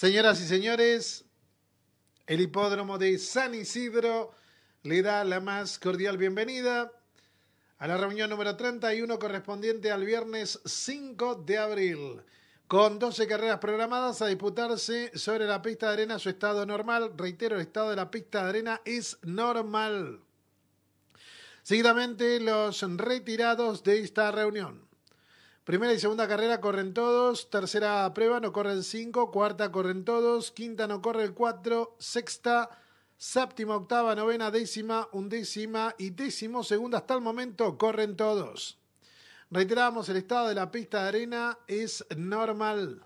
Señoras y señores, el hipódromo de San Isidro le da la más cordial bienvenida a la reunión número 31 correspondiente al viernes 5 de abril, con 12 carreras programadas a disputarse sobre la pista de arena su estado normal. Reitero, el estado de la pista de arena es normal. Seguidamente, los retirados de esta reunión. Primera y segunda carrera corren todos, tercera prueba no corren cinco, cuarta corren todos, quinta no corre el cuatro, sexta, séptima, octava, novena, décima, undécima y décimo segunda hasta el momento corren todos. Reiteramos, el estado de la pista de arena es normal.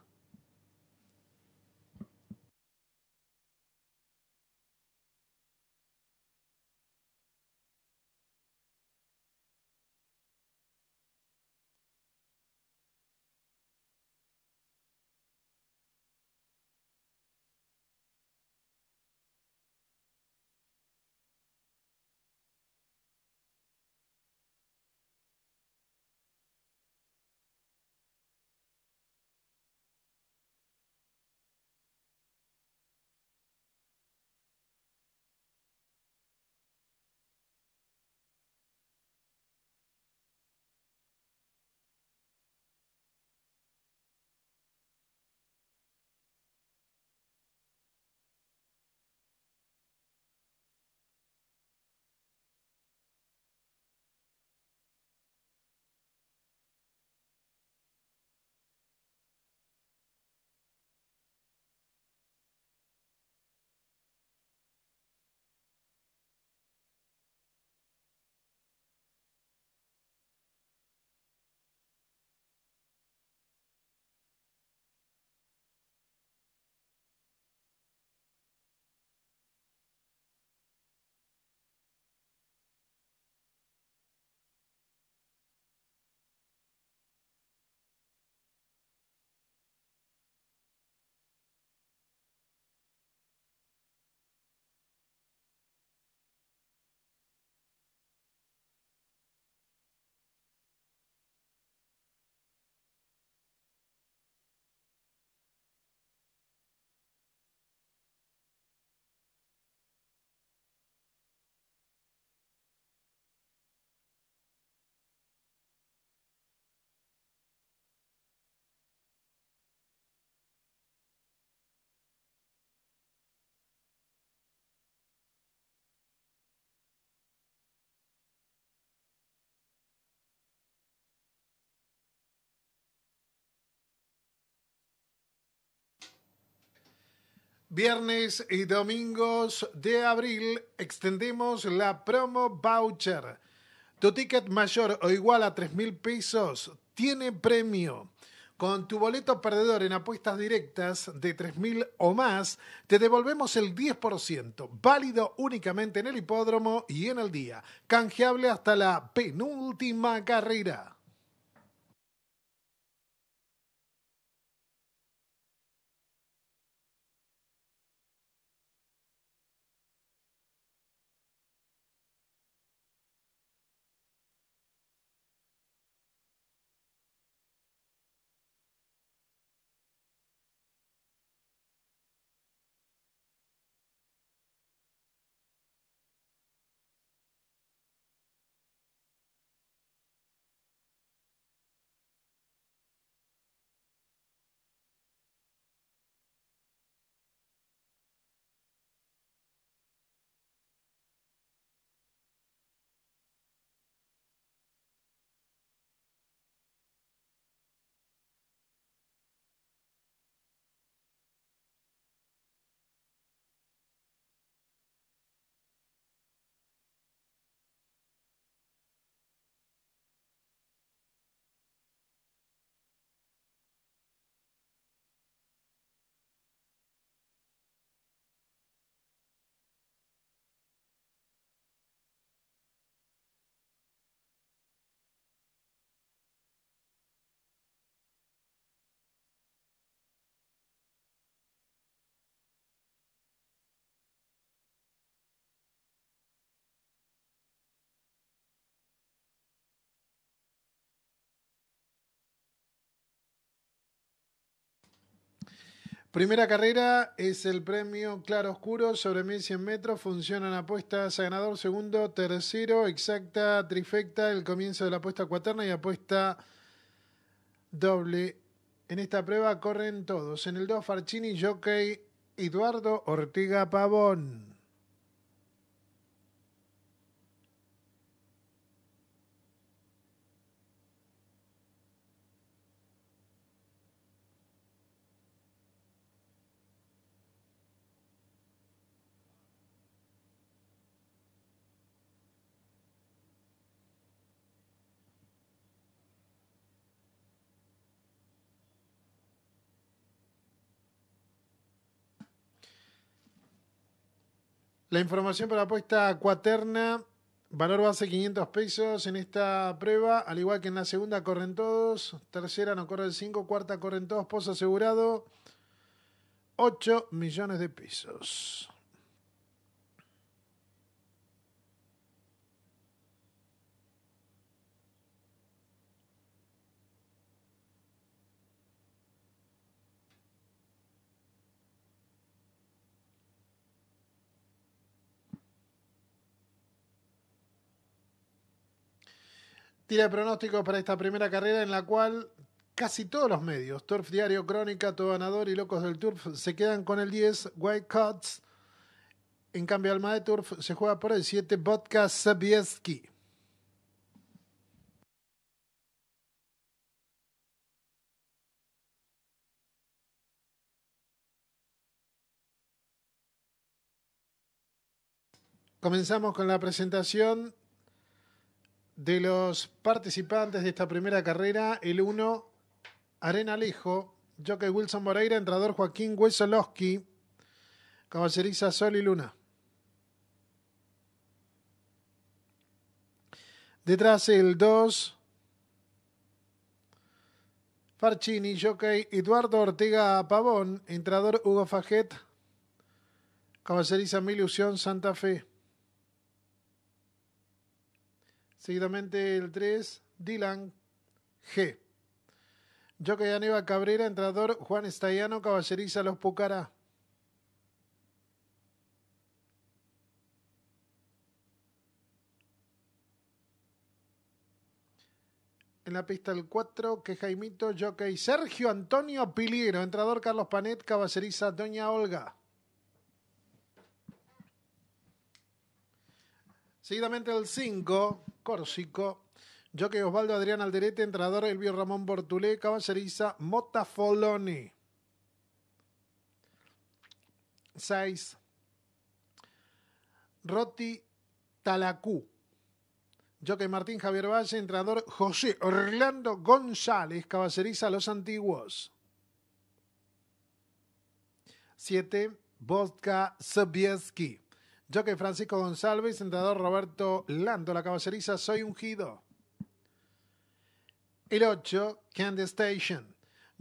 Viernes y domingos de abril extendemos la promo voucher. Tu ticket mayor o igual a 3.000 mil pesos tiene premio. Con tu boleto perdedor en apuestas directas de 3.000 o más, te devolvemos el 10%, válido únicamente en el hipódromo y en el día, canjeable hasta la penúltima carrera. Primera carrera es el premio Claro Oscuro sobre 1100 metros. Funcionan apuestas a ganador, segundo, tercero, exacta, trifecta, el comienzo de la apuesta cuaterna y apuesta doble. En esta prueba corren todos. En el 2, Farchini, Jockey, Eduardo Ortega Pavón. La información para la apuesta cuaterna, valor base 500 pesos en esta prueba, al igual que en la segunda corren todos, tercera no corren 5, cuarta corren todos, pozo asegurado, 8 millones de pesos. Tira de pronósticos para esta primera carrera en la cual casi todos los medios, Turf Diario, Crónica, Ganador y Locos del Turf, se quedan con el 10, White Cuts. En cambio, Alma de Turf se juega por el 7, Vodka Sabieski. Comenzamos con la presentación de los participantes de esta primera carrera, el 1, Arena Alejo, Jockey Wilson Moreira, entrador Joaquín Huesolowski, caballeriza Sol y Luna. Detrás el 2, Farchini, Jockey Eduardo Ortega Pavón, entrador Hugo Fajet, caballeriza Milusión Santa Fe. Seguidamente el 3, Dylan G. Jockey Aneva Cabrera, entrador Juan Estallano, caballeriza Los Pucará. En la pista el 4, que Jaimito, jockey Sergio Antonio Piliero, entrador Carlos Panet, caballeriza Doña Olga. Seguidamente el 5, Córsico. Joque Osvaldo Adrián Alderete, entrenador Elvio Ramón Bortulé, caballeriza Mota Foloni. 6. Roti Talacú. Joque Martín Javier Valle, entrenador José Orlando González, caballeriza Los Antiguos. Siete, Vodka Sobieski. Jockey Francisco González, entrenador Roberto Lando, la caballeriza Soy Ungido. El 8, Candy Station.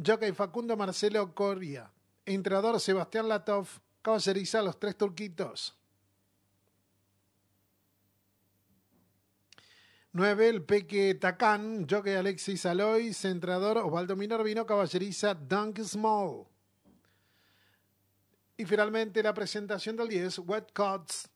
Jockey Facundo Marcelo Coria. Entrenador Sebastián Latov, caballeriza Los Tres Turquitos. 9, el Peque Tacán, jockey Alexis Alois. Entrenador Osvaldo Vino. caballeriza Dunk Small. Y finalmente la presentación del 10, Wet Cuts.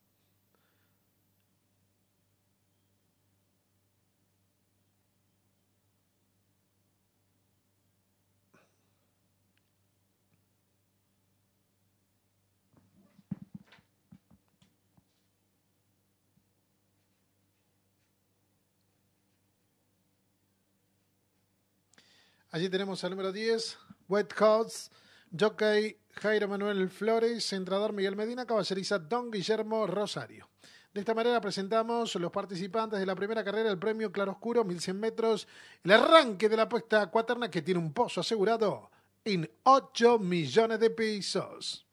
Allí tenemos el número 10, Wet Cuts, Jockey Jairo Manuel Flores, entrador Miguel Medina, Caballeriza Don Guillermo Rosario. De esta manera presentamos los participantes de la primera carrera del premio Claroscuro, 1100 metros, el arranque de la apuesta cuaterna que tiene un pozo asegurado en 8 millones de pesos.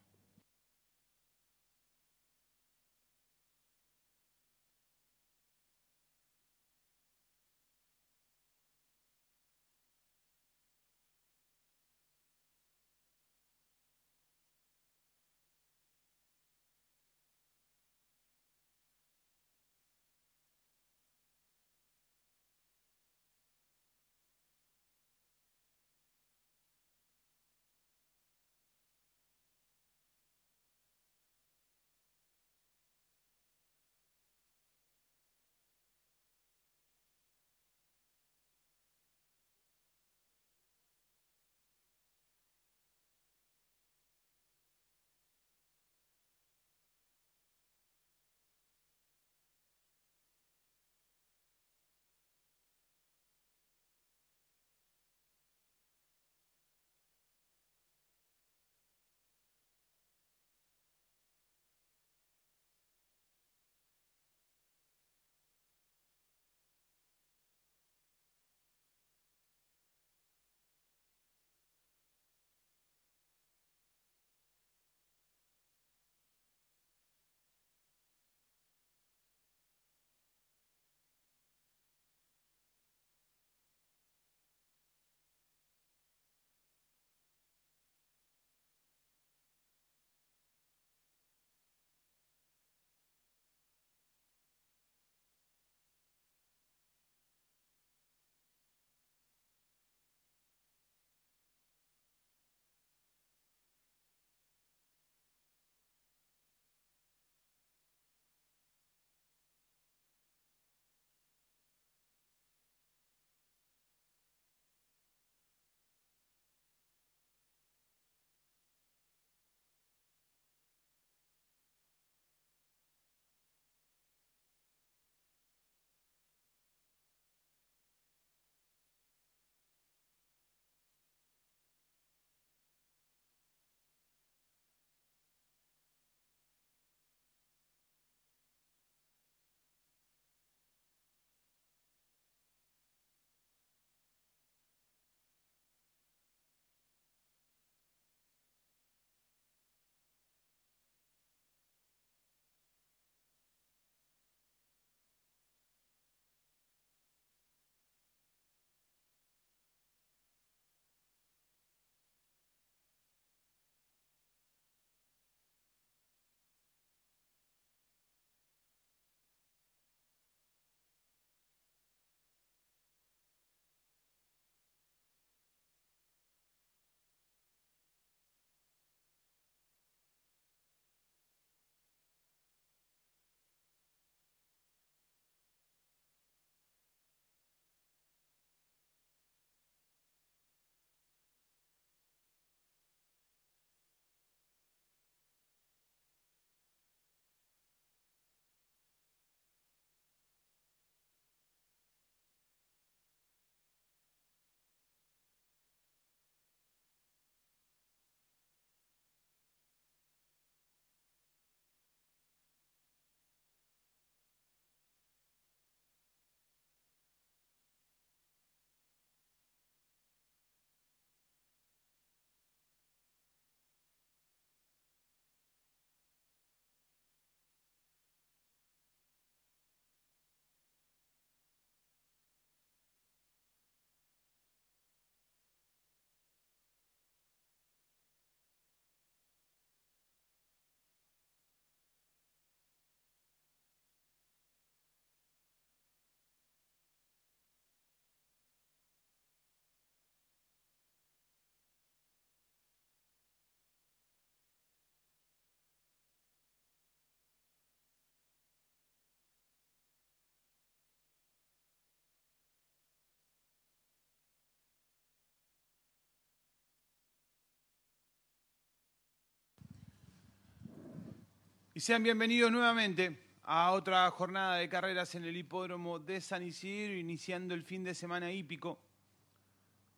Y sean bienvenidos nuevamente a otra jornada de carreras en el hipódromo de San Isidro, iniciando el fin de semana hípico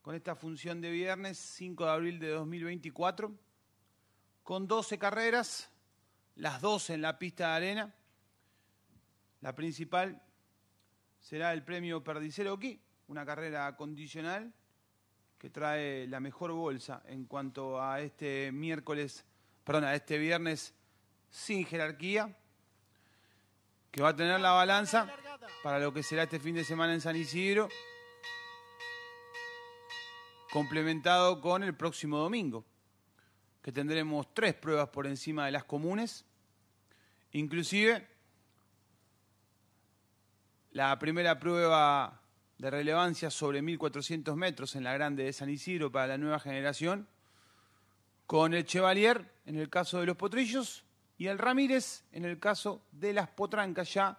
con esta función de viernes 5 de abril de 2024, con 12 carreras, las 12 en la pista de arena. La principal será el premio Perdicero aquí, una carrera condicional que trae la mejor bolsa en cuanto a este miércoles, perdón, a este viernes sin jerarquía, que va a tener la balanza para lo que será este fin de semana en San Isidro, complementado con el próximo domingo, que tendremos tres pruebas por encima de las comunes, inclusive la primera prueba de relevancia sobre 1400 metros en la Grande de San Isidro para la nueva generación, con el Chevalier en el caso de los potrillos y el Ramírez en el caso de las Potrancas, ya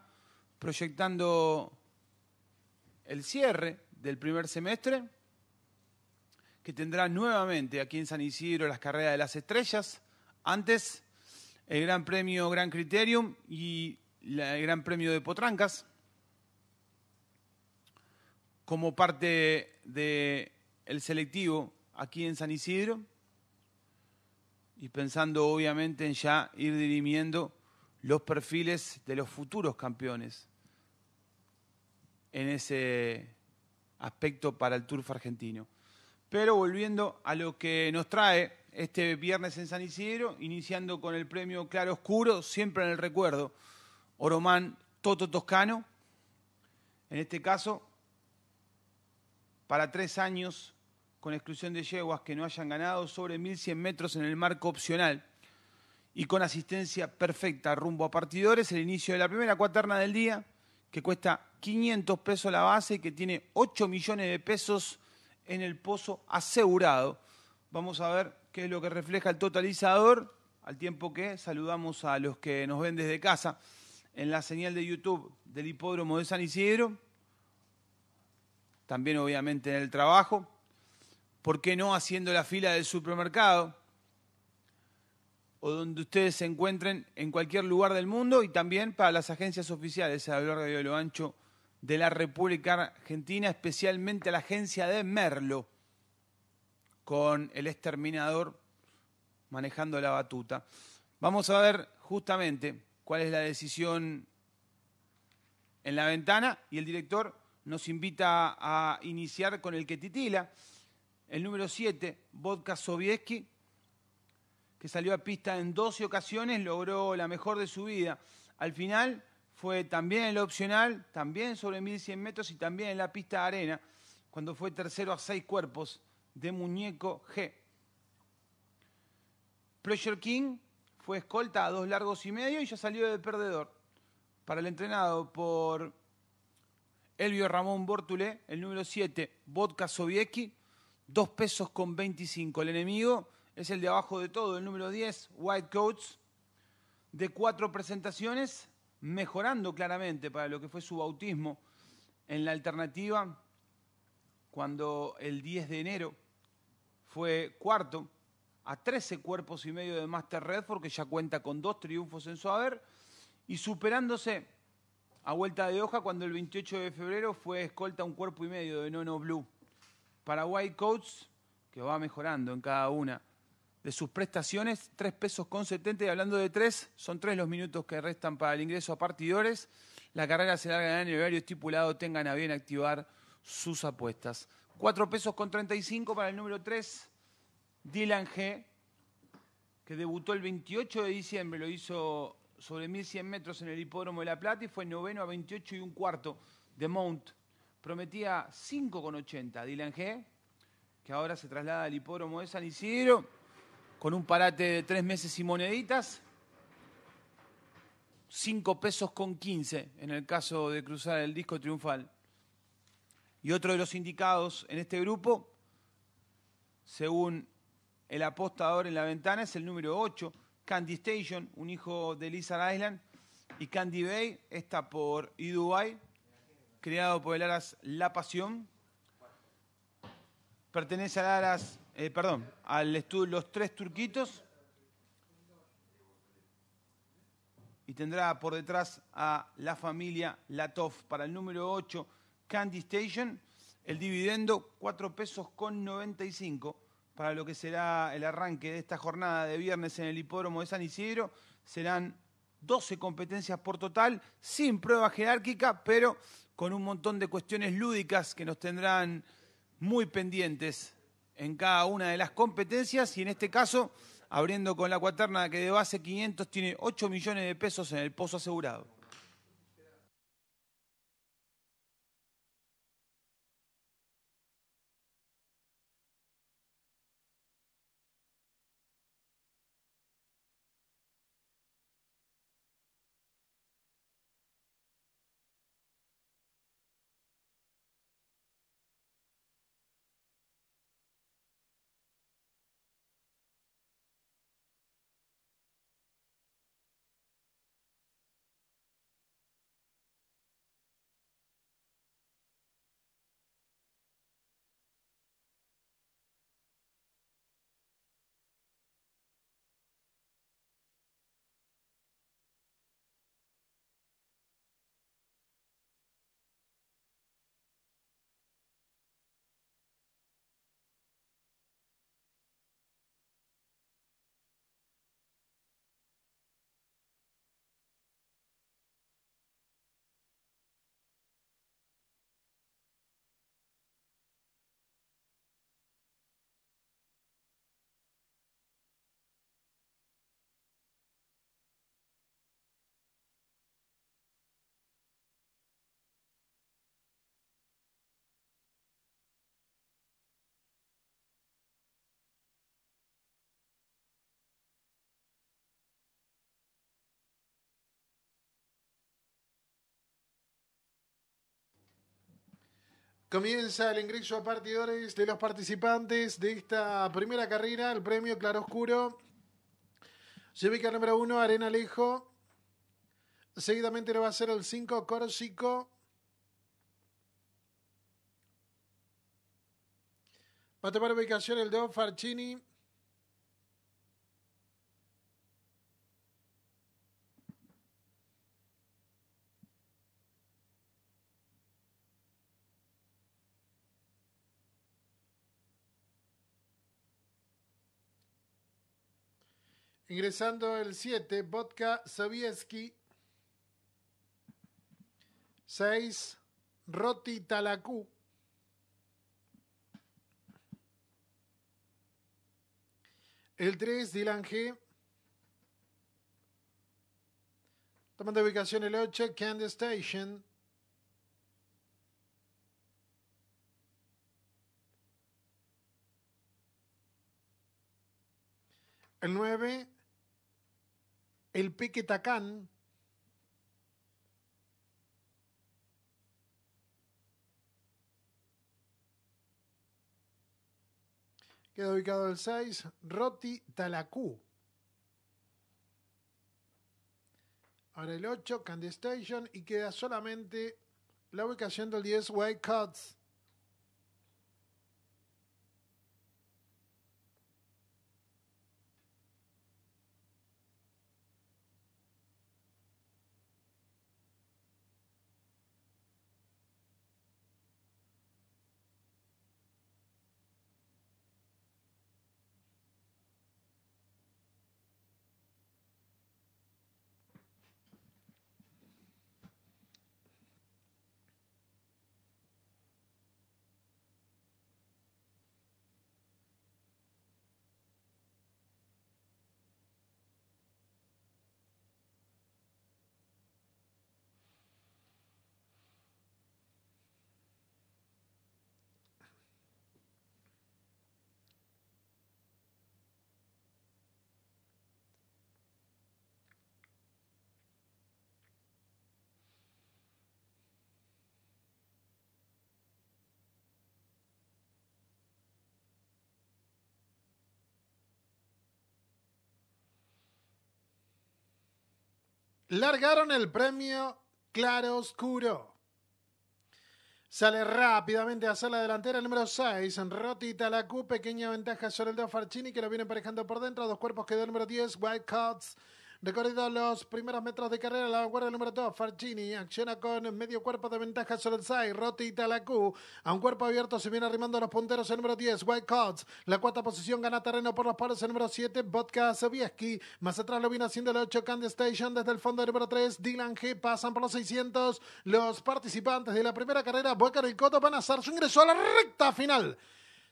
proyectando el cierre del primer semestre, que tendrá nuevamente aquí en San Isidro las carreras de las estrellas, antes el Gran Premio Gran Criterium y el Gran Premio de Potrancas, como parte del selectivo aquí en San Isidro y pensando obviamente en ya ir dirimiendo los perfiles de los futuros campeones en ese aspecto para el Turf argentino. Pero volviendo a lo que nos trae este viernes en San Isidro, iniciando con el premio Claro Oscuro, siempre en el recuerdo, Oromán Toto Toscano, en este caso, para tres años con exclusión de yeguas que no hayan ganado sobre 1.100 metros en el marco opcional y con asistencia perfecta rumbo a partidores, el inicio de la primera cuaterna del día, que cuesta 500 pesos la base y que tiene 8 millones de pesos en el pozo asegurado. Vamos a ver qué es lo que refleja el totalizador, al tiempo que saludamos a los que nos ven desde casa en la señal de YouTube del Hipódromo de San Isidro, también obviamente en el trabajo. ¿por qué no haciendo la fila del supermercado? O donde ustedes se encuentren en cualquier lugar del mundo y también para las agencias oficiales a lo de lo ancho de la República Argentina, especialmente la agencia de Merlo, con el exterminador manejando la batuta. Vamos a ver justamente cuál es la decisión en la ventana y el director nos invita a iniciar con el que titila. El número 7, Vodka Sobieski, que salió a pista en 12 ocasiones, logró la mejor de su vida. Al final fue también en lo opcional, también sobre 1100 metros y también en la pista arena, cuando fue tercero a seis cuerpos de Muñeco G. Pleasure King fue escolta a dos largos y medio y ya salió de perdedor. Para el entrenado por Elvio Ramón Bortulé, el número 7, Vodka Sobieski, dos pesos con 25. El enemigo es el de abajo de todo, el número 10, White Coats, de cuatro presentaciones, mejorando claramente para lo que fue su bautismo en la alternativa, cuando el 10 de enero fue cuarto a 13 cuerpos y medio de Master Redford, que ya cuenta con dos triunfos en su haber, y superándose a vuelta de hoja cuando el 28 de febrero fue escolta un cuerpo y medio de Nono Blue. Paraguay Coach, que va mejorando en cada una de sus prestaciones, 3 pesos con 70 y hablando de 3, son 3 los minutos que restan para el ingreso a partidores. La carrera se larga en el horario estipulado, tengan a bien activar sus apuestas. 4 pesos con 35 para el número 3, Dylan G, que debutó el 28 de diciembre, lo hizo sobre 1100 metros en el hipódromo de La Plata y fue noveno a 28 y un cuarto de Mount prometía 5,80 Dylan G, que ahora se traslada al hipódromo de San Isidro con un parate de tres meses y moneditas. 5 pesos con 15 en el caso de cruzar el disco triunfal. Y otro de los indicados en este grupo, según el apostador en la ventana, es el número 8, Candy Station, un hijo de Lizard Island, y Candy Bay, esta por Idubai, creado por el Aras La Pasión. Pertenece al Aras, eh, perdón, al estudio Los Tres Turquitos. Y tendrá por detrás a la familia Latov para el número 8, Candy Station. El dividendo, 4 pesos con 95 para lo que será el arranque de esta jornada de viernes en el hipódromo de San Isidro. Serán 12 competencias por total, sin prueba jerárquica, pero con un montón de cuestiones lúdicas que nos tendrán muy pendientes en cada una de las competencias y en este caso abriendo con la cuaterna que de base 500 tiene 8 millones de pesos en el pozo asegurado. Comienza el ingreso a partidores de los participantes de esta primera carrera, el premio Claroscuro. Se ubica el número uno, Arena Lejo. Seguidamente lo va a hacer el 5, Corsico. Va a tomar ubicación el 2, Farcini. Ingresando el 7, Vodka Sobieski. 6, Roti Talacú. el 3, Dylan G. Tomando ubicación el 8, Candy Station. El 9, el Peque Tacán, Queda ubicado el 6. Roti Talacú. Ahora el 8, Candy Station. Y queda solamente la ubicación del 10, White Cuts. Largaron el premio Claro Oscuro. Sale rápidamente hacia la delantera el número 6, Rotita Lacu, pequeña ventaja sobre el de Farchini que lo viene emparejando por dentro, dos cuerpos quedó el número 10, White Cuts. Recorrido los primeros metros de carrera, la guardia número 2, Farcini, acciona con medio cuerpo de ventaja sobre el side, Roti y Talacú. A un cuerpo abierto se viene arrimando los punteros el número 10, White Cots. La cuarta posición gana terreno por los palos el número 7, Vodka Sobieski. Más atrás lo viene haciendo el 8, Candy Station. Desde el fondo el número 3, Dylan G. Pasan por los 600. Los participantes de la primera carrera, Boca y Coto, van a hacer su ingreso a la recta final.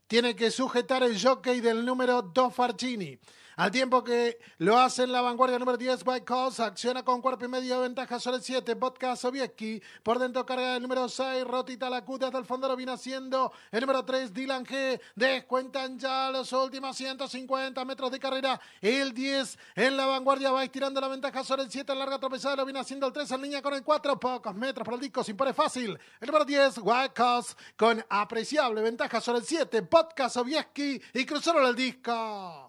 Tiene que sujetar el jockey del número 2, Fargini. Al tiempo que lo hace en la vanguardia número 10, White House, acciona con cuerpo y medio ventaja sobre el 7, Vodka Sobieski. Por dentro carga el número 6, Rotita Lacute. hasta el fondo lo viene haciendo. El número 3, Dylan G. Descuentan ya los últimos 150 metros de carrera. El 10 en la vanguardia va estirando la ventaja sobre el 7, larga tropezada lo viene haciendo el 3 en línea con el 4. Pocos metros para el disco, sin pone fácil. El número 10, White con apreciable ventaja sobre el 7, Vodka Sobieski y cruzaron el disco.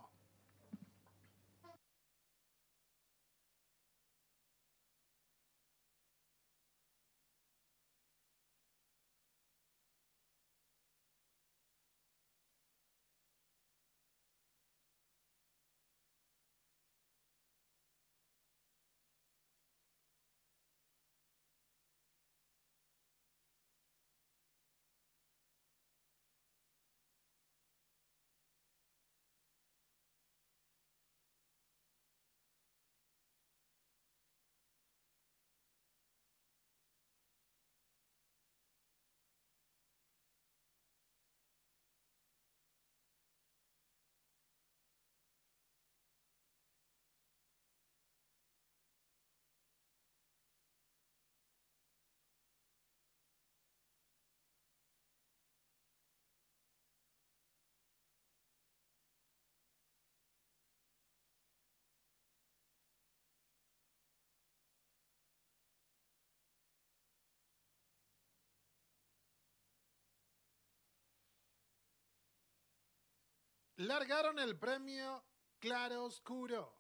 Largaron el premio Claro Oscuro.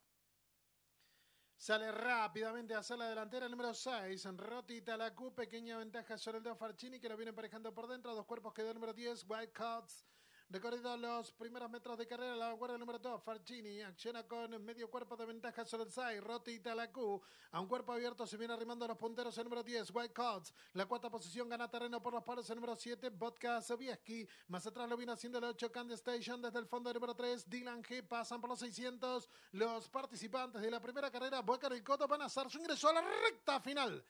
Sale rápidamente hacia la delantera el número 6, la Talacú, pequeña ventaja sobre el de Farchini que lo viene emparejando por dentro, dos cuerpos quedó el número 10, White Cuts. Recorrido los primeros metros de carrera, la guardia número 2, Fargini, acciona con medio cuerpo de ventaja sobre el side, Roti Talacú. A un cuerpo abierto se viene arrimando los punteros el número 10, White Cots. La cuarta posición gana terreno por los palos el número 7, Vodka Sobieski. Más atrás lo viene haciendo el 8, Candy Station. Desde el fondo el número 3, Dylan G. Pasan por los 600. Los participantes de la primera carrera, Boca y Coto, van a hacer su ingreso a la recta final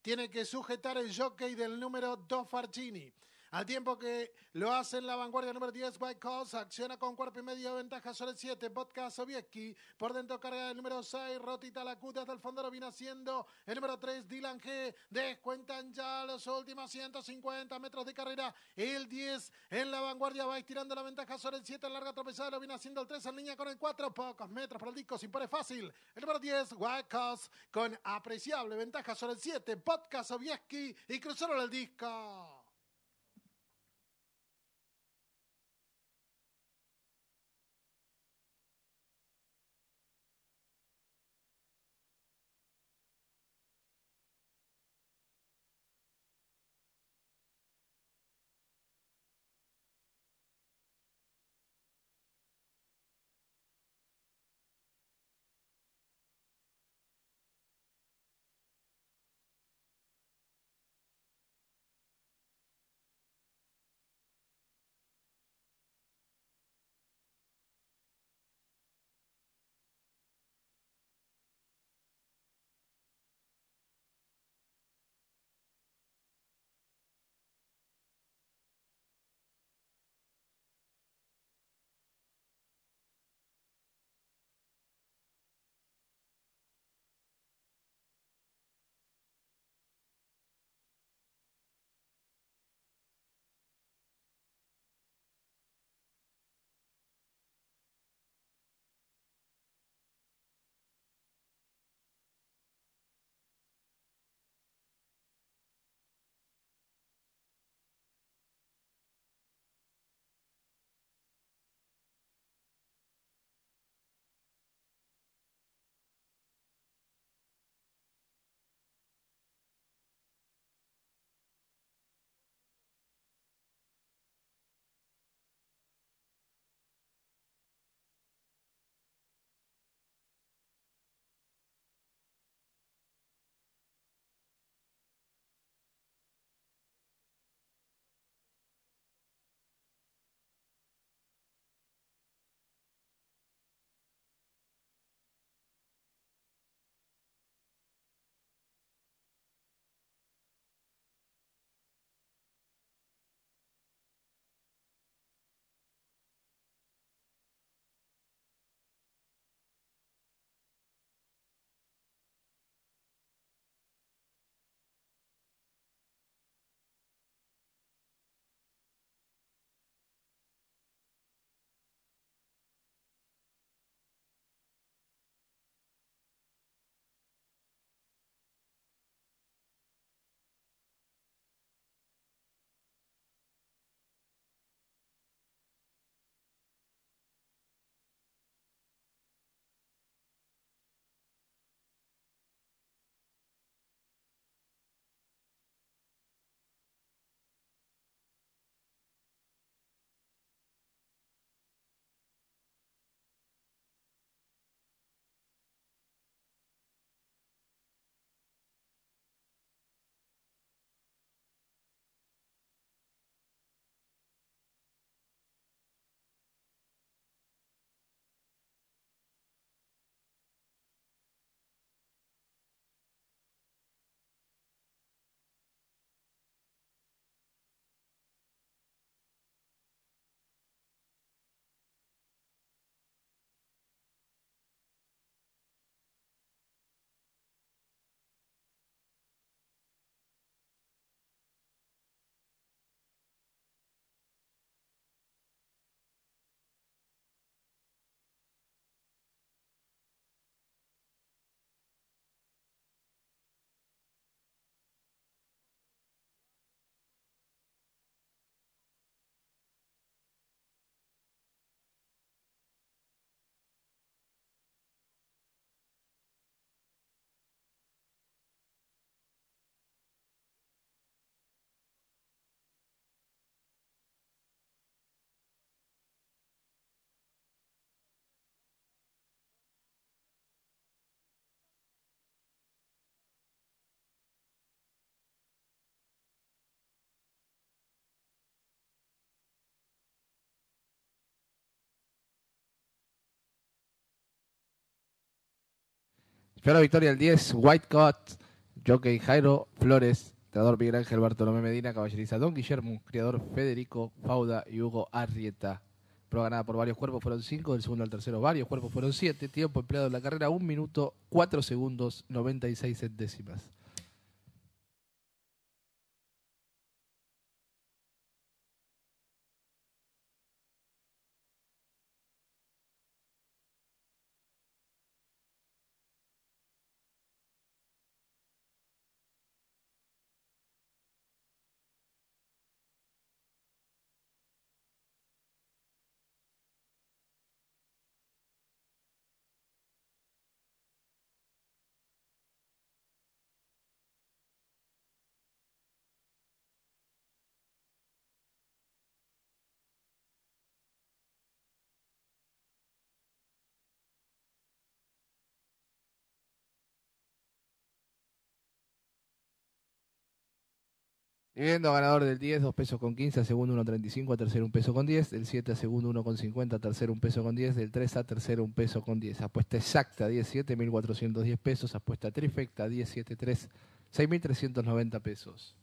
tiene que sujetar el jockey del número 2 Fargini. Al tiempo que lo hace en la vanguardia número 10, White House, acciona con cuerpo y medio, ventaja sobre el 7, Vodka Sobieski, por dentro carga el número 6, Rotita Lacuta hasta el fondo lo viene haciendo, el número 3, Dylan G, descuentan ya los últimos 150 metros de carrera, el 10 en la vanguardia va estirando la ventaja sobre el 7, larga tropezada, lo viene haciendo el 3 en línea con el 4, pocos metros para el disco, sin pares fácil, el número 10, White House, con apreciable ventaja sobre el 7, Vodka Sobieski y cruzaron el disco. Fiora Victoria el 10, White Cot, Jockey Jairo Flores, creador Miguel Ángel Bartolomé Medina, caballeriza Don Guillermo, Criador Federico Fauda y Hugo Arrieta. Pro ganada por varios cuerpos fueron 5, del segundo al tercero varios cuerpos fueron 7. Tiempo empleado en la carrera 1 minuto 4 segundos 96 centésimas. Viviendo, ganador del 10, 2 pesos con 15, a segundo 1.35, a tercero 1 peso con 10, del 7 a segundo 1.50, a tercero 1 peso con 10, del 3 a tercero 1 peso con 10. Apuesta exacta 17.410 pesos, apuesta trifecta 17,3, 6.390 pesos.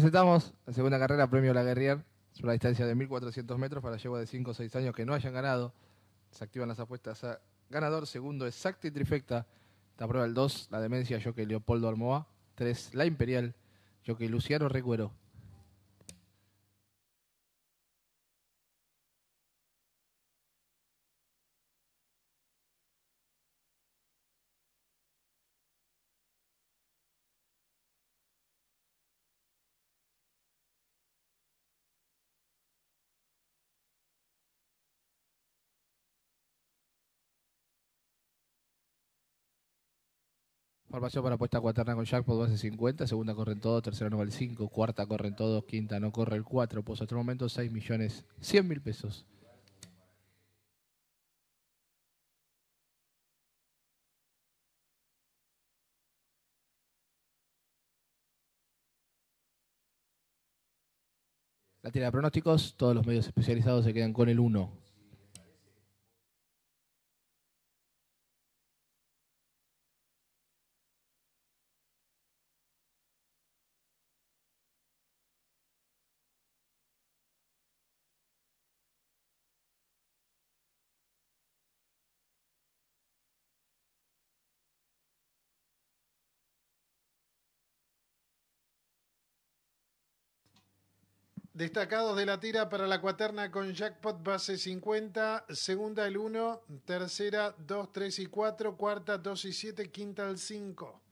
Presentamos la segunda carrera Premio La Guerrier sobre la distancia de 1.400 metros para yeguas de 5 o 6 años que no hayan ganado. Se activan las apuestas a ganador. Segundo, exacto y trifecta. La prueba el 2, la demencia, yo que Leopoldo Armoa. 3, la Imperial, yo que Luciano Recuero. Información para apuesta cuaterna con Jackpot base 50, segunda corren todos, tercera no va el 5, cuarta corren todos, quinta no corre el 4, pues hasta el momento 6 millones 100 mil pesos. La tira de pronósticos, todos los medios especializados se quedan con el 1. Destacados de la tira para la cuaterna con jackpot base 50, segunda el 1, tercera 2, 3 y 4, cuarta 2 y 7, quinta el 5.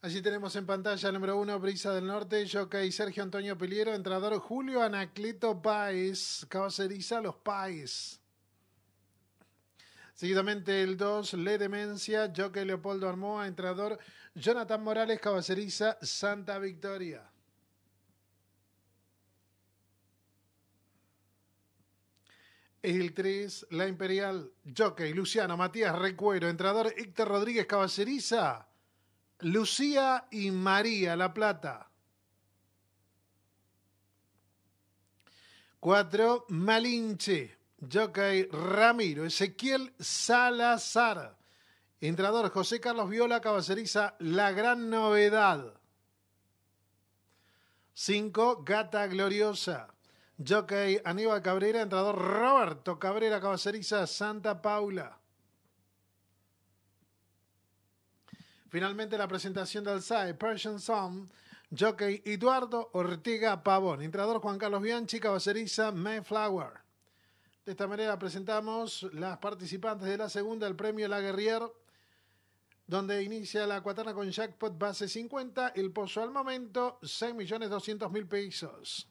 Allí tenemos en pantalla el número 1, Brisa del Norte, Jockey Sergio Antonio Piliero, entrenador Julio Anacleto Páez, caballeriza Los Páez. Seguidamente el 2, Le Demencia, Jockey Leopoldo Armoa, entrador Jonathan Morales, cabaceriza Santa Victoria. El 3, La Imperial, Jockey, Luciano, Matías Recuero, entrador Héctor Rodríguez, cabaceriza Lucía y María La Plata. 4. Malinche. Jockey Ramiro, Ezequiel Salazar. Entrenador José Carlos Viola, Cabaceriza, La Gran Novedad. Cinco, Gata Gloriosa. Jockey Aníbal Cabrera, Entrador Roberto Cabrera, Cabaceriza, Santa Paula. Finalmente la presentación del SAE, Persian Song, Jockey Eduardo Ortega Pavón, entrenador Juan Carlos Bianchi, caballeriza Mayflower. De esta manera presentamos las participantes de la segunda, el premio La Laguerrier, donde inicia la cuaterna con jackpot base 50, el pozo al momento 6.200.000 pesos.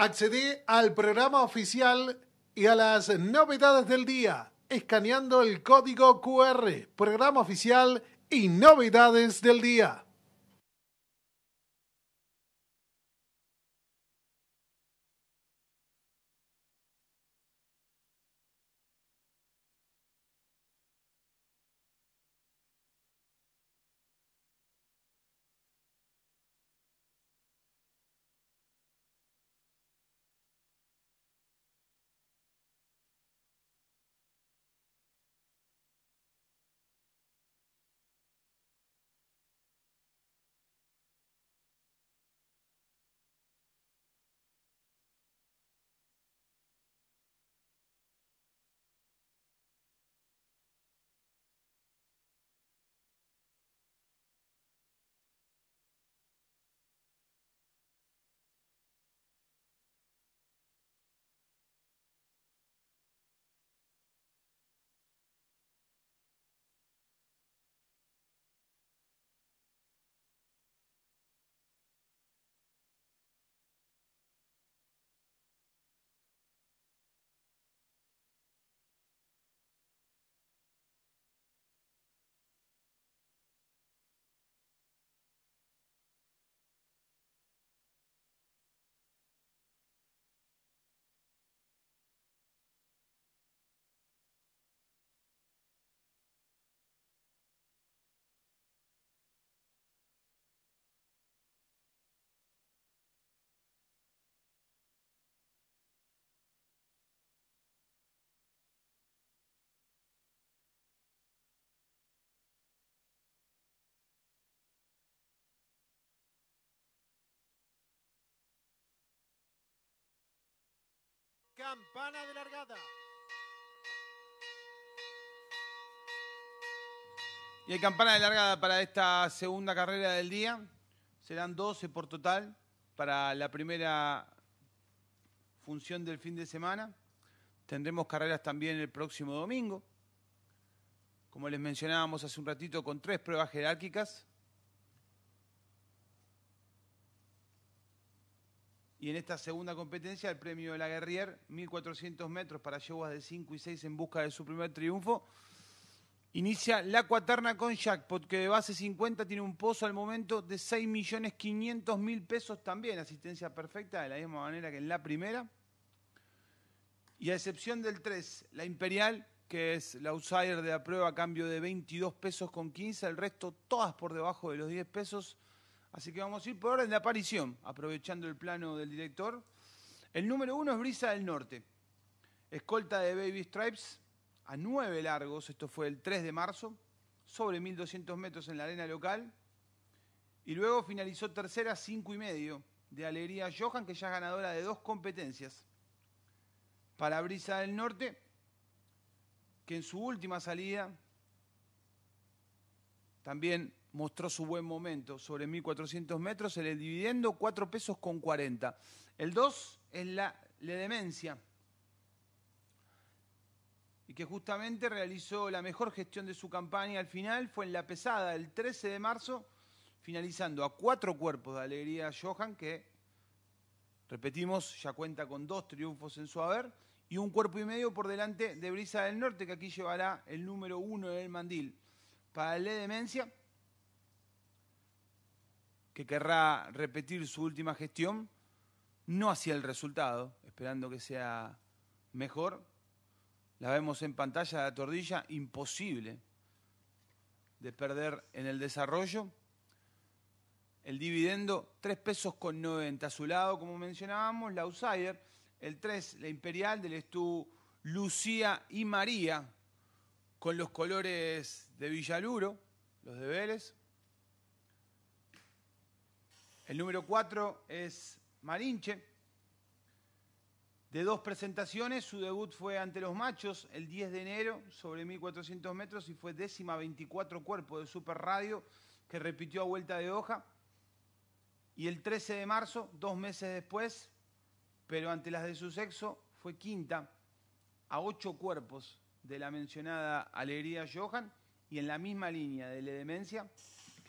Accede al programa oficial y a las novedades del día escaneando el código QR, programa oficial y novedades del día. Campana de largada. Y hay campana de largada para esta segunda carrera del día serán 12 por total para la primera función del fin de semana. Tendremos carreras también el próximo domingo. Como les mencionábamos hace un ratito, con tres pruebas jerárquicas Y en esta segunda competencia, el premio de la Guerrier, 1400 metros para yeguas de 5 y 6 en busca de su primer triunfo. Inicia la cuaterna con Jackpot, que de base 50 tiene un pozo al momento de 6.500.000 pesos también. Asistencia perfecta, de la misma manera que en la primera. Y a excepción del 3, la Imperial, que es la outsider de la prueba a cambio de 22 pesos con 15, el resto todas por debajo de los 10 pesos. Así que vamos a ir por orden de aparición, aprovechando el plano del director. El número uno es Brisa del Norte, escolta de Baby Stripes, a nueve largos, esto fue el 3 de marzo, sobre 1200 metros en la arena local. Y luego finalizó tercera, cinco y medio, de Alegría Johan, que ya es ganadora de dos competencias. Para Brisa del Norte, que en su última salida también mostró su buen momento sobre 1.400 metros, el dividendo 4 pesos con 40. El 2 es la, ledemencia demencia y que justamente realizó la mejor gestión de su campaña al final, fue en la pesada el 13 de marzo, finalizando a cuatro cuerpos de Alegría Johan, que, repetimos, ya cuenta con dos triunfos en su haber, y un cuerpo y medio por delante de Brisa del Norte, que aquí llevará el número uno del Mandil. Para la demencia, que querrá repetir su última gestión, no hacia el resultado, esperando que sea mejor. La vemos en pantalla la tordilla, imposible de perder en el desarrollo. El dividendo, 3 pesos con 90 a su lado, como mencionábamos, la outsider, el 3, la imperial, del Estú Lucía y María, con los colores de Villaluro, los deberes. El número cuatro es Malinche. De dos presentaciones, su debut fue ante los machos el 10 de enero sobre 1400 metros y fue décima 24 cuerpo de Super Radio que repitió a vuelta de hoja. Y el 13 de marzo, dos meses después, pero ante las de su sexo, fue quinta a ocho cuerpos de la mencionada Alegría Johan y en la misma línea de la demencia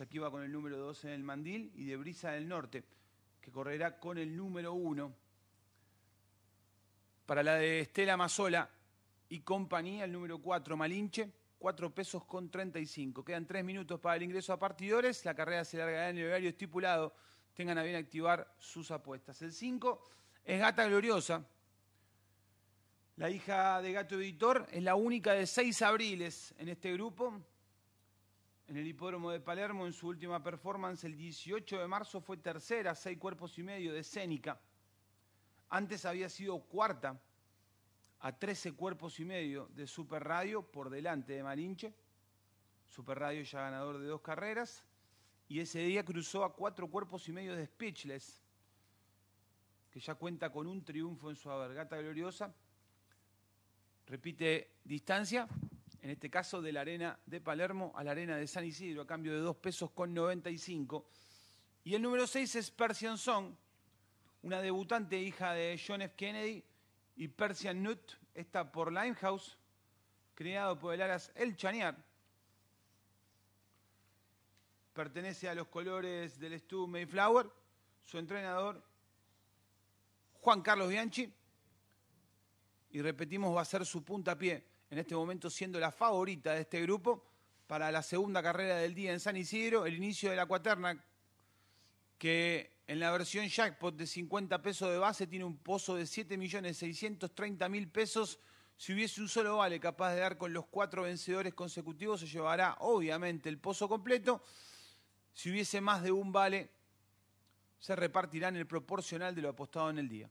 aquí va con el número 12 en el Mandil, y de Brisa del Norte, que correrá con el número 1. Para la de Estela Mazola y compañía, el número 4, Malinche, 4 pesos con 35. Quedan 3 minutos para el ingreso a partidores. La carrera se largará en el horario estipulado. Tengan a bien activar sus apuestas. El 5 es Gata Gloriosa. La hija de Gato Editor es la única de 6 abriles en este grupo en el hipódromo de Palermo en su última performance el 18 de marzo fue tercera, seis cuerpos y medio de Cénica. Antes había sido cuarta a 13 cuerpos y medio de Super Radio por delante de Malinche. Super Radio ya ganador de dos carreras. Y ese día cruzó a cuatro cuerpos y medio de Speechless, que ya cuenta con un triunfo en su abergata gloriosa. Repite distancia, en este caso de la arena de Palermo a la arena de San Isidro, a cambio de 2 pesos con 95. Y el número 6 es Persian Song, una debutante hija de John F. Kennedy y Persian Nut, está por Limehouse, creado por el Aras El Chaniar. Pertenece a los colores del Stu Mayflower, su entrenador Juan Carlos Bianchi. Y repetimos, va a ser su puntapié en este momento siendo la favorita de este grupo para la segunda carrera del día en San Isidro, el inicio de la cuaterna, que en la versión jackpot de 50 pesos de base tiene un pozo de 7.630.000 pesos. Si hubiese un solo vale capaz de dar con los cuatro vencedores consecutivos, se llevará obviamente el pozo completo. Si hubiese más de un vale, se repartirá en el proporcional de lo apostado en el día.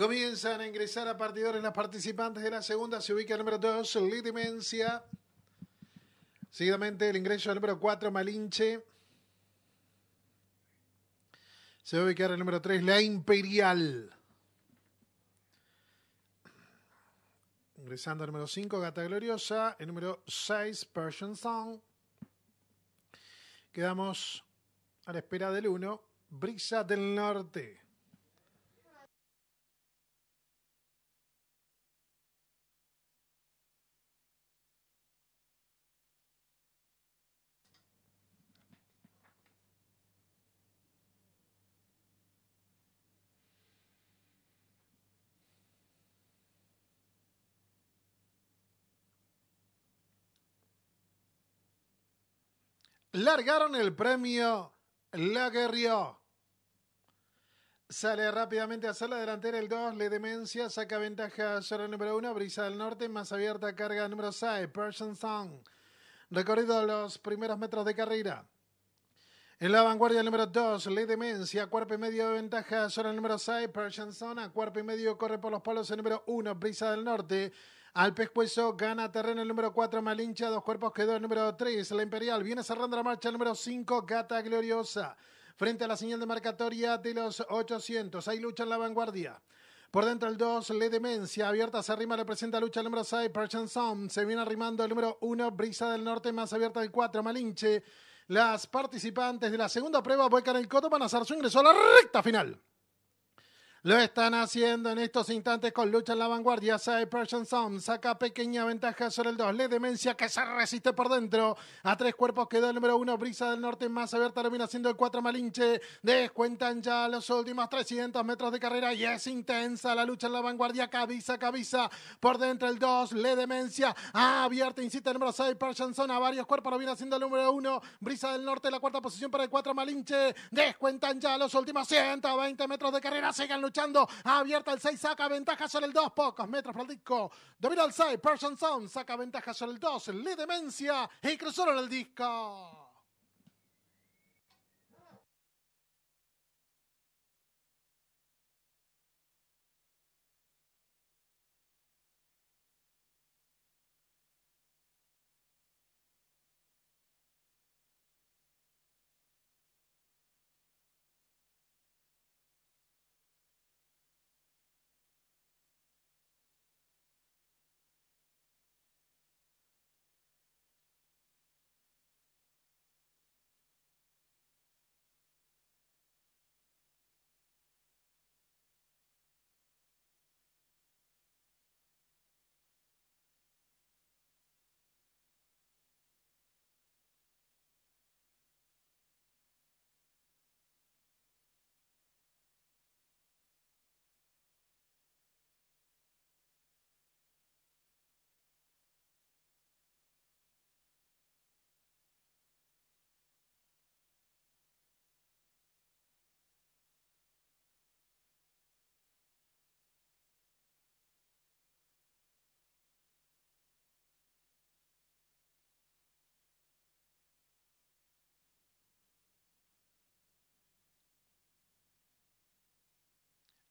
Comienzan a ingresar a partidores las participantes de la segunda. Se ubica el número 2, Lidimencia. Seguidamente el ingreso del número 4, Malinche. Se va a ubicar el número 3, La Imperial. Ingresando al número 5, Gata Gloriosa. El número 6, Persian Song. Quedamos a la espera del 1, Brisa del Norte. largaron el premio La Sale rápidamente a la delantera el 2, Le Demencia, saca ventaja sobre número 1, Brisa del Norte, más abierta carga número 6, Persian Song. Recorrido los primeros metros de carrera. En la vanguardia número 2, Le Demencia, cuerpo y medio de ventaja sobre el número 6, Persian Song a cuerpo y medio corre por los POLOS. el número 1, Brisa del Norte. Al Pescuezo gana terreno el número 4, Malinche. Dos cuerpos quedó el número 3, La Imperial. Viene cerrando la marcha el número 5, Gata Gloriosa. Frente a la señal de marcatoria de los 800. Hay lucha en la vanguardia. Por dentro el 2, Le Demencia. Abierta se arrima, representa lucha el número 6, Persian Song. Se viene arrimando el número 1, Brisa del Norte. Más abierta el 4, Malinche. Las participantes de la segunda prueba, vuelcan el Coto, van a hacer su ingreso a la recta final. Lo están haciendo en estos instantes con lucha en la vanguardia. Sai Persian saca pequeña ventaja sobre el 2. Le Demencia que se resiste por dentro. A tres cuerpos quedó el número 1. Brisa del Norte más abierta. lo viene haciendo el 4 Malinche. Descuentan ya los últimos 300 metros de carrera y es intensa la lucha en la vanguardia. Cabeza, cabeza. Por dentro el 2. Le Demencia. Ah, abierta. insiste el número 6. Persian a varios cuerpos. Lo viene haciendo el número 1. Brisa del Norte. La cuarta posición para el 4 Malinche. Descuentan ya los últimos 120 metros de carrera. Sigan luchando. Ah, abierta el 6, saca ventaja sobre el 2. Pocos metros para el disco. Domina el 6. Person Sound saca ventaja sobre el 2. Le Demencia y en el disco.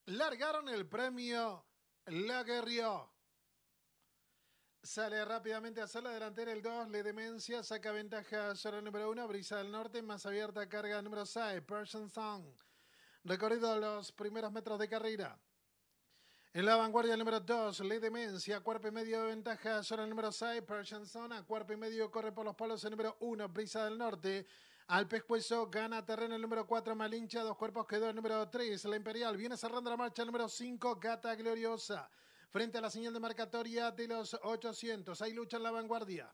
largaron el premio La Guerrió. Sale rápidamente hacia la delantera el 2, Le Demencia, saca ventaja sobre el número 1, Brisa del Norte, más abierta carga número 6, Persian Song. Recorrido los primeros metros de carrera. En la vanguardia el número 2, le Demencia, cuerpo y medio de ventaja sobre el número 6, Persian Song, a cuerpo y medio corre por los palos el número 1, Brisa del Norte, al pescuezo gana terreno el número 4, Malinche dos cuerpos quedó el número 3, la Imperial viene cerrando la marcha el número 5, Gata Gloriosa. Frente a la señal de marcatoria de los 800, hay lucha en la vanguardia.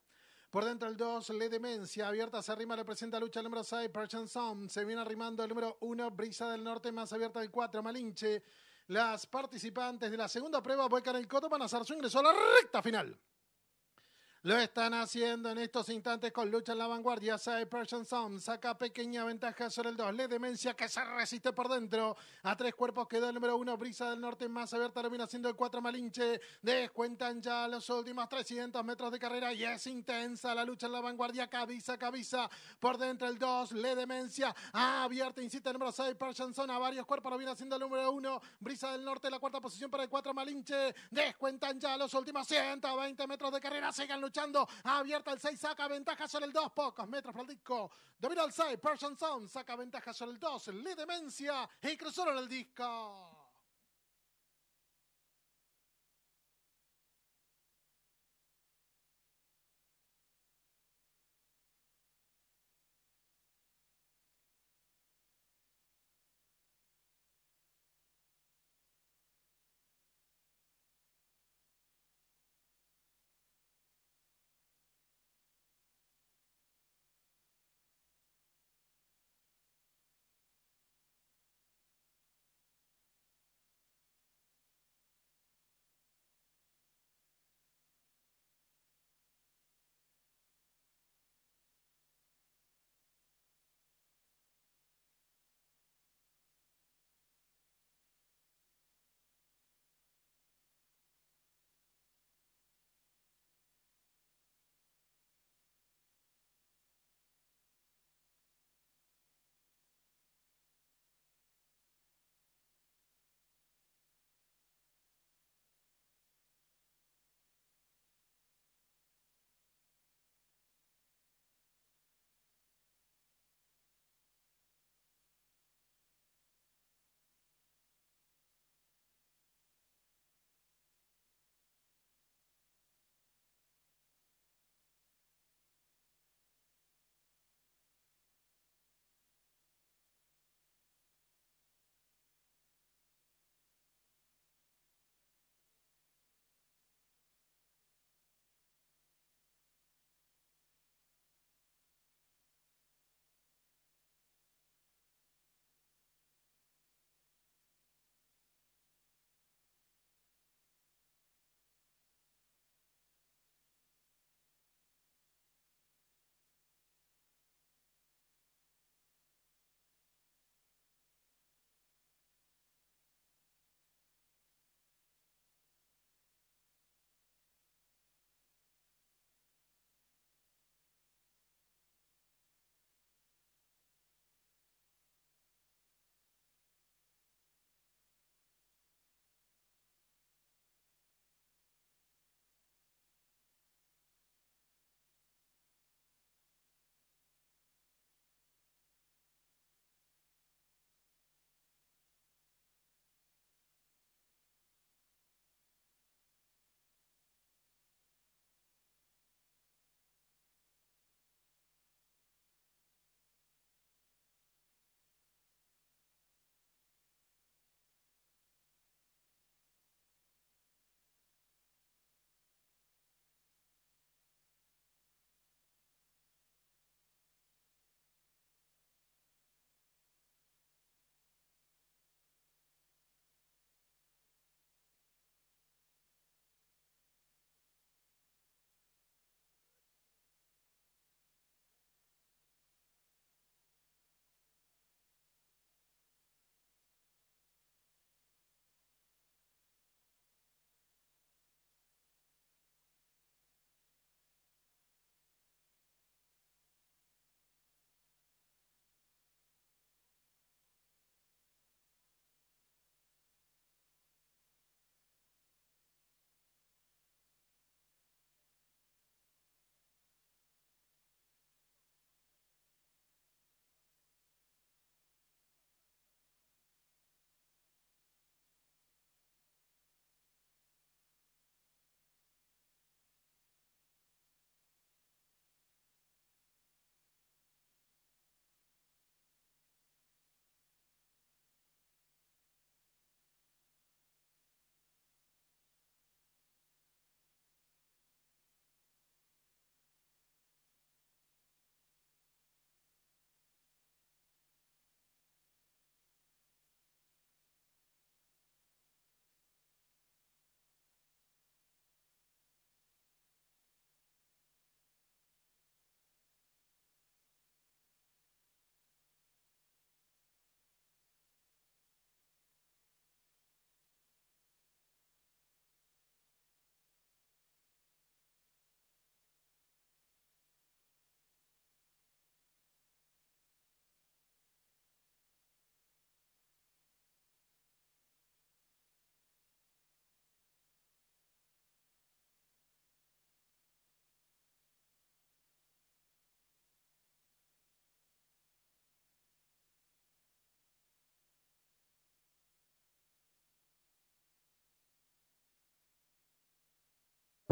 Por dentro el 2, Le Demencia. Abierta se arrima, representa lucha el número 6, Persian Sound. Se viene arrimando el número 1, Brisa del Norte. Más abierta el 4, Malinche. Las participantes de la segunda prueba vuelcan el coto para hacer su ingreso a la recta final. Lo están haciendo en estos instantes con lucha en la vanguardia. Side Persian saca pequeña ventaja sobre el 2. Le demencia que se resiste por dentro. A tres cuerpos queda el número 1. Brisa del Norte más abierta. Lo viene haciendo el 4 Malinche. Descuentan ya los últimos 300 metros de carrera. Y es intensa la lucha en la vanguardia. Cabeza, cabeza. Por dentro el 2. Le demencia. Ah, abierta. Incita el número 6 Persian A varios cuerpos lo viene haciendo el número 1. Brisa del Norte. La cuarta posición para el 4 Malinche. Descuentan ya los últimos 120 metros de carrera. Sigan luchando Ah, abierta el 6, saca ventaja sobre el 2. Pocos metros para el disco. Domina el 6. Persian Sound saca ventaja sobre el 2. Le Demencia y en el disco.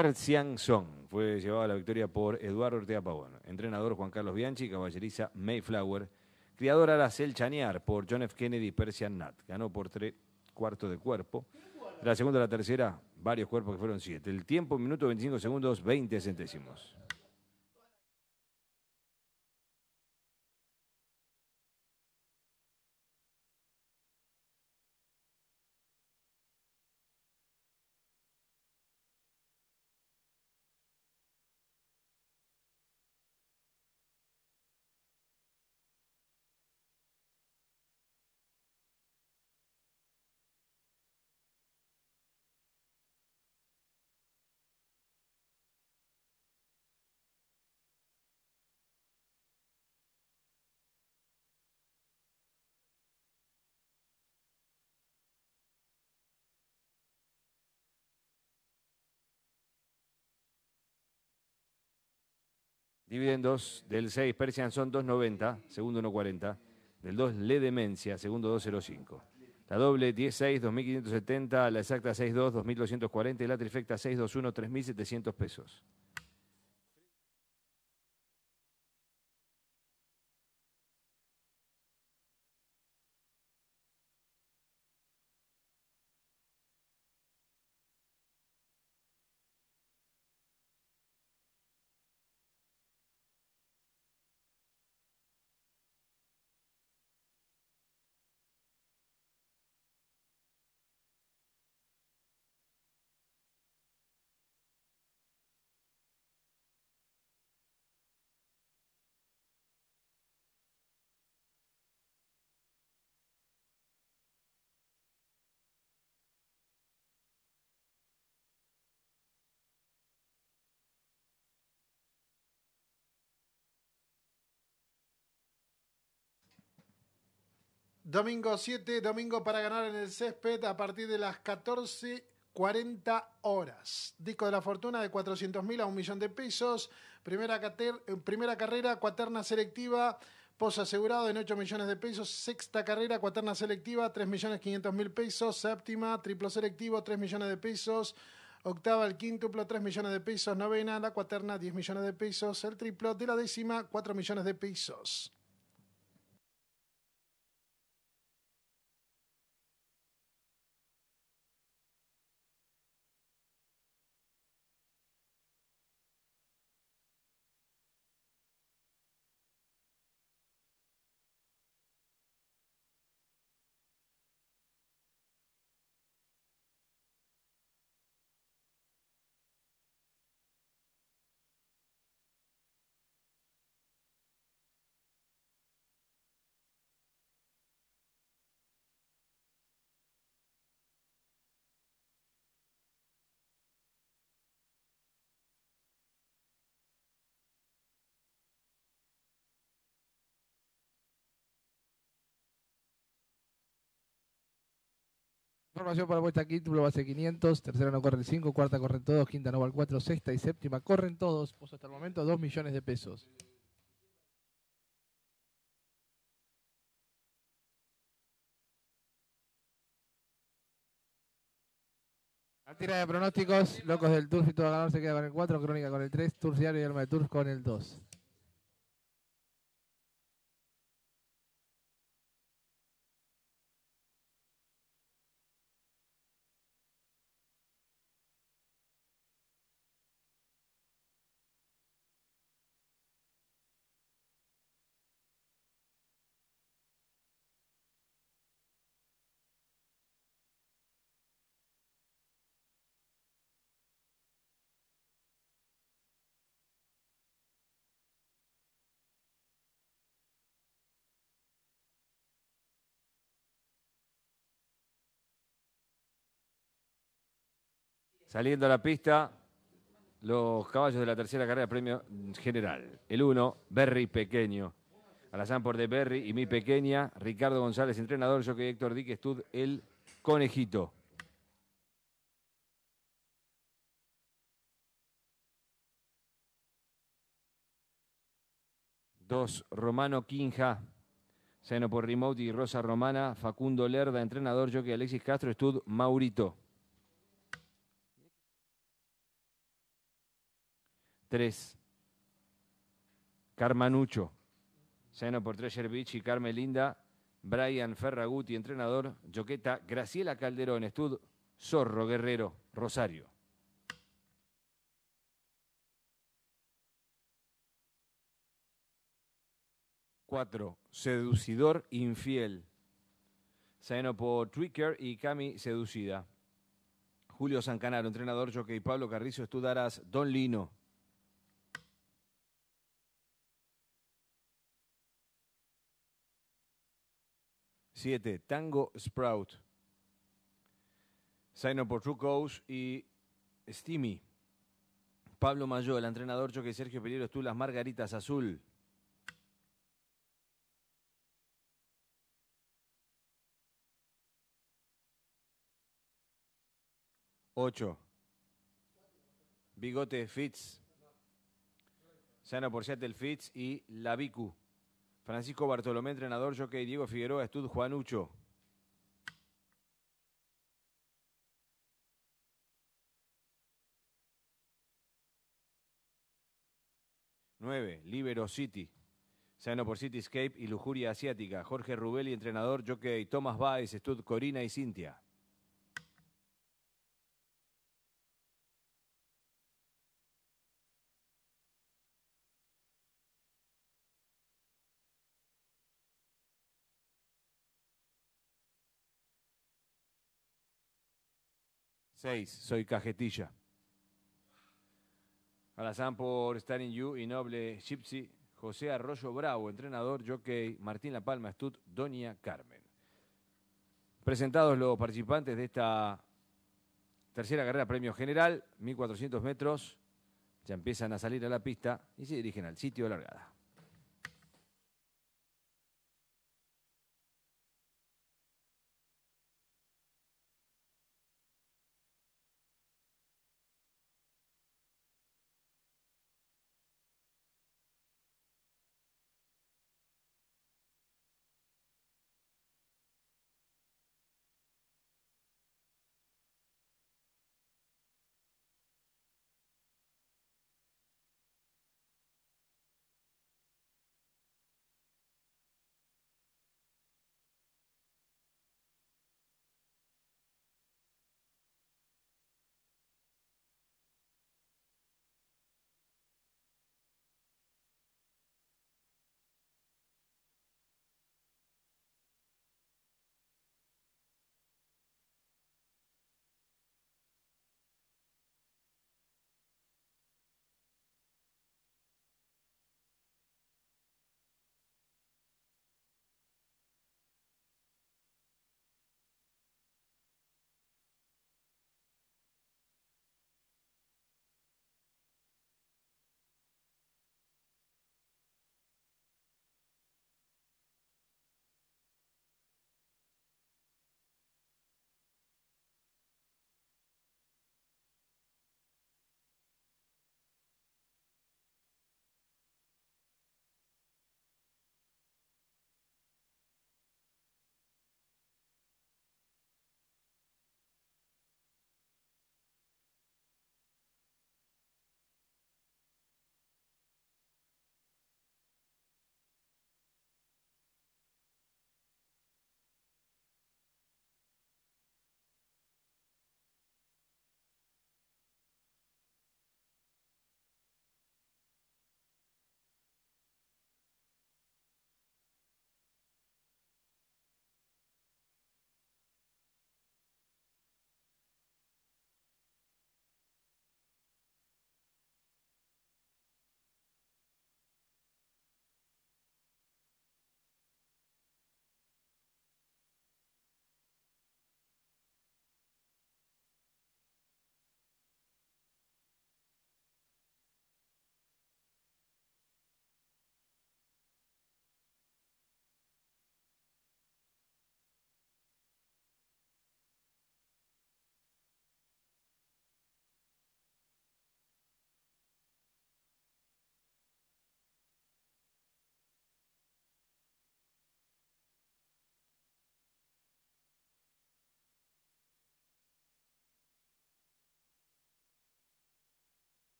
Persian Song. Fue llevado a la victoria por Eduardo Ortega Pavón. Entrenador Juan Carlos Bianchi, caballeriza Mayflower. Criador Aracel Chanear por John F. Kennedy Persian Nat. Ganó por tres cuartos de cuerpo. la segunda a la tercera, varios cuerpos que fueron siete. El tiempo, minuto 25 segundos, 20 centésimos. Dividendos del 6 Persian son 2.90, segundo 1.40. Del 2 Le Demencia, segundo 2.05. La doble 10.6, 2.570, la exacta 6.2, 2.240 y la trifecta 6.21, 3.700 pesos. Domingo 7, domingo para ganar en el césped a partir de las 14.40 horas. Disco de la fortuna de 400.000 a un millón de pesos. Eh, primera, carrera, cuaterna selectiva. Pozo asegurado en 8 millones de pesos. Sexta carrera, cuaterna selectiva, 3.500.000 millones mil pesos. Séptima, triplo selectivo, 3 millones de pesos. Octava, el quíntuplo, 3 millones de pesos. Novena, la cuaterna, 10 millones de pesos. El triplo de la décima, 4 millones de pesos. Información para puesta título, base 500, tercera no corre el 5, cuarta corren todos, quinta no va al 4, sexta y séptima corren todos, pues hasta el momento 2 millones de pesos. La tira de pronósticos, Locos del Turf y todo ganador se queda con el 4, Crónica con el 3, Turf Diario y Alma de Turf con el 2. Saliendo a la pista, los caballos de la tercera carrera, premio general. El uno, Berry Pequeño. Alazán por de Berry y mi pequeña. Ricardo González, entrenador. Yo que Héctor Dique Stud, el conejito. Dos, Romano Quinja. Seno por Remote y Rosa Romana. Facundo Lerda, entrenador. Yo que Alexis Castro, Stud, Maurito. Tres. Carmanucho, Seno por Treasure Beach y Carmelinda, Brian Ferraguti, entrenador, Joqueta, Graciela Calderón, Estud, Zorro Guerrero, Rosario. Cuatro, Seducidor Infiel. Seno por tricker y Cami Seducida. Julio Sancanaro, entrenador, Y Pablo Carrizo, Estudarás. Don Lino. 7. Tango Sprout. Sign por True Coach y Steamy. Pablo Mayor, el entrenador choque Sergio Pereiro, tú las margaritas azul. Ocho. Bigote Fitz. Sano por Seattle Fitz y Labicu. Francisco Bartolomé, entrenador, jockey Diego Figueroa, Estud Juanucho. Nueve, Libero City. Sano por Cityscape y Lujuria Asiática. Jorge y entrenador, jockey Thomas Báez, Estud Corina y Cintia. 6. Soy cajetilla. Alazán por en You y Noble Gypsy. José Arroyo Bravo, entrenador, jockey. Martín La Palma, Estud. Doña Carmen. Presentados los participantes de esta tercera carrera premio general, 1400 metros. Ya empiezan a salir a la pista y se dirigen al sitio de largada.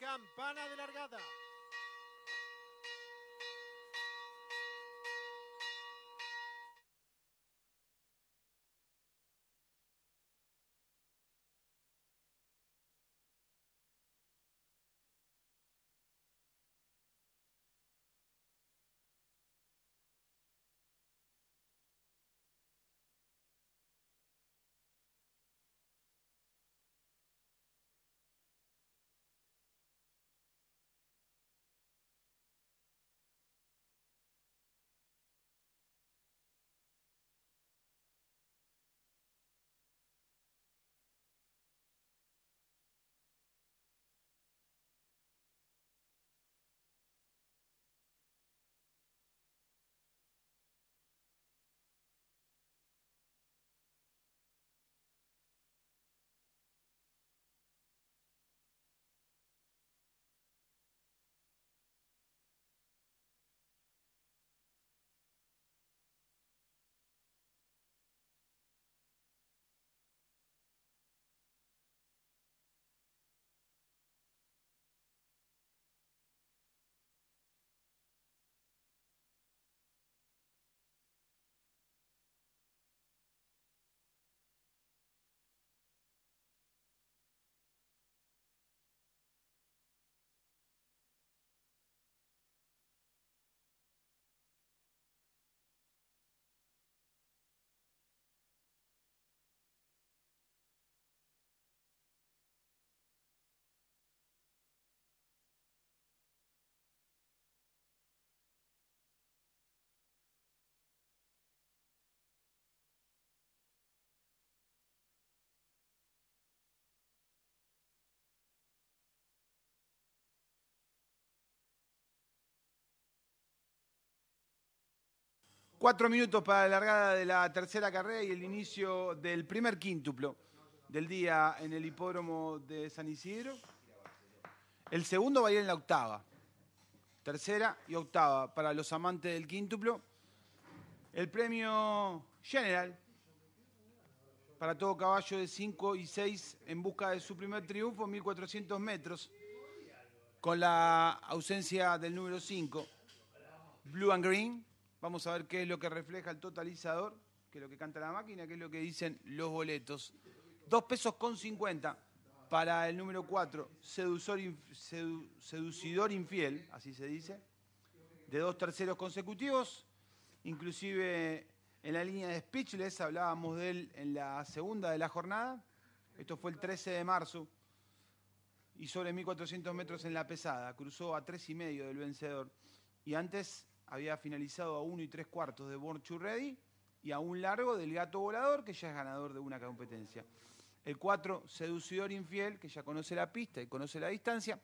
Campana de largada. Cuatro minutos para la largada de la tercera carrera y el inicio del primer quíntuplo del día en el hipódromo de San Isidro. El segundo va a ir en la octava. Tercera y octava para los amantes del quíntuplo. El premio general para todo caballo de 5 y 6 en busca de su primer triunfo, 1400 metros, con la ausencia del número 5, Blue and Green, Vamos a ver qué es lo que refleja el totalizador, qué es lo que canta la máquina, qué es lo que dicen los boletos. Dos pesos con cincuenta para el número 4, seducidor infiel, así se dice, de dos terceros consecutivos. Inclusive en la línea de Speechless hablábamos de él en la segunda de la jornada. Esto fue el 13 de marzo. Y sobre 1400 metros en la pesada. Cruzó a tres y medio del vencedor. Y antes había finalizado a uno y tres cuartos de Born Ready y a un largo del Gato Volador, que ya es ganador de una competencia. El 4, Seducidor Infiel, que ya conoce la pista y conoce la distancia.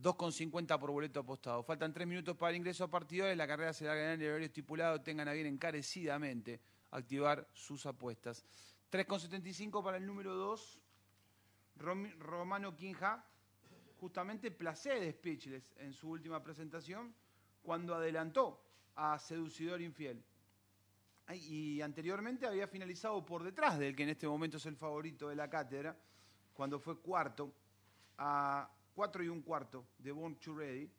2,50 por boleto apostado. Faltan 3 minutos para el ingreso a partidores. La carrera será ganar en el horario estipulado. Tengan a bien encarecidamente activar sus apuestas. 3,75 para el número 2, Romano Quinja. Justamente placé de Speechless en su última presentación cuando adelantó a Seducidor Infiel. Y anteriormente había finalizado por detrás del que en este momento es el favorito de la cátedra, cuando fue cuarto, a cuatro y un cuarto de Born to Ready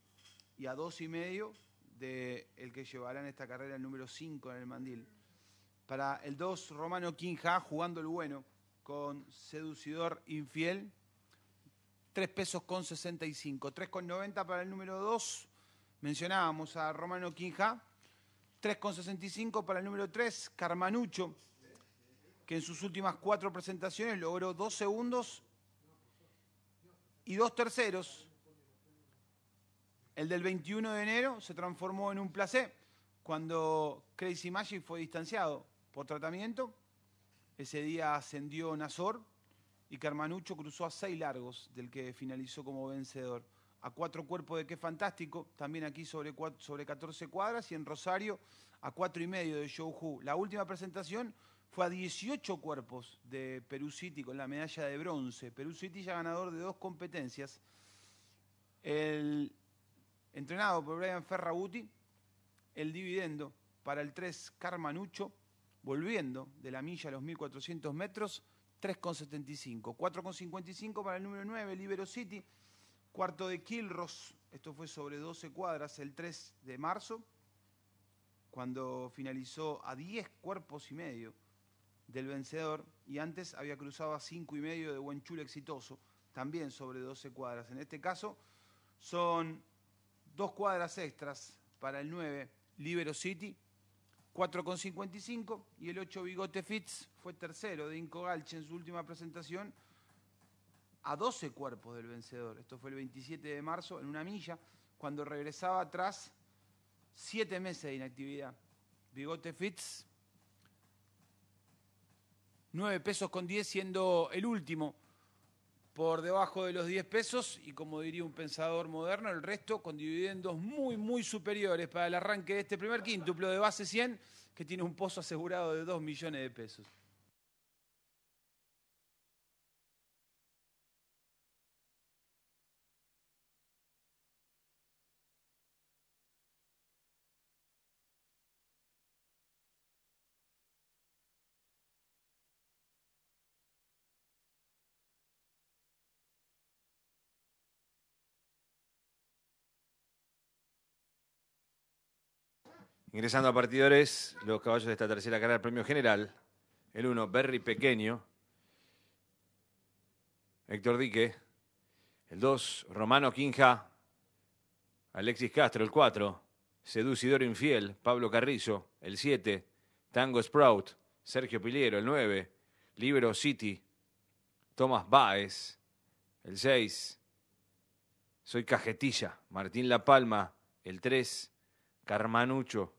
y a dos y medio de el que llevará en esta carrera el número cinco en el mandil. Para el 2, Romano Quinja jugando el bueno con Seducidor Infiel, tres pesos con 65, 90 para el número 2, mencionábamos a Romano Quinja, 3,65 para el número 3, Carmanucho, que en sus últimas cuatro presentaciones logró dos segundos y dos terceros. El del 21 de enero se transformó en un placé cuando Crazy Magic fue distanciado por tratamiento. Ese día ascendió Nazor y Carmanucho cruzó a seis largos del que finalizó como vencedor a cuatro cuerpos de Qué fantástico, también aquí sobre, sobre 14 cuadras, y en Rosario a cuatro y medio de Who. La última presentación fue a 18 cuerpos de Perú City con la medalla de bronce. Perú City ya ganador de dos competencias. El entrenado por Brian Ferraguti, el dividendo para el 3 Carmanucho, volviendo de la milla a los 1400 metros, 3,75. 4,55 para el número 9, Libero City. Cuarto de Kilros, esto fue sobre 12 cuadras el 3 de marzo, cuando finalizó a 10 cuerpos y medio del vencedor y antes había cruzado a 5 y medio de Buenchula exitoso, también sobre 12 cuadras. En este caso son dos cuadras extras para el 9 Libero City, 4,55 y el 8 Bigote Fitz fue tercero de Inco Galche en su última presentación a 12 cuerpos del vencedor. Esto fue el 27 de marzo, en una milla, cuando regresaba tras 7 meses de inactividad. Bigote Fitz, 9 pesos con 10, siendo el último por debajo de los 10 pesos y como diría un pensador moderno, el resto con dividendos muy, muy superiores para el arranque de este primer quíntuplo de base 100 que tiene un pozo asegurado de 2 millones de pesos. Ingresando a partidores, los caballos de esta tercera carrera del premio general. El 1, Berry Pequeño. Héctor Dique. El 2, Romano Quinja. Alexis Castro, el 4. Seducidor Infiel, Pablo Carrizo. El 7, Tango Sprout. Sergio Piliero, el 9. libro City. Tomás Baez. El 6. Soy Cajetilla. Martín La Palma. El 3. Carmanucho.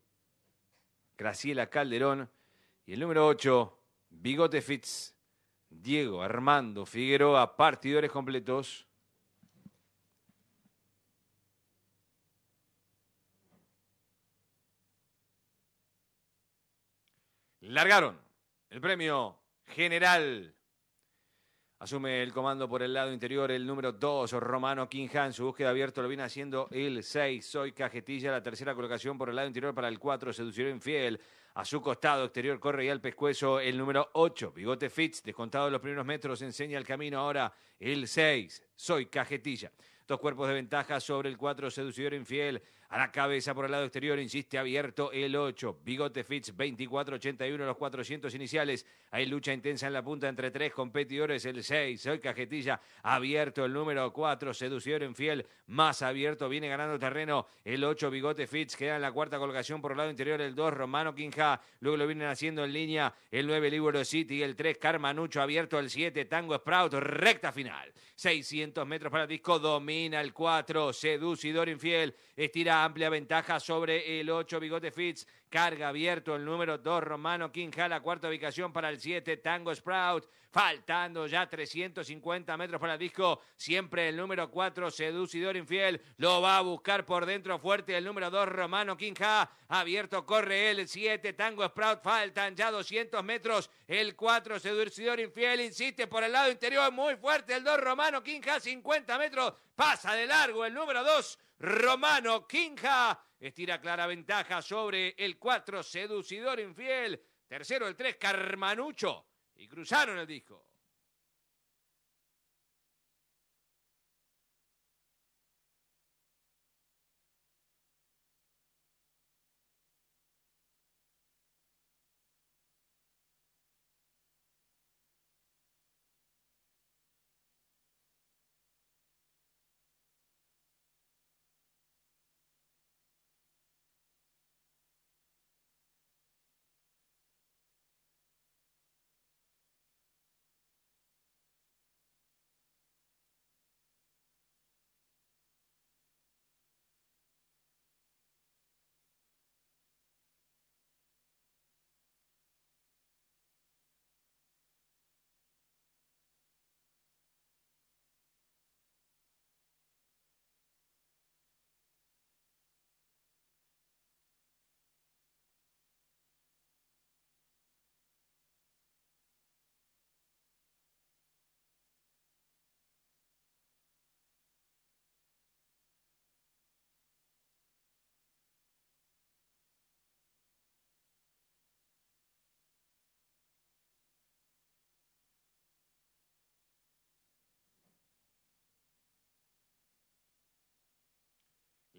Graciela Calderón. Y el número 8, Bigote Fitz, Diego Armando Figueroa, partidores completos. Largaron el premio general Asume el comando por el lado interior el número 2, Romano han Su búsqueda abierta lo viene haciendo el 6, Soy Cajetilla. La tercera colocación por el lado interior para el 4, Seducidor Infiel. A su costado exterior corre y al pescuezo el número 8, Bigote Fitz. Descontado los primeros metros, enseña el camino ahora el 6, Soy Cajetilla. Dos cuerpos de ventaja sobre el 4, Seducidor Infiel. A la cabeza por el lado exterior, insiste abierto el 8. Bigote Fitz 24-81, los 400 iniciales. Hay lucha intensa en la punta entre tres competidores, el 6. hoy Cajetilla, abierto el número 4. Seducidor Infiel, más abierto, viene ganando terreno el 8. Bigote Fitz queda en la cuarta colocación por el lado interior, el 2. Romano Quinja, luego lo vienen haciendo en línea el 9. Libro City, el 3. Carmanucho, abierto el 7. Tango Sprout, recta final. 600 metros para el disco, domina el 4. Seducidor infiel, estira amplia ventaja sobre el 8 Bigote Fitz. Carga abierto el número 2 Romano King la Cuarta ubicación para el 7 Tango Sprout. Faltando ya 350 metros para el disco. Siempre el número 4 Seducidor Infiel. Lo va a buscar por dentro fuerte el número 2 Romano King Abierto corre el 7 Tango Sprout. Faltan ya 200 metros. El 4 Seducidor Infiel insiste por el lado interior. Muy fuerte el 2 Romano King 50 metros. Pasa de largo el número 2. Romano Quinja estira clara ventaja sobre el 4, Seducidor Infiel. Tercero el 3, Carmanucho. Y cruzaron el disco.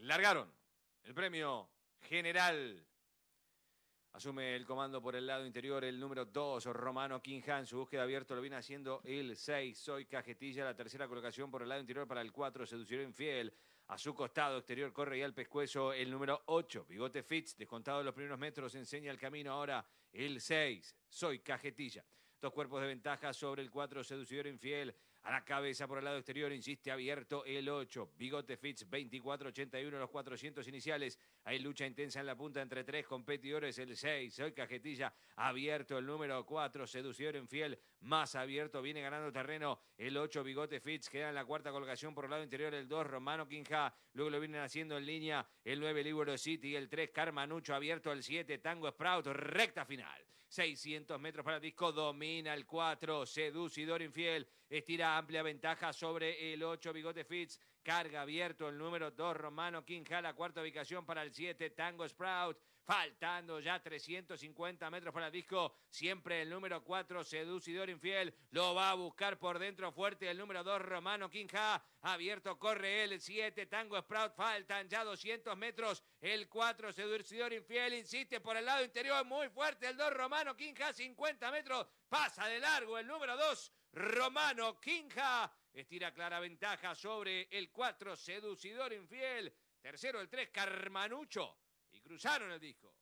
largaron el premio general. Asume el comando por el lado interior el número 2, Romano han Su búsqueda abierta lo viene haciendo el 6. Soy Cajetilla, la tercera colocación por el lado interior para el 4, Seducidor Infiel. A su costado exterior corre y al pescuezo el número 8, Bigote Fitz. Descontado los primeros metros, enseña el camino ahora el 6. Soy Cajetilla. Dos cuerpos de ventaja sobre el 4, Seducidor Infiel. A la cabeza por el lado exterior, insiste abierto el 8. Bigote Fitz 24-81, los 400 iniciales. Hay lucha intensa en la punta entre tres competidores, el 6. Soy Cajetilla abierto el número 4, seducidor en fiel más abierto. Viene ganando terreno el 8 Bigote Fitz. Queda en la cuarta colocación por el lado interior el 2 Romano Quinja. Luego lo vienen haciendo en línea el 9 Libro City. El 3 Carmanucho abierto. El 7 Tango Sprout. Recta final. 600 metros para el disco. Domina el 4. Seducidor Infiel. Estira amplia ventaja sobre el 8 Bigote Fitz. Carga abierto el número 2 Romano Quinja. La cuarta ubicación para el 7 Tango Sprout faltando ya 350 metros para el disco, siempre el número 4, Seducidor Infiel, lo va a buscar por dentro fuerte el número 2, Romano Quinja, abierto corre el 7, Tango Sprout, faltan ya 200 metros, el 4, Seducidor Infiel, insiste por el lado interior, muy fuerte el 2, Romano Quinja, 50 metros, pasa de largo el número 2, Romano Quinja, estira clara ventaja sobre el 4, Seducidor Infiel, tercero el 3, Carmanucho, cruciarono, dico.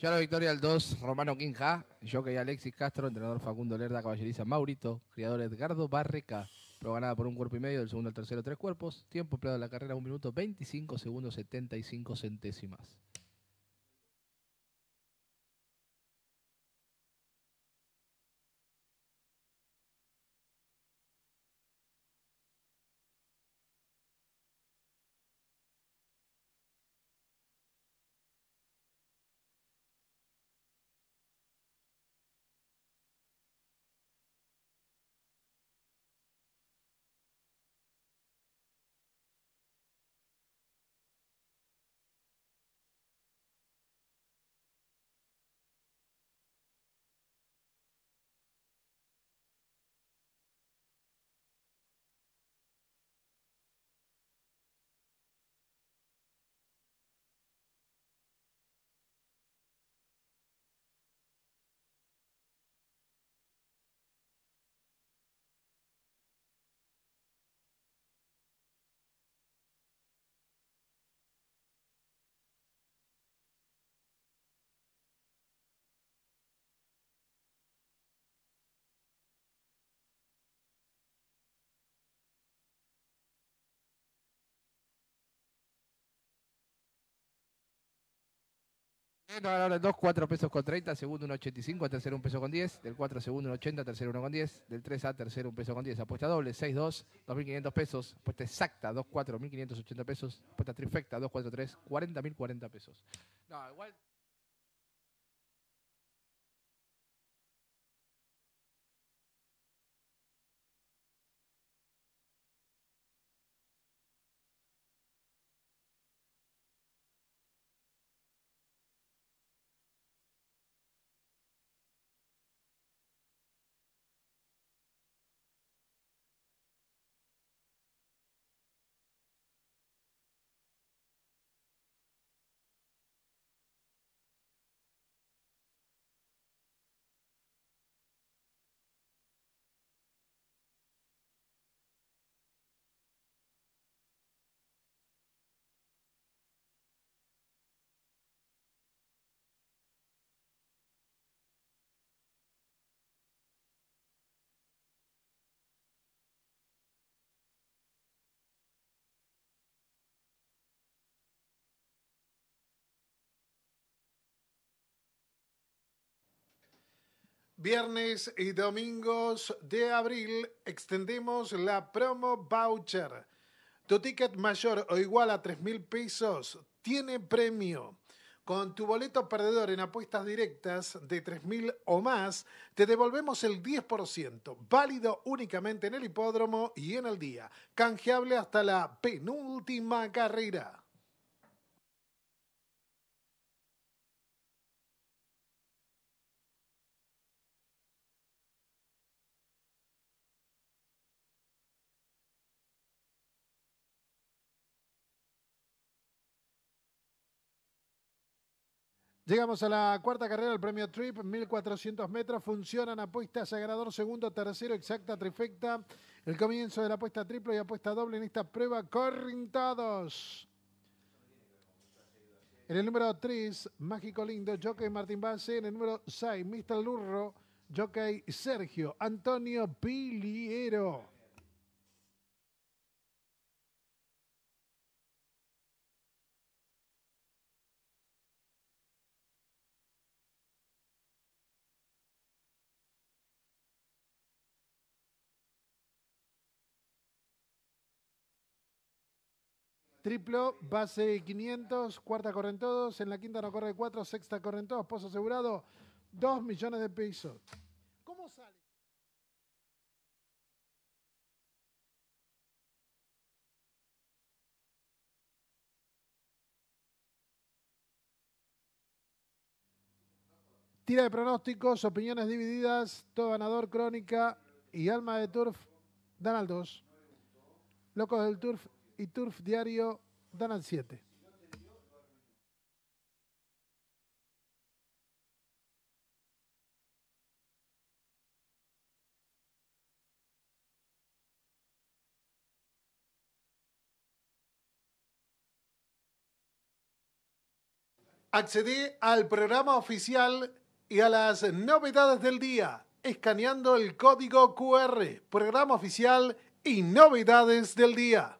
Ya la victoria al 2, Romano Quinja, Jockey Alexis Castro, entrenador Facundo Lerda, caballeriza Maurito, criador Edgardo Barreca. Pro por un cuerpo y medio, del segundo al tercero tres cuerpos. Tiempo empleado de la carrera, un minuto 25 segundos 75 centésimas. ahora el 2, 4 pesos con 30, segundo 85, tercero 1 peso con 10, del 4 segundo 80, tercero 1 con 10, del 3 a tercero 1 peso con 10, apuesta doble 6, 2, 2.500 pesos, apuesta exacta 2, 4, 1.580 pesos, apuesta trifecta 2, 4, 3, 40.040 pesos. No, igual... Viernes y domingos de abril extendemos la promo voucher. Tu ticket mayor o igual a 3.000 mil pesos tiene premio. Con tu boleto perdedor en apuestas directas de 3.000 o más, te devolvemos el 10%, válido únicamente en el hipódromo y en el día, canjeable hasta la penúltima carrera. Llegamos a la cuarta carrera del premio Trip, 1400 metros, funcionan apuestas agrador, segundo, tercero, exacta, trifecta. El comienzo de la apuesta triple y apuesta doble en esta prueba, corrintados. En el número 3, Mágico Lindo, Jockey Martín Base. En el número 6, Mr. Lurro, Jockey Sergio Antonio Piliero. Triplo, base 500, cuarta corren todos, en la quinta no corre cuatro, sexta corren todos, pozo asegurado, 2 millones de pesos. ¿Cómo sale? Tira de pronósticos, opiniones divididas, todo ganador, crónica y alma de turf dan al 2. Locos del turf y Turf Diario dan al 7. Accedí al programa oficial y a las novedades del día escaneando el código QR, programa oficial y novedades del día.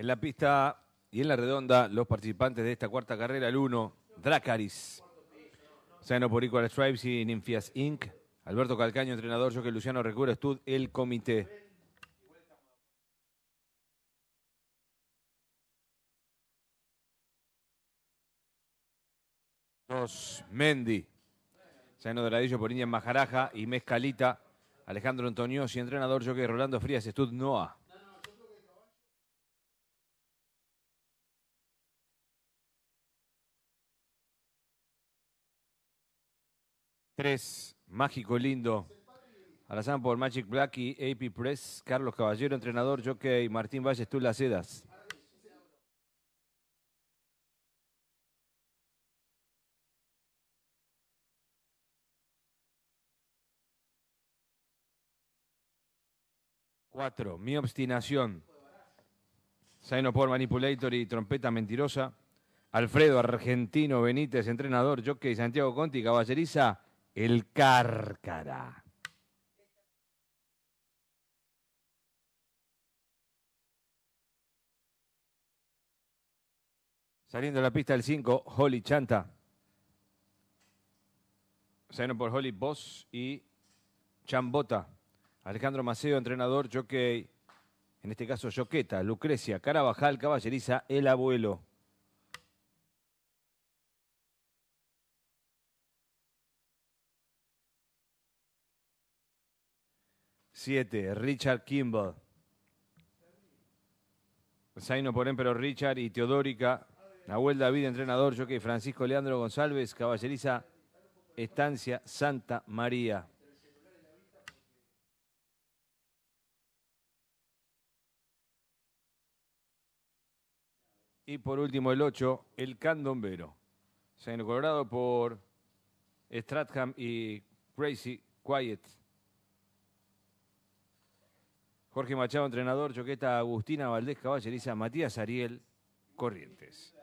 En la pista y en la redonda, los participantes de esta cuarta carrera, el 1, Dracaris, por Equal Stripes y Ninfias Inc., Alberto Calcaño, entrenador, yo Luciano Recuro, Estud el comité. Dos, Mendy, Sano Doradillo por India Majaraja y Mezcalita, Alejandro y entrenador, yo Rolando Frías, Estud Noa. 3, Mágico Lindo. Alazán por Magic y AP Press, Carlos Caballero, entrenador, jockey, Martín Valles, tú las sedas. Cuatro, mi obstinación. Zaino por Manipulator y trompeta mentirosa. Alfredo Argentino Benítez, entrenador, jockey, Santiago Conti, caballeriza el cárcara. Saliendo de la pista del 5, Holly Chanta. Saliendo por Holly Boss y Chambota. Alejandro Maceo, entrenador, jockey, en este caso Joqueta, Lucrecia, Carabajal, Caballeriza, El Abuelo. 7. Richard Kimball. Zaino por pero Richard y Teodórica. Nahuel David, entrenador, que Francisco Leandro González, caballeriza Estancia Santa María. Y por último el 8, el Candombero. Zaino Colorado por Stratham y Crazy Quiet. Jorge Machado, entrenador, Choqueta Agustina Valdés Caballeriza, Matías Ariel Corrientes.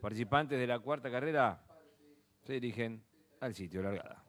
Participantes de la cuarta carrera se dirigen al sitio largada.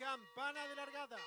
Campana de largada.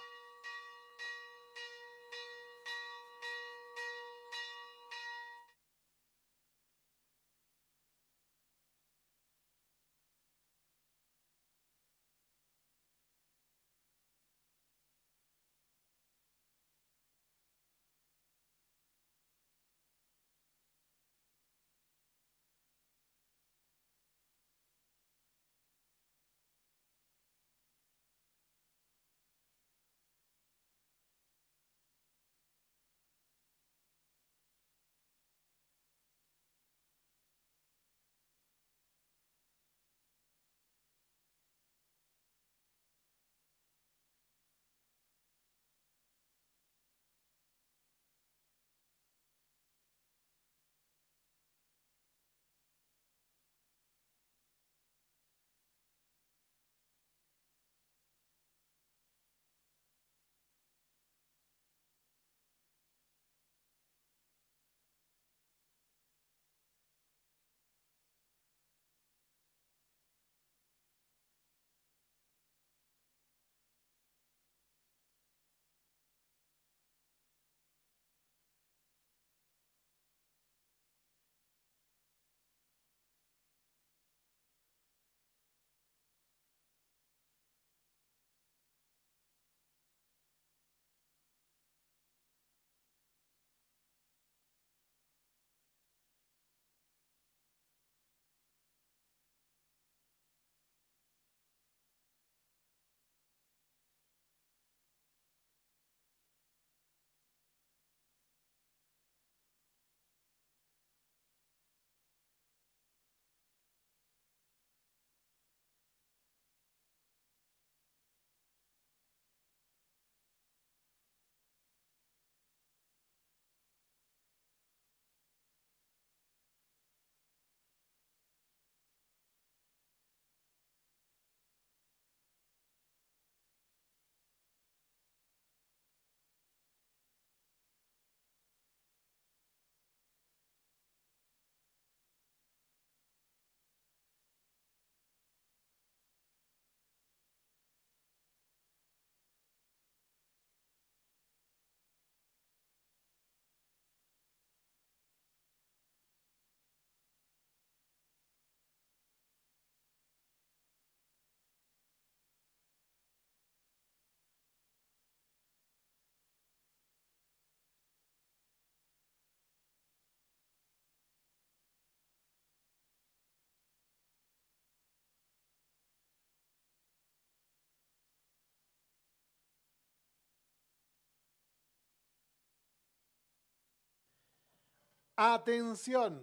Atención,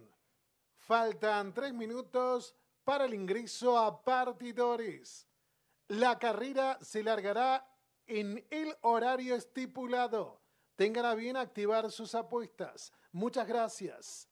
faltan tres minutos para el ingreso a partidores. La carrera se largará en el horario estipulado. Tengan a bien activar sus apuestas. Muchas gracias.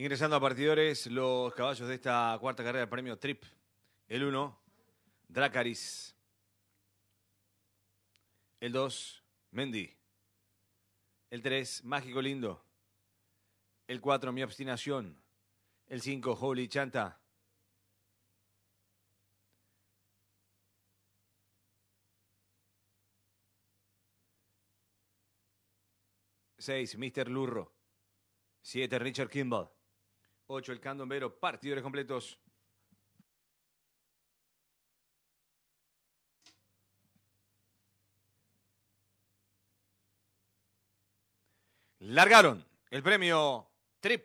Ingresando a partidores, los caballos de esta cuarta carrera del premio Trip. El 1, Dracaris. El 2, Mendy. El 3, Mágico Lindo. El 4, Mi Obstinación. El 5, Holy Chanta. 6, Mr. Lurro. 7, Richard Kimball. 8 el candombero, partidores completos. Largaron el premio Trip.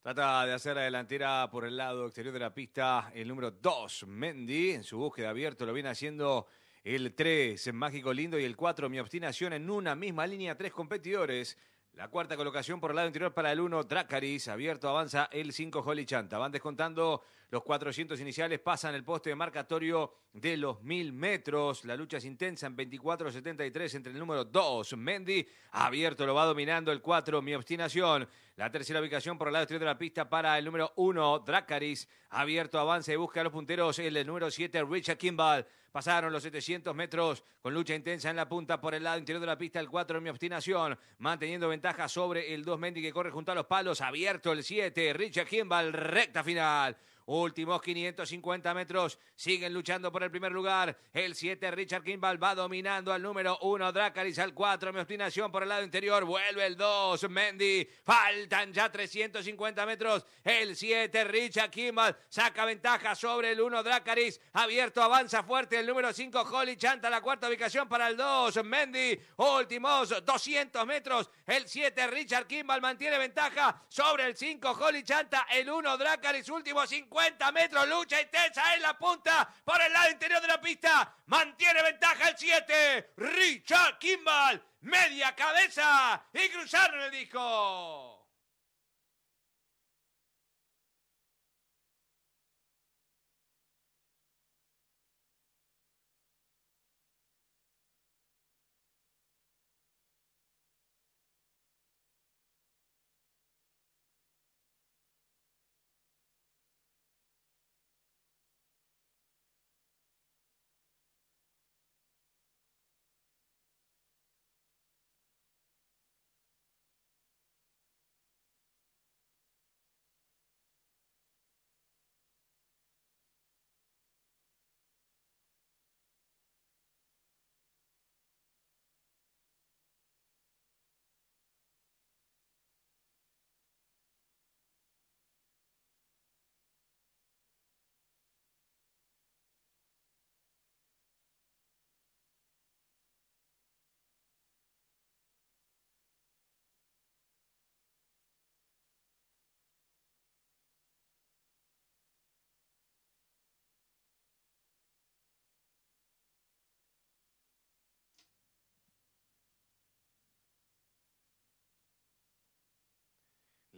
Trata de hacer la delantera por el lado exterior de la pista el número 2, Mendy, en su búsqueda abierto. Lo viene haciendo el 3, Mágico Lindo, y el 4, Mi Obstinación, en una misma línea, tres competidores. La cuarta colocación por el lado interior para el 1, Dracaris. Abierto avanza el 5, Holly Chanta. Van descontando los 400 iniciales, pasan el poste de marcatorio de los 1000 metros. La lucha es intensa en 24-73 entre el número 2, Mendy. Abierto lo va dominando el 4, Mi Obstinación. La tercera ubicación por el lado exterior de la pista para el número 1, Dracaris. Abierto, avance busca a los punteros. El número 7, Richard Kimball. Pasaron los 700 metros con lucha intensa en la punta por el lado interior de la pista. El 4 en mi obstinación, manteniendo ventaja sobre el 2 Mendy que corre junto a los palos. Abierto el 7, Richard Kimball, recta final. Últimos 550 metros. Siguen luchando por el primer lugar. El 7, Richard Kimball, va dominando al número 1. Dracaris al 4. Mi obstinación por el lado interior. Vuelve el 2. Mendy. Faltan ya 350 metros. El 7, Richard Kimball, saca ventaja sobre el 1. Dracaris. Abierto, avanza fuerte. El número 5, Holly Chanta. La cuarta ubicación para el 2. Mendy. Últimos 200 metros. El 7, Richard Kimball mantiene ventaja sobre el 5, Holly Chanta. El 1, Dracaris. Último 5. 50 metros, lucha intensa en la punta por el lado interior de la pista. Mantiene ventaja el 7. Richard Kimball, media cabeza y cruzaron el disco.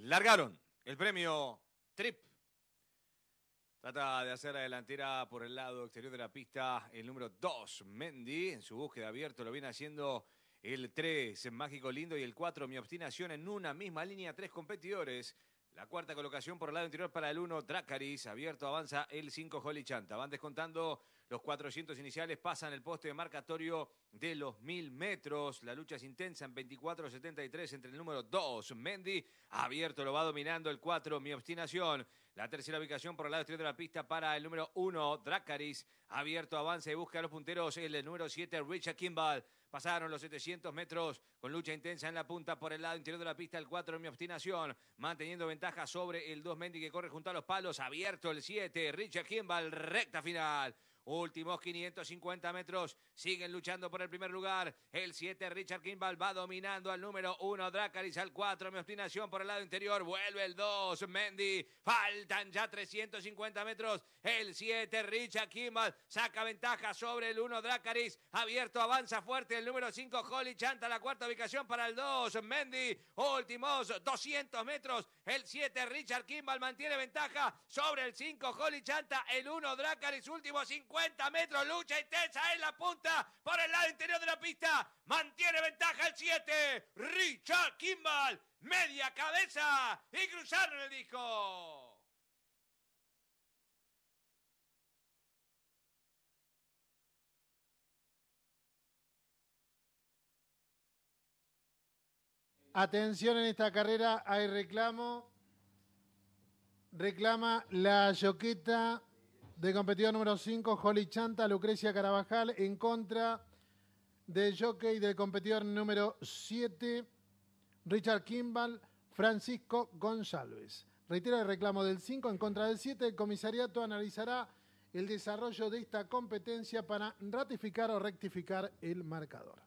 largaron el premio Trip. Trata de hacer la delantera por el lado exterior de la pista el número 2, Mendy, en su búsqueda abierto, lo viene haciendo el 3, Mágico Lindo, y el 4, Mi Obstinación, en una misma línea, tres competidores. La cuarta colocación por el lado interior para el 1, Dracaris, abierto avanza el 5, Holly Chanta. Van descontando los 400 iniciales pasan el poste de marcatorio de los 1000 metros. La lucha es intensa en 24-73 entre el número 2, Mendy. Abierto lo va dominando el 4, Mi Obstinación. La tercera ubicación por el lado exterior de la pista para el número 1, Dracaris. Abierto avanza y busca a los punteros el número 7, Richard Kimball. Pasaron los 700 metros con lucha intensa en la punta por el lado interior de la pista, el 4 mi obstinación, manteniendo ventaja sobre el 2 Mendy que corre junto a los palos, abierto el 7, Richard Kimball, recta final. Últimos 550 metros. Siguen luchando por el primer lugar. El 7, Richard Kimball, va dominando al número 1. Dracaris al 4. Mi obstinación por el lado interior. Vuelve el 2. Mendy. Faltan ya 350 metros. El 7, Richard Kimball, saca ventaja sobre el 1. Dracaris. Abierto, avanza fuerte. El número 5, Holly Chanta, la cuarta ubicación para el 2. Mendy. Últimos 200 metros. El 7, Richard Kimball mantiene ventaja sobre el 5. Holly Chanta. El 1, Dracaris. Último 50. 50 metros, lucha intensa en la punta por el lado interior de la pista. Mantiene ventaja el 7. Richard Kimball, media cabeza y cruzaron el disco. Atención en esta carrera, hay reclamo. Reclama la yoqueta de competidor número 5, Holly Chanta, Lucrecia Carabajal, en contra de jockey del competidor número 7, Richard Kimball, Francisco González. Reitera el reclamo del 5 en contra del 7. El comisariato analizará el desarrollo de esta competencia para ratificar o rectificar el marcador.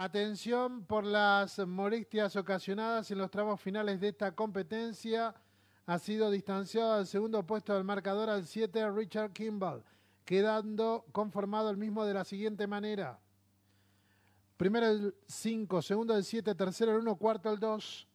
Atención por las molestias ocasionadas en los tramos finales de esta competencia. Ha sido distanciado al segundo puesto del marcador al 7 Richard Kimball, quedando conformado el mismo de la siguiente manera. Primero el 5, segundo el 7, tercero el 1, cuarto el 2.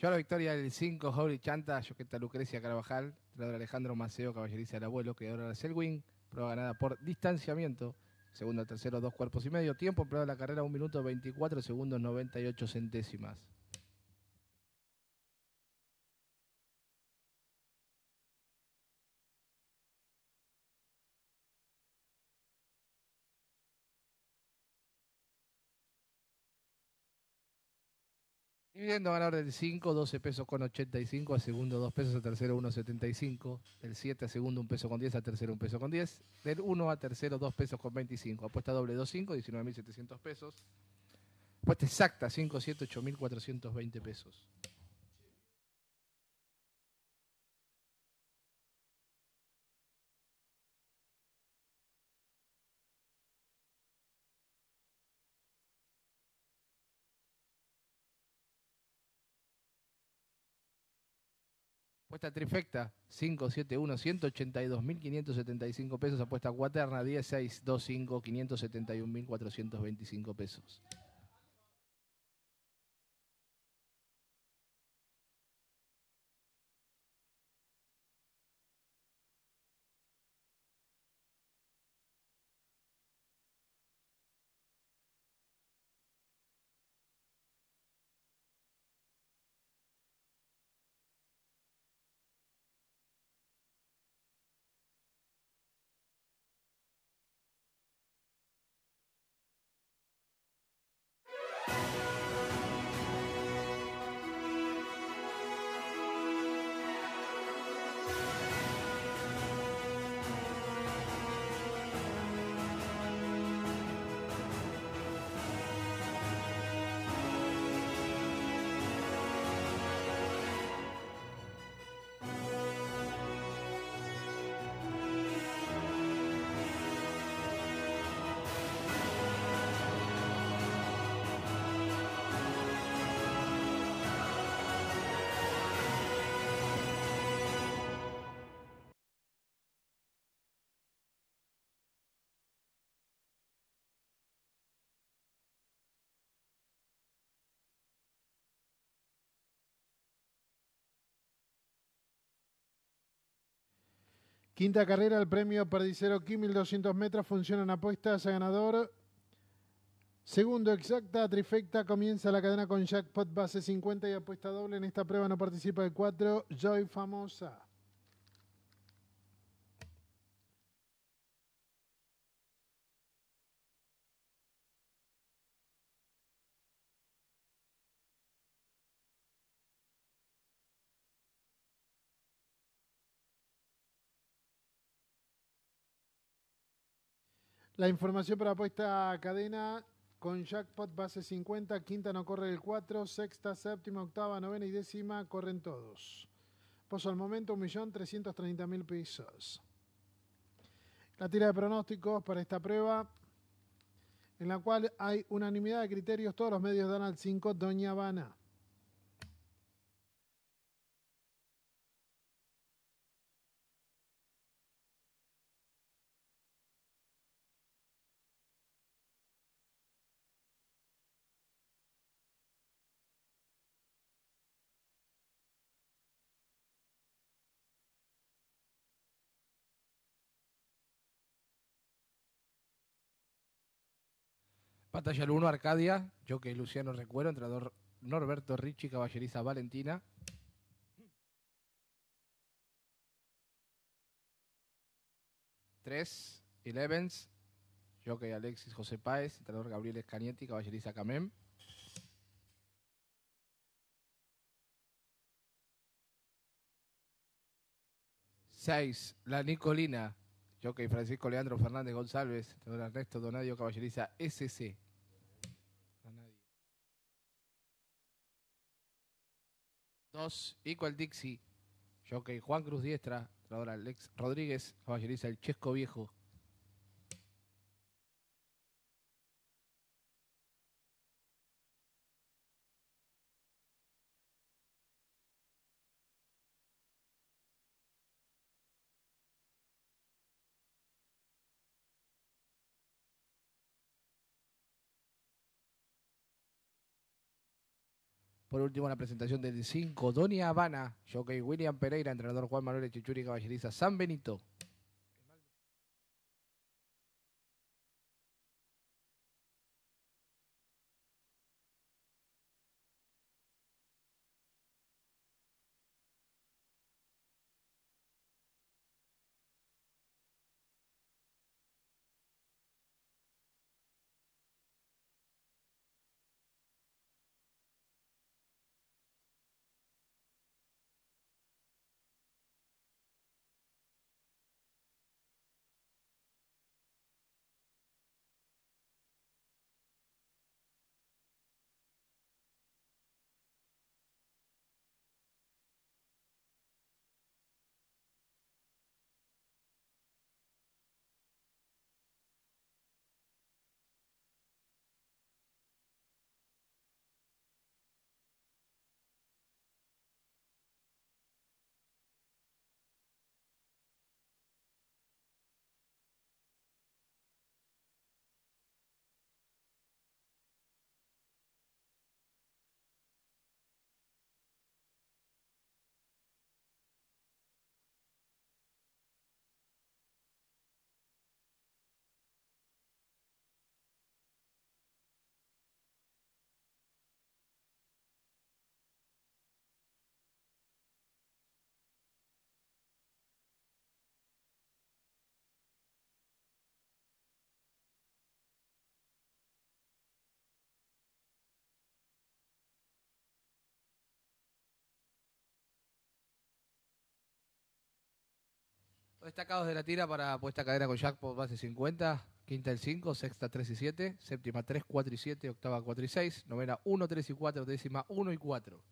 Yo la victoria del 5, Holy Chanta, Yoqueta Lucrecia Carabajal, Trador Alejandro Maceo, Caballeriza del Abuelo, Creador la Wing, prueba ganada por distanciamiento, segundo al tercero, dos cuerpos y medio, tiempo, prueba de la carrera, 1 minuto 24 segundos 98 centésimas. Dividendo ganador del 5, 12 pesos con 85, a segundo 2 pesos, a tercero 1,75, del 7 a segundo 1 peso con 10, a tercero 1 peso con 10, del 1 a tercero 2 pesos con 25, apuesta doble 2,5, 19.700 pesos, apuesta exacta 5, 7, 8.420 pesos. Apuesta trifecta 571 182.575 pesos. Apuesta cuaterna 10, 571.425 pesos. Quinta carrera, el premio Perdicero Kim 1200 metros, funcionan apuestas a ganador. Segundo, exacta, trifecta, comienza la cadena con jackpot base 50 y apuesta doble. En esta prueba no participa el 4, Joy Famosa. La información para apuesta cadena con jackpot base 50, quinta no corre el 4, sexta, séptima, octava, novena y décima corren todos. Pozo al momento 1.330.000 pesos. La tira de pronósticos para esta prueba, en la cual hay unanimidad de criterios, todos los medios dan al 5 Doña Habana. Batalla 1, Arcadia, Jockey Luciano Recuero, entrenador Norberto Ricci, caballeriza Valentina. Tres, Elevens, Jockey Alexis José Páez, entrenador Gabriel Escanietti, caballeriza Camem. 6, La Nicolina, Jockey Francisco Leandro Fernández González, entrenador Ernesto Donadio, caballeriza SC. nos Equal Dixie, Jockey Juan Cruz Diestra, Alex Rodríguez, Caballeriza El Chesco Viejo, por último la presentación del 5, Doña Habana, Jockey William Pereira, entrenador Juan Manuel Chichuri, caballeriza San Benito. Destacados de la tira para puesta cadera con jackpot base 50, quinta el 5, sexta 3 y 7, séptima 3, 4 y 7, octava 4 y 6, novena 1, 3 y 4, décima 1 y 4.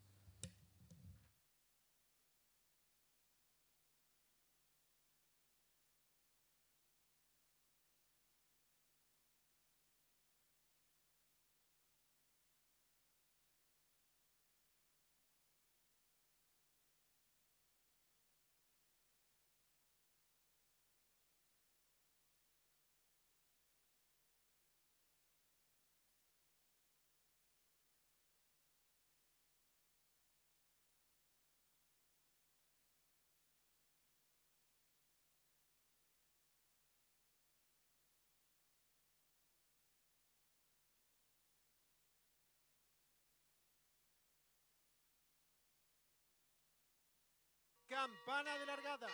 Campana de largada.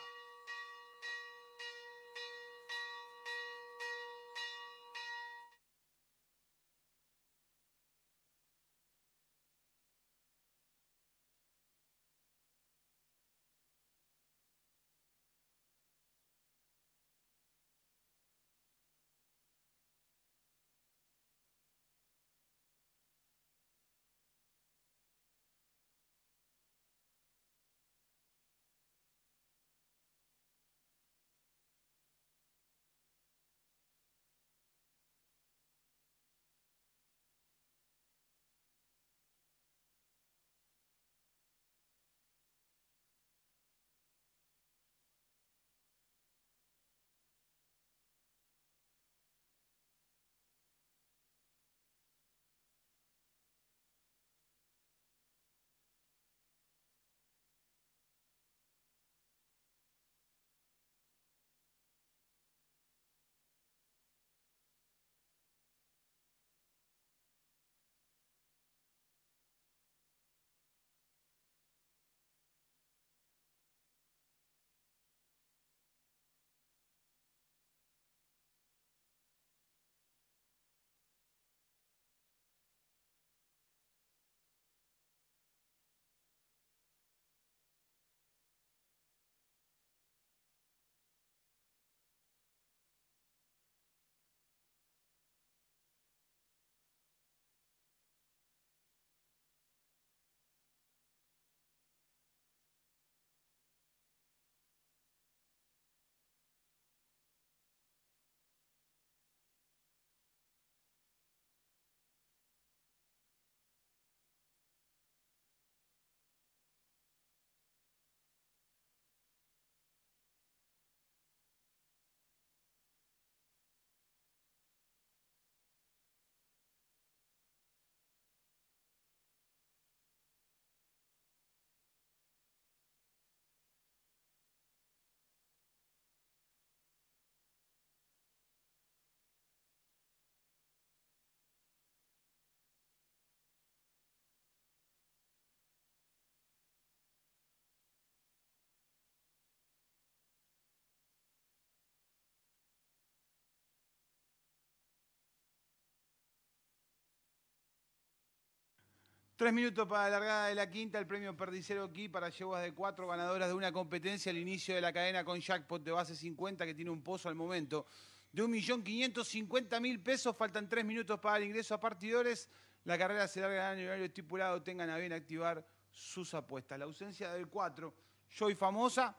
Tres minutos para la largada de la quinta, el premio Perdicero aquí para yeguas de cuatro ganadoras de una competencia al inicio de la cadena con jackpot de base 50 que tiene un pozo al momento de 1.550.000 pesos. Faltan tres minutos para el ingreso a partidores. La carrera se larga en el horario estipulado. Tengan a bien activar sus apuestas. La ausencia del 4, Joy Famosa.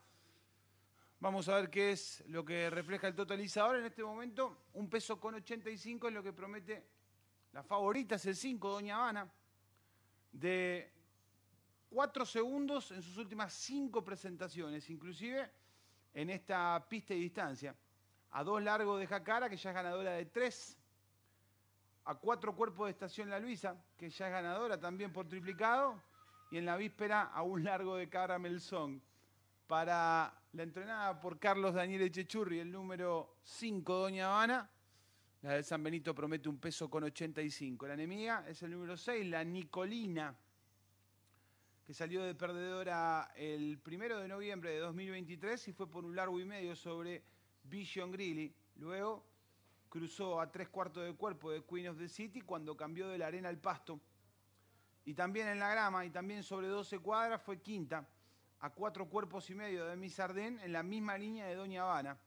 Vamos a ver qué es lo que refleja el totalizador. En este momento, un peso con 85 es lo que promete la favorita, es el 5, Doña Habana de cuatro segundos en sus últimas cinco presentaciones, inclusive en esta pista y distancia. A dos largos de Jacara, que ya es ganadora de tres, A cuatro cuerpos de estación La Luisa, que ya es ganadora también por triplicado. Y en la víspera a un largo de Caramel Song. Para la entrenada por Carlos Daniel Echechurri, el número 5, Doña Habana la del San Benito promete un peso con 85. La enemiga es el número 6, la Nicolina, que salió de perdedora el primero de noviembre de 2023 y fue por un largo y medio sobre Vision Grilly. Luego cruzó a tres cuartos de cuerpo de Queen of the City cuando cambió de la arena al pasto. Y también en la grama, y también sobre 12 cuadras, fue quinta a cuatro cuerpos y medio de Miss Arden en la misma línea de Doña Habana.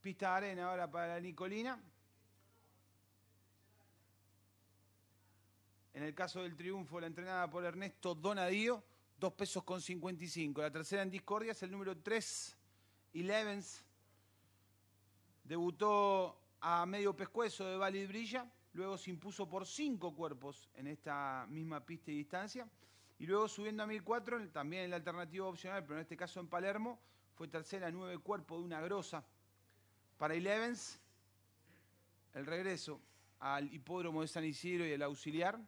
Pista de arena ahora para la Nicolina, En el caso del triunfo, la entrenada por Ernesto Donadío, 2 pesos con 55. La tercera en discordia es el número 3, Elevens. Debutó a medio pescuezo de Validbrilla, Brilla, luego se impuso por 5 cuerpos en esta misma pista y distancia. Y luego subiendo a 1004, también en la alternativa opcional, pero en este caso en Palermo, fue tercera, 9 cuerpos de una grosa. Para Elevens, el regreso al hipódromo de San Isidro y el auxiliar,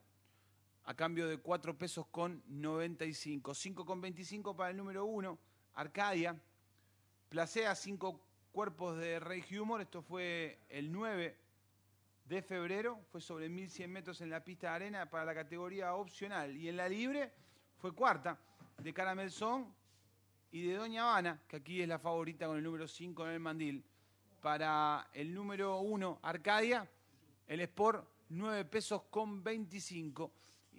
a cambio de 4 pesos con 95. 5 con 25 para el número 1, Arcadia. Placea 5 cuerpos de Rey Humor, esto fue el 9 de febrero, fue sobre 1100 metros en la pista de arena para la categoría opcional. Y en la libre fue cuarta de Caramel y de Doña Habana, que aquí es la favorita con el número 5 en el mandil. Para el número 1, Arcadia, el Sport, 9 pesos con 25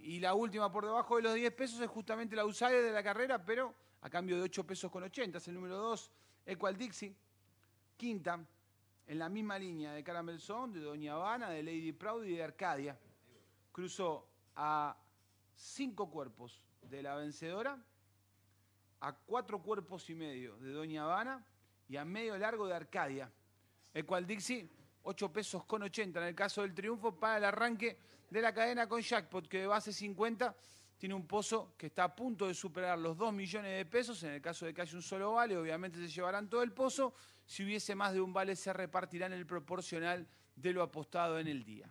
y la última por debajo de los 10 pesos es justamente la usada de la carrera, pero a cambio de 8 pesos con 80. Es el número 2, Equal Dixie. Quinta, en la misma línea de Caramelson, de Doña Habana, de Lady Proud y de Arcadia. Cruzó a 5 cuerpos de la vencedora, a 4 cuerpos y medio de Doña Habana y a medio largo de Arcadia. Equal Dixie 8 pesos con 80 en el caso del triunfo para el arranque de la cadena con Jackpot, que de base 50 tiene un pozo que está a punto de superar los 2 millones de pesos. En el caso de que haya un solo vale, obviamente se llevarán todo el pozo. Si hubiese más de un vale, se repartirán el proporcional de lo apostado en el día.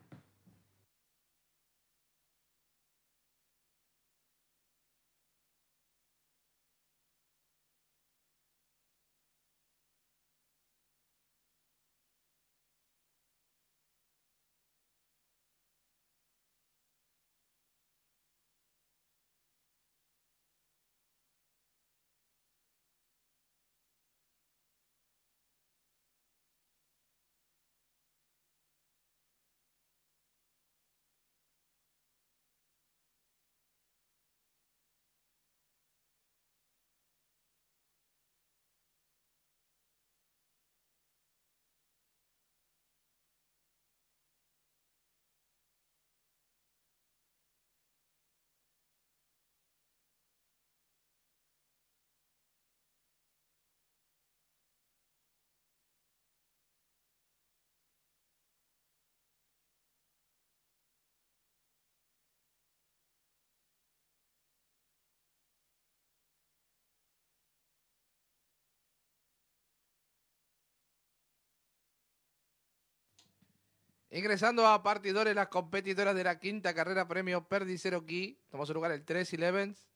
Ingresando a partidores, las competidoras de la quinta carrera premio Perdi Key. Tomó su lugar el 3 Elevens.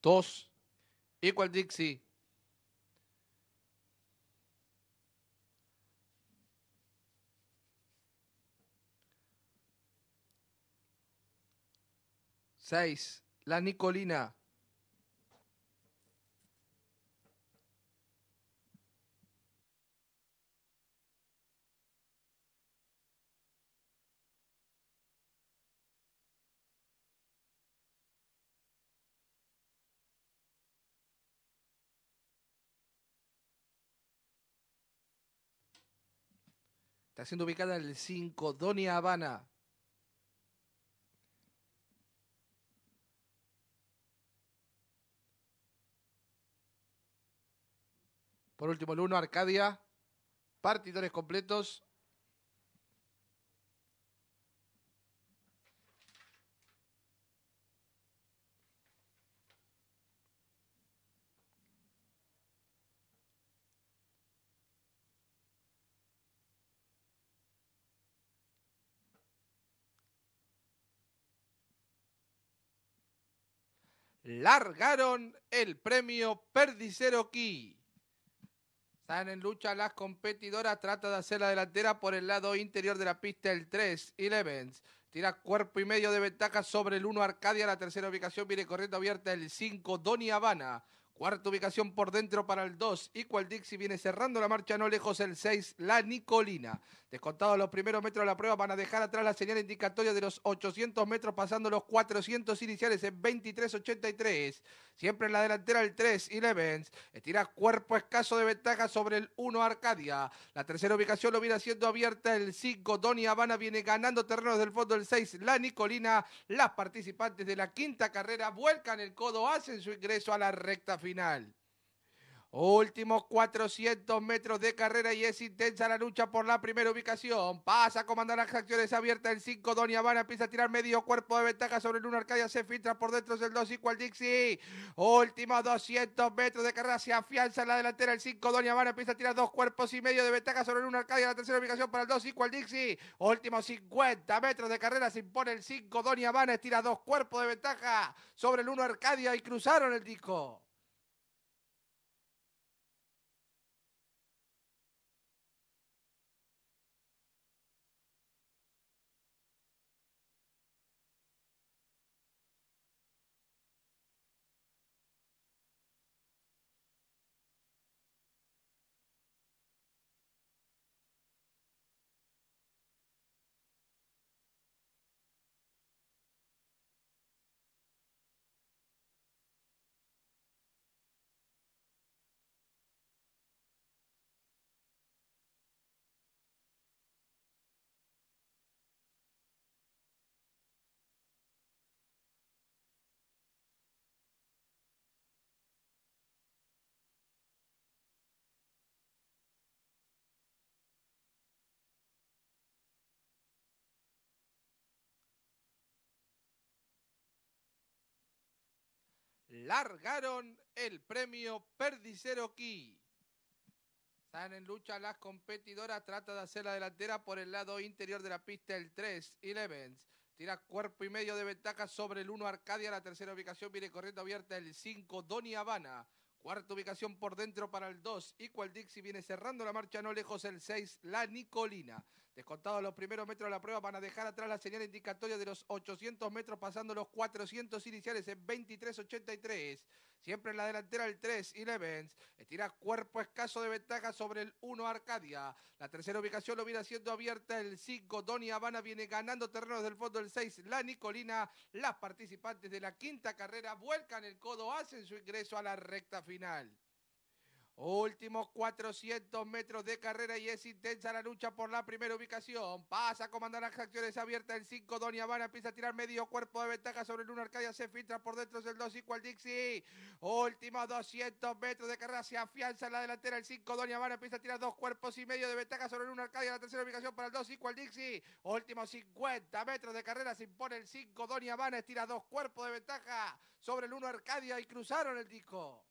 Dos. Equal Dixie. Seis, La Nicolina. Está siendo ubicada en el 5, Donia Habana. Por último, el 1, Arcadia. Partidores completos. largaron el premio Perdicero Key. Están en lucha las competidoras. Trata de hacer la delantera por el lado interior de la pista el 3. 11. Tira cuerpo y medio de ventaja sobre el 1 Arcadia. La tercera ubicación viene corriendo abierta el 5 Doni Habana. Cuarta ubicación por dentro para el 2. Equal Dixie viene cerrando la marcha no lejos el 6, la Nicolina. Descontados los primeros metros de la prueba van a dejar atrás la señal indicatoria de los 800 metros pasando los 400 iniciales en 23.83. Siempre en la delantera el 3, Elevens. Estira cuerpo escaso de ventaja sobre el 1, Arcadia. La tercera ubicación lo viene haciendo abierta el 5, Doni Habana viene ganando terrenos del fondo el 6, la Nicolina. Las participantes de la quinta carrera vuelcan el codo, hacen su ingreso a la recta final final. Últimos 400 metros de carrera y es intensa la lucha por la primera ubicación. Pasa a comandar las acciones abiertas el 5. Doña Habana empieza a tirar medio cuerpo de ventaja sobre el 1. Arcadia se filtra por dentro del 2. Igual Dixie. Últimos 200 metros de carrera se afianza en la delantera el 5. Doña Habana empieza a tirar dos cuerpos y medio de ventaja sobre el 1. Arcadia la tercera ubicación para el 2. Igual Dixie. Últimos 50 metros de carrera se impone el 5. Doña Habana estira dos cuerpos de ventaja sobre el 1. Arcadia y cruzaron el disco. largaron el premio Perdicero Key. Están en lucha las competidoras. Trata de hacer la delantera por el lado interior de la pista el 3, Elevens. Tira cuerpo y medio de ventaja sobre el 1, Arcadia. La tercera ubicación viene corriendo abierta el 5, Doni Habana. Cuarta ubicación por dentro para el 2, Equal Dixie viene cerrando la marcha no lejos el 6, La Nicolina. Descontados los primeros metros de la prueba, van a dejar atrás la señal indicatoria de los 800 metros, pasando los 400 iniciales en 23.83. Siempre en la delantera el 3, Elevens. Estira cuerpo escaso de ventaja sobre el 1, Arcadia. La tercera ubicación lo viene haciendo abierta el 5. Donia Habana viene ganando terrenos del fondo el 6. La Nicolina. Las participantes de la quinta carrera vuelcan el codo, hacen su ingreso a la recta final. Últimos 400 metros de carrera y es intensa la lucha por la primera ubicación. Pasa a comandar las acciones abiertas el 5. Don Habana empieza a tirar medio cuerpo de ventaja sobre el 1. Arcadia se filtra por dentro del 2 igual Dixie. Últimos 200 metros de carrera se afianza en la delantera el 5. Doña Habana empieza a tirar dos cuerpos y medio de ventaja sobre el 1. Arcadia la tercera ubicación para el 2 igual Dixie. Últimos 50 metros de carrera se impone el 5. Doña Habana estira dos cuerpos de ventaja sobre el 1. Arcadia y cruzaron el disco.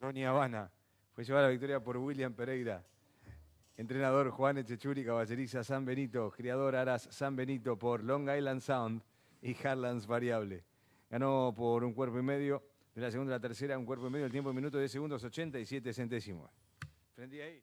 Tony Habana fue llevada la victoria por William Pereira. Entrenador Juan Echechuri, caballeriza San Benito, criador Aras San Benito por Long Island Sound y Harlands Variable. Ganó por un cuerpo y medio, de la segunda a la tercera, un cuerpo y medio, el tiempo de minutos de segundos, 87 centésimos. ahí.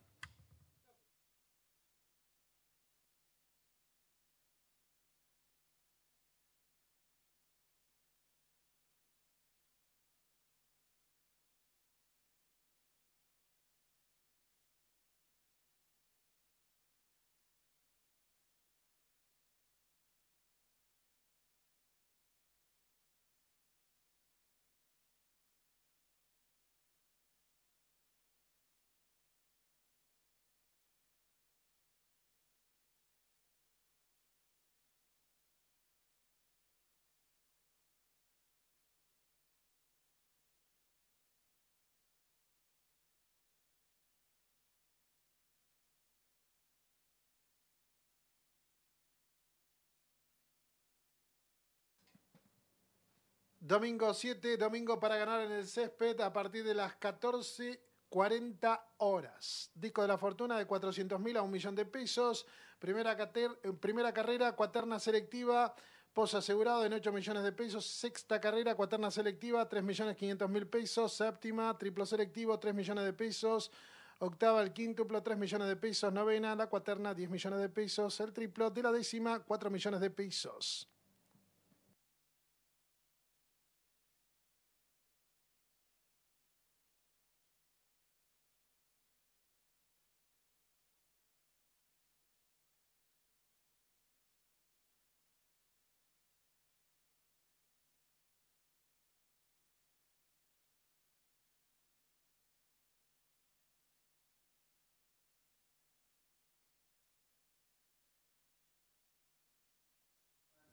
Domingo 7, domingo para ganar en el césped a partir de las 14.40 horas. Disco de la fortuna de 400.000 a 1 millón de pesos. Primera, eh, carrera, cuaterna selectiva. pos asegurado en 8 millones de pesos. Sexta carrera, cuaterna selectiva, 3.500.000 millones mil pesos. Séptima, triplo selectivo, 3 millones de pesos. Octava, el quíntuplo, 3 millones de pesos. Novena, la cuaterna, 10 millones de pesos. El triplo de la décima, 4 millones de pesos.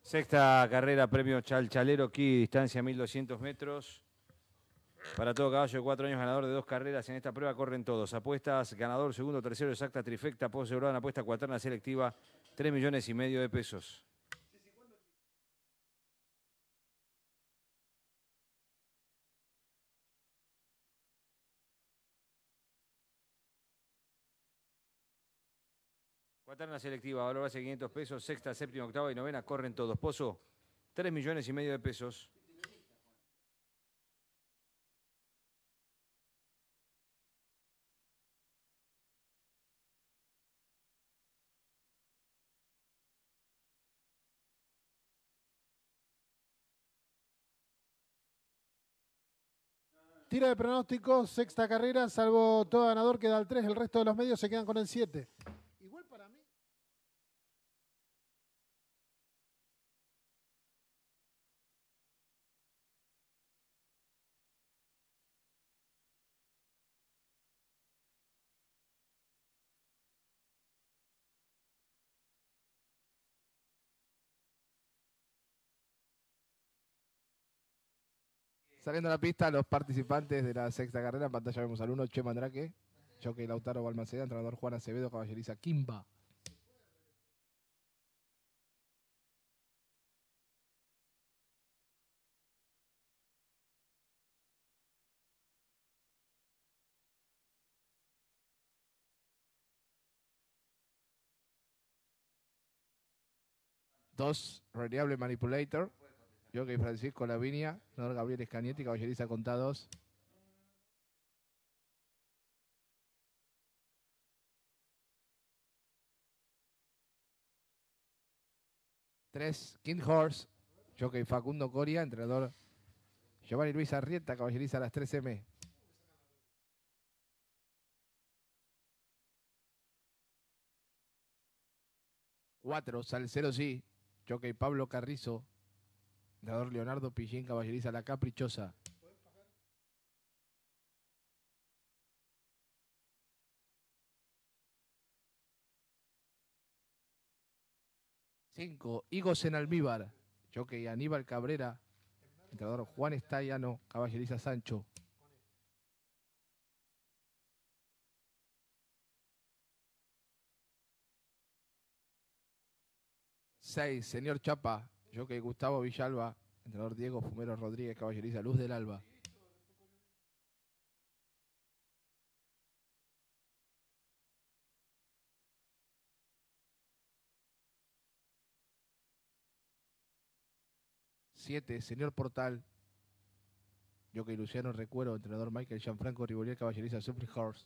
Sexta carrera, premio Chalchalero aquí distancia 1200 metros. Para todo caballo de cuatro años, ganador de dos carreras. En esta prueba corren todos. Apuestas, ganador, segundo, tercero, exacta, trifecta, posebrada, apuesta cuaterna selectiva, 3 millones y medio de pesos. La selectiva, valor base 500 pesos, sexta, séptima, octava y novena corren todos. Pozo, 3 millones y medio de pesos. Tira de pronóstico, sexta carrera, salvo todo ganador, queda el 3, el resto de los medios se quedan con el 7. Saliendo a la pista, los participantes de la sexta carrera, pantalla vemos al uno, Che Mandrake, Jockey Lautaro Balmaceda, entrenador Juan Acevedo, caballeriza Kimba. Dos, Reliable Manipulator. Jockey Francisco Lavinia, Nor Gabriel Escanietti, caballeriza contados. Tres, King Horse, jockey Facundo Coria, entrenador Giovanni Luis Arrieta, caballeriza las 3M. Cuatro, Salcero sí, jockey Pablo Carrizo, Dador Leonardo Pillín caballeriza la caprichosa. Cinco, Higos en almíbar. y Aníbal Cabrera. Entrador Juan Estayano, caballeriza Sancho. Seis, señor Chapa, yo que Gustavo Villalba, entrenador Diego Fumero Rodríguez, caballeriza Luz del Alba. Siete, señor Portal. Yo que Luciano Recuero, entrenador Michael Gianfranco Rivolier, caballeriza Supreme Horse.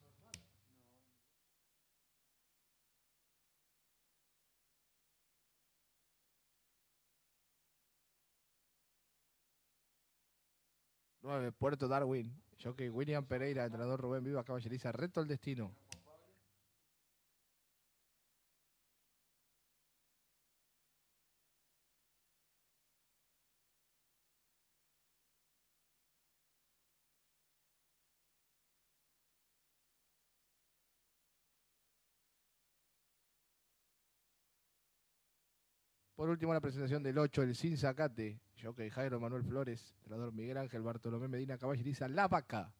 9, Puerto Darwin. Yo que William Pereira, entrenador Rubén Viva, caballeriza, reto al destino. Por último, la presentación del 8, el Sin Zacate, Jairo Manuel Flores, Trador Miguel Ángel Bartolomé Medina Caballeriza, La Vaca,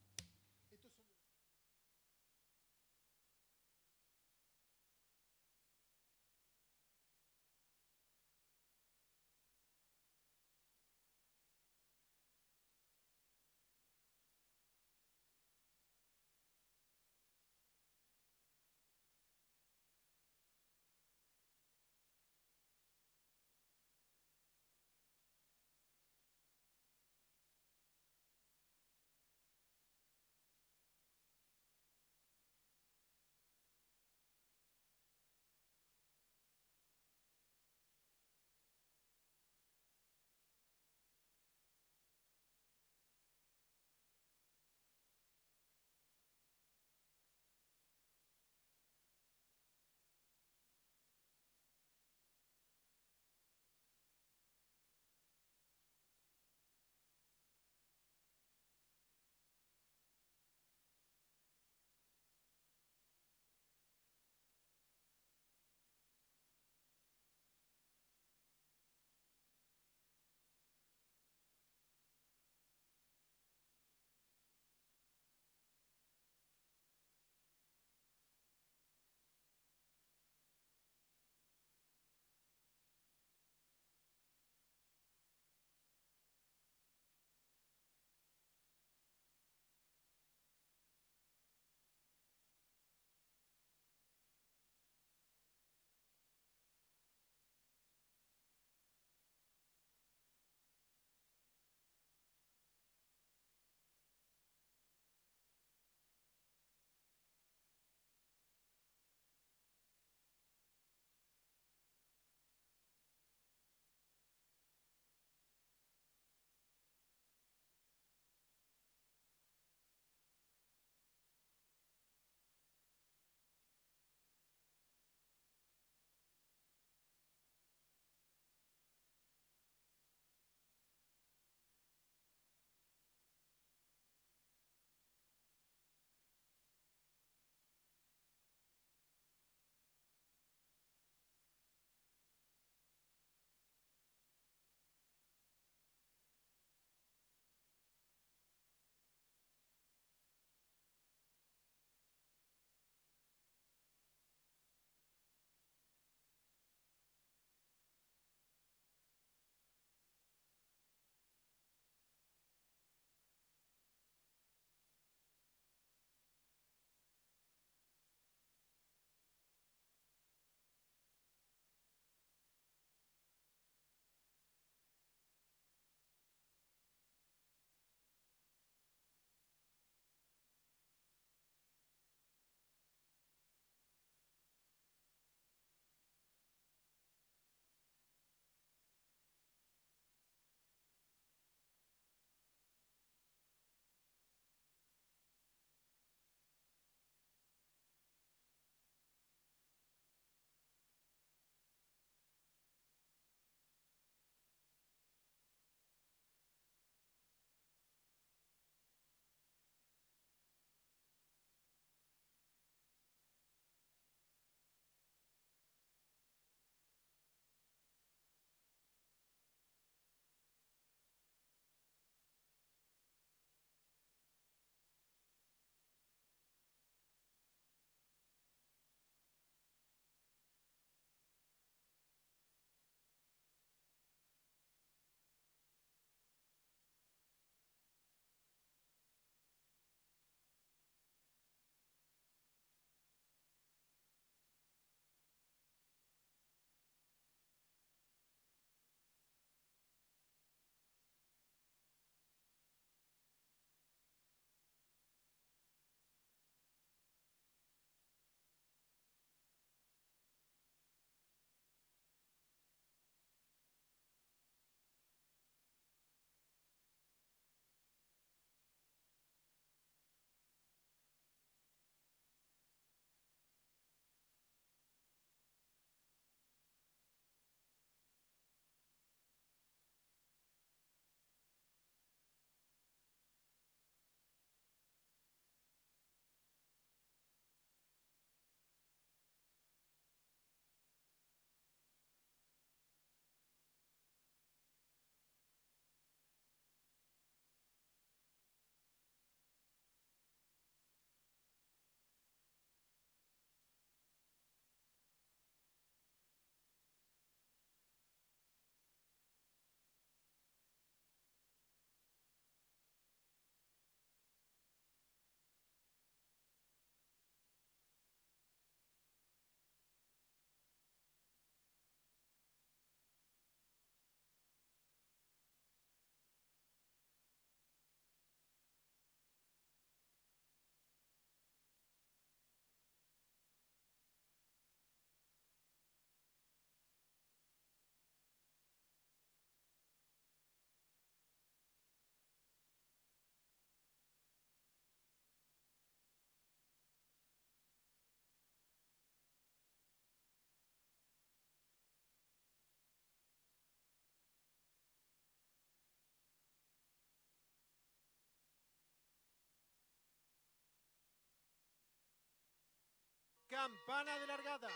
Campana de largada.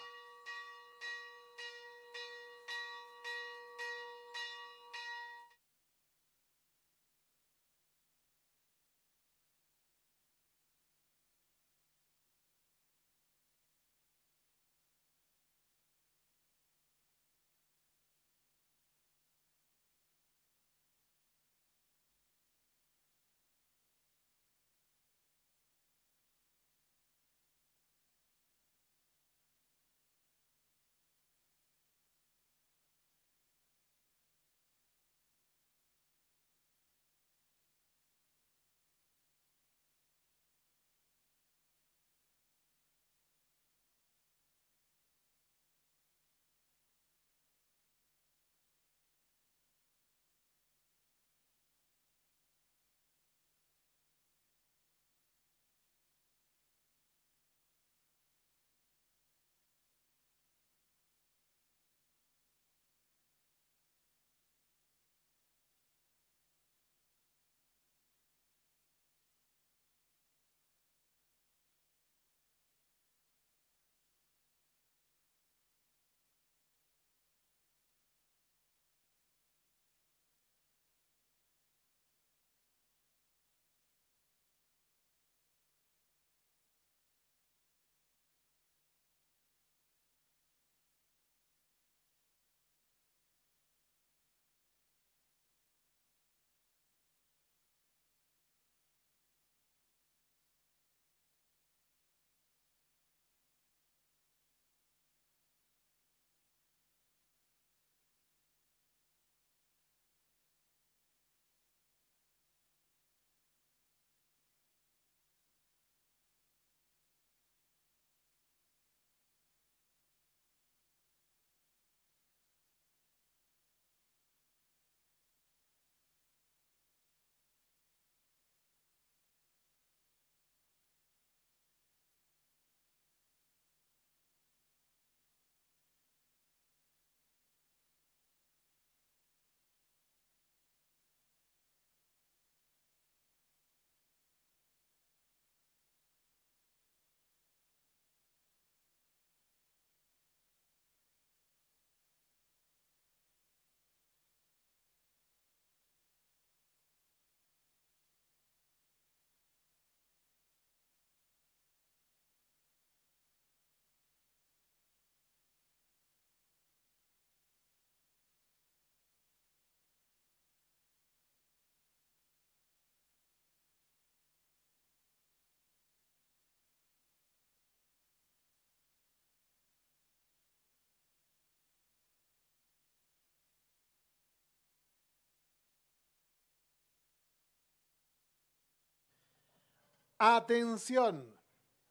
Atención,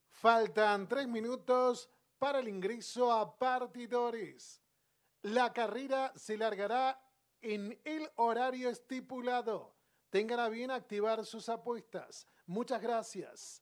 faltan tres minutos para el ingreso a partidores. La carrera se largará en el horario estipulado. Tengan a bien activar sus apuestas. Muchas gracias.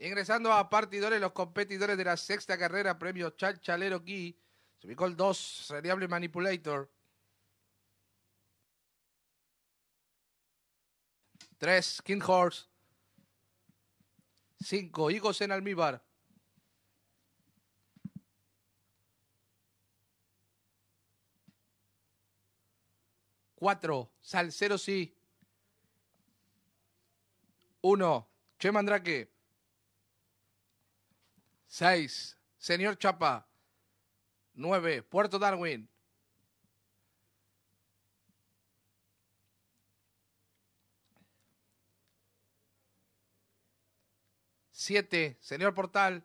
Ingresando a partidores, los competidores de la sexta carrera, premio Chalero Key. Se ubicó el 2, Seriable Manipulator. 3, King Horse. 5, Higos en Almíbar. 4. Salcero sí. 1. Che Mandrake. Seis, Señor Chapa. Nueve, Puerto Darwin. Siete, señor Portal.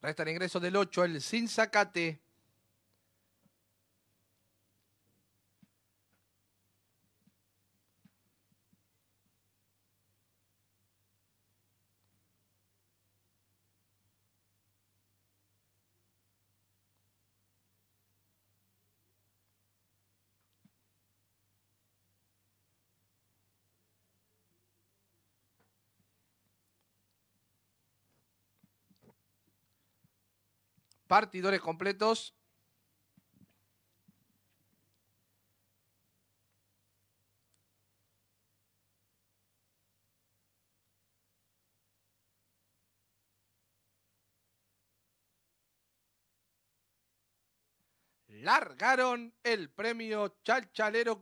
el ingreso del ocho, el Sin sacate. partidores completos. Largaron el premio Chalchalero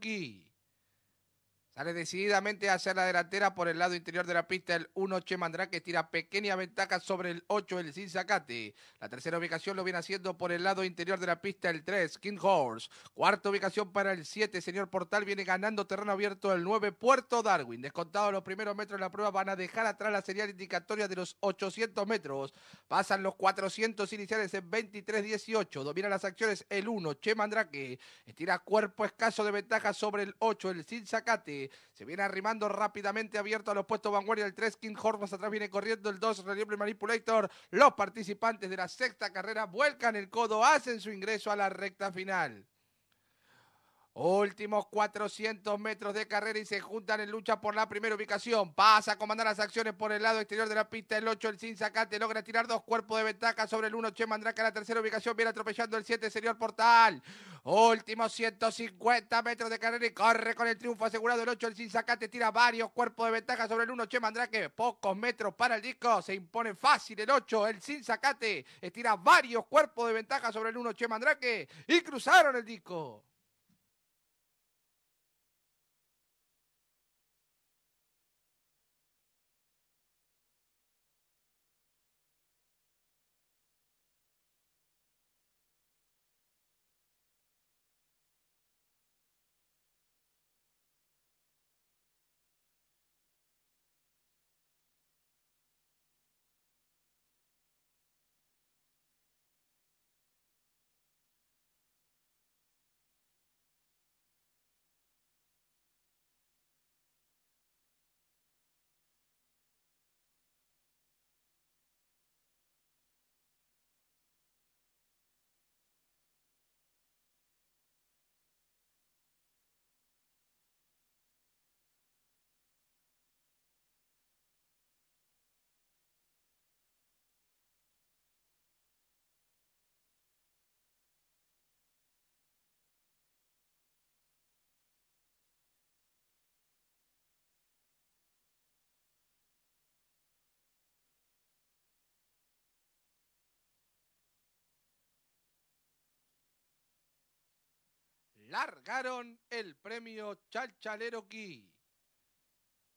Sale decididamente hacer la delantera por el lado interior de la pista el 1 Chemandrá que tira pequeña ventaja sobre el 8 el Zacate. La tercera ubicación lo viene haciendo por el lado interior de la pista el 3 King Horse. Cuarta ubicación para el 7 señor Portal viene ganando terreno abierto el 9 Puerto Darwin. Descontado los primeros metros de la prueba van a dejar atrás la señal indicatoria de los 800 metros. Pasan los 400 iniciales en 23-18. Domina las acciones el 1 chemandrake Estira cuerpo escaso de ventaja sobre el 8 el Zacate. Se viene arrimando rápidamente, abierto a los puestos vanguardia el 3, King Hormas atrás viene corriendo el 2, Reliable Manipulator. Los participantes de la sexta carrera vuelcan el codo, hacen su ingreso a la recta final. Últimos 400 metros de carrera y se juntan en lucha por la primera ubicación. Pasa a comandar las acciones por el lado exterior de la pista. El 8, el Sin sacate, logra tirar dos cuerpos de ventaja sobre el 1. Che a la tercera ubicación, viene atropellando el 7, señor Portal. Últimos 150 metros de carrera y corre con el triunfo asegurado. El 8, el Sin sacate, tira varios cuerpos de ventaja sobre el 1. Che pocos metros para el disco. Se impone fácil el 8, el Sin sacate, Estira varios cuerpos de ventaja sobre el 1. Che y cruzaron el disco. largaron el premio Chalchalero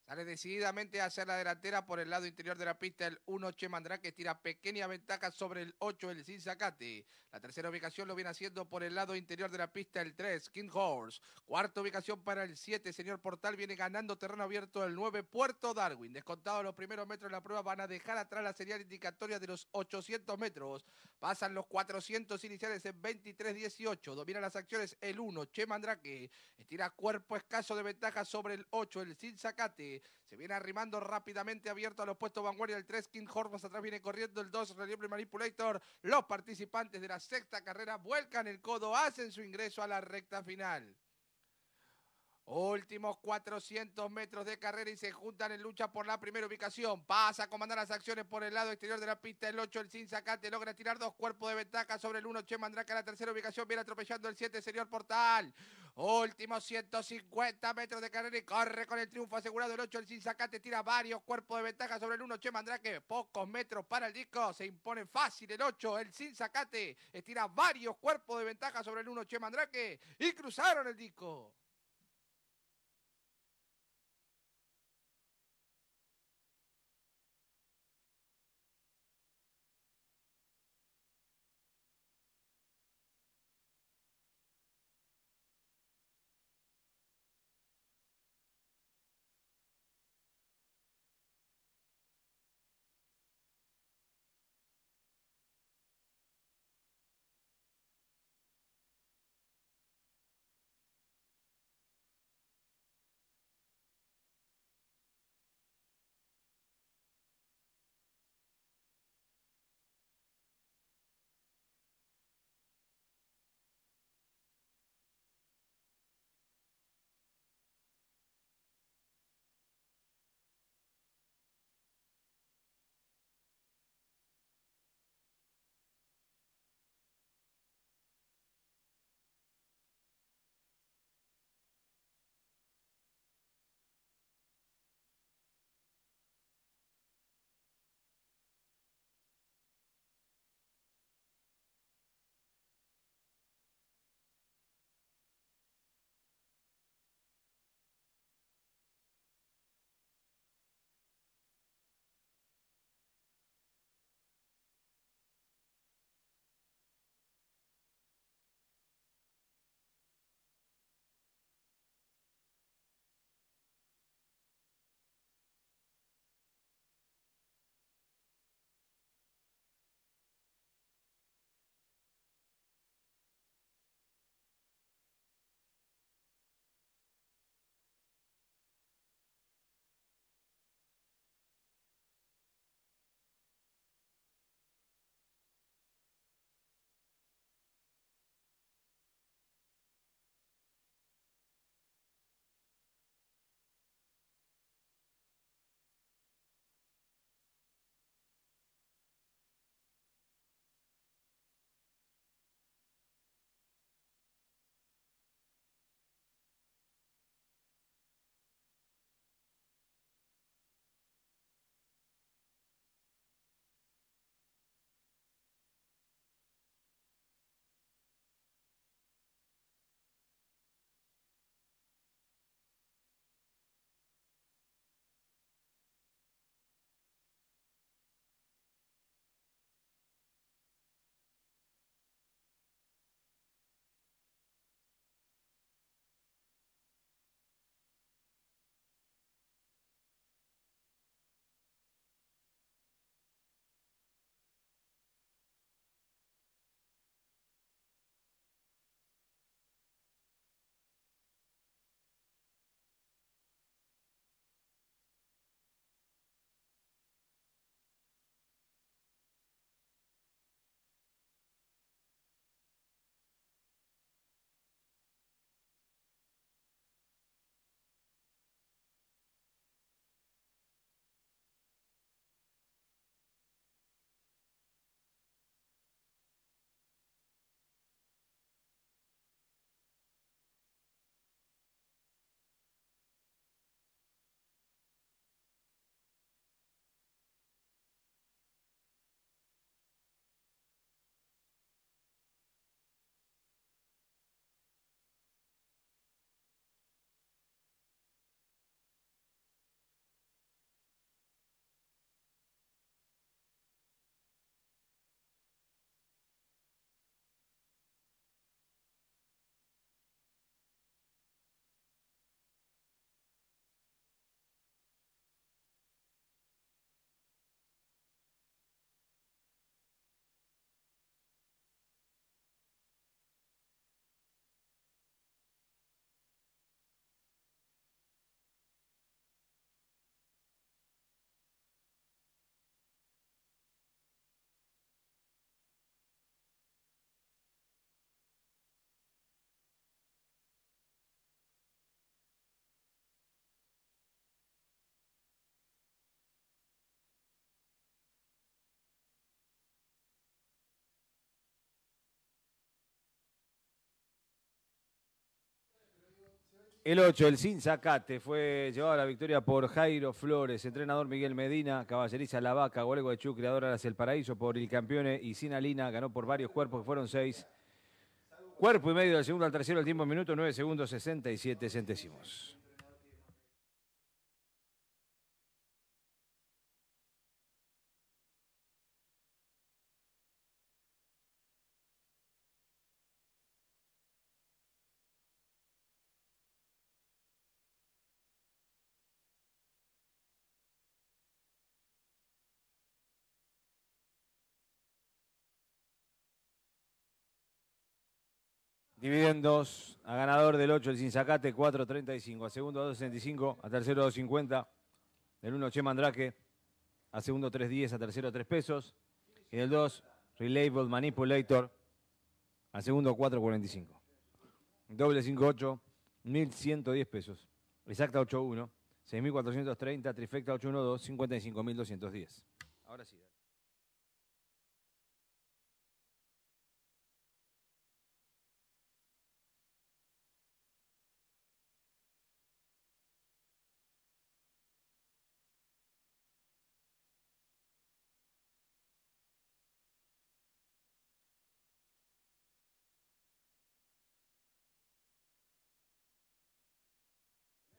Sale decididamente hacia la delantera por el lado interior de la pista el 1 Chemandrá Estira tira pequeña ventaja sobre el 8 el Zacate. La tercera ubicación lo viene haciendo por el lado interior de la pista el 3 King Horse. Cuarta ubicación para el 7 señor Portal viene ganando terreno abierto el 9 Puerto Darwin. Descontados los primeros metros de la prueba van a dejar atrás la señal indicatoria de los 800 metros. Pasan los 400 iniciales en 23-18. Domina las acciones el 1 Chemandraque. Estira cuerpo escaso de ventaja sobre el 8 el Zacate. Se viene arrimando rápidamente abierto a los puestos vanguardia el 3. King más atrás viene corriendo el 2. Reliable Manipulator. Los participantes de la sexta carrera vuelcan el codo, hacen su ingreso a la recta final. Últimos 400 metros de carrera y se juntan en lucha por la primera ubicación. Pasa a comandar las acciones por el lado exterior de la pista. El 8, el Sin Sacate logra tirar dos cuerpos de ventaja sobre el 1. Che Mandraca la tercera ubicación. Viene atropellando el 7, señor Portal. Últimos 150 metros de carrera y corre con el triunfo asegurado el 8. El sin tira varios cuerpos de ventaja sobre el 1. Che Mandrake, pocos metros para el disco. Se impone fácil el 8. El sin sacate estira varios cuerpos de ventaja sobre el 1. Che Mandrake y cruzaron el disco. El 8, el Sinzacate, fue llevado a la victoria por Jairo Flores, entrenador Miguel Medina, caballeriza La Vaca, Golego de Chu, creador El Paraíso, por el campeone y Sinalina, ganó por varios cuerpos, que fueron seis. Cuerpo y medio del segundo al tercero, el tiempo minuto, 9 segundos 67 centésimos. Dividendos a ganador del 8, el Sinzacate, 4.35. A segundo, 2.65. A tercero, 2.50. Del 1, Che Mandrake. A segundo, 3.10. A tercero, 3 pesos. Y del 2, Relabel Manipulator. A segundo, 4.45. Doble 5.8, 1.110 pesos. Exacta 8.1, 6.430. Trifecta 8.12, 55.210. Ahora sí.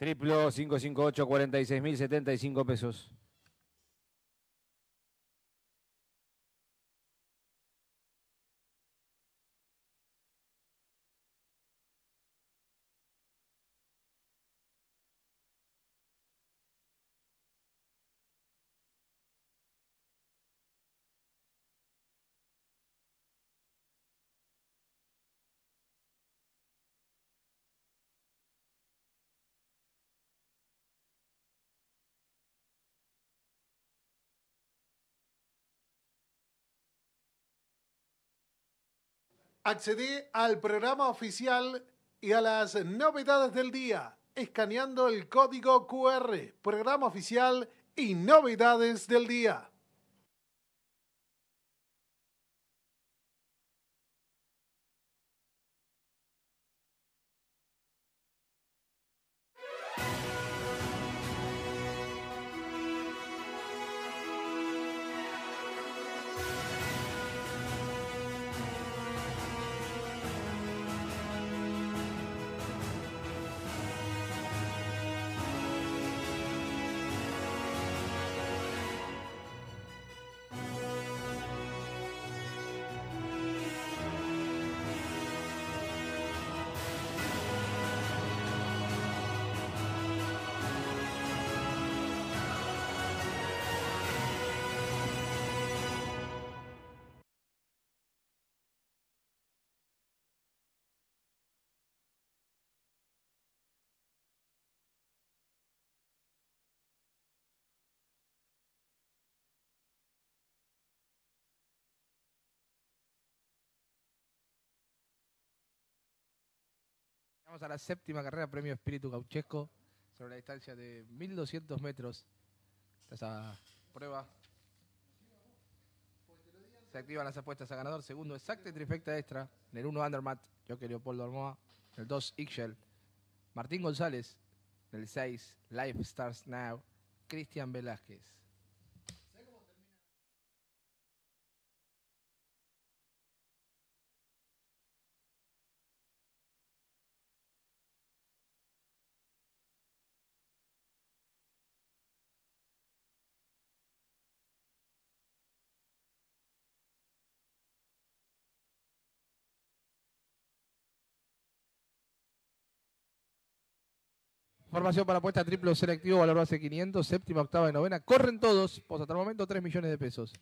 Triplo 558 46.075 pesos. Accede al programa oficial y a las novedades del día escaneando el código QR, programa oficial y novedades del día. Vamos a la séptima carrera, premio Espíritu Gauchesco, sobre la distancia de 1200 metros. Esa prueba. Se activan las apuestas a ganador. Segundo, exacto y trifecta extra. En el 1, Andermatt, quería Leopoldo Armoa. En el 2, Ixchel. Martín González. En el 6, Life Stars Now. Cristian Velázquez. Información para apuesta triple selectivo, valor base 500, séptima, octava y novena. Corren todos, pues hasta el momento 3 millones de pesos.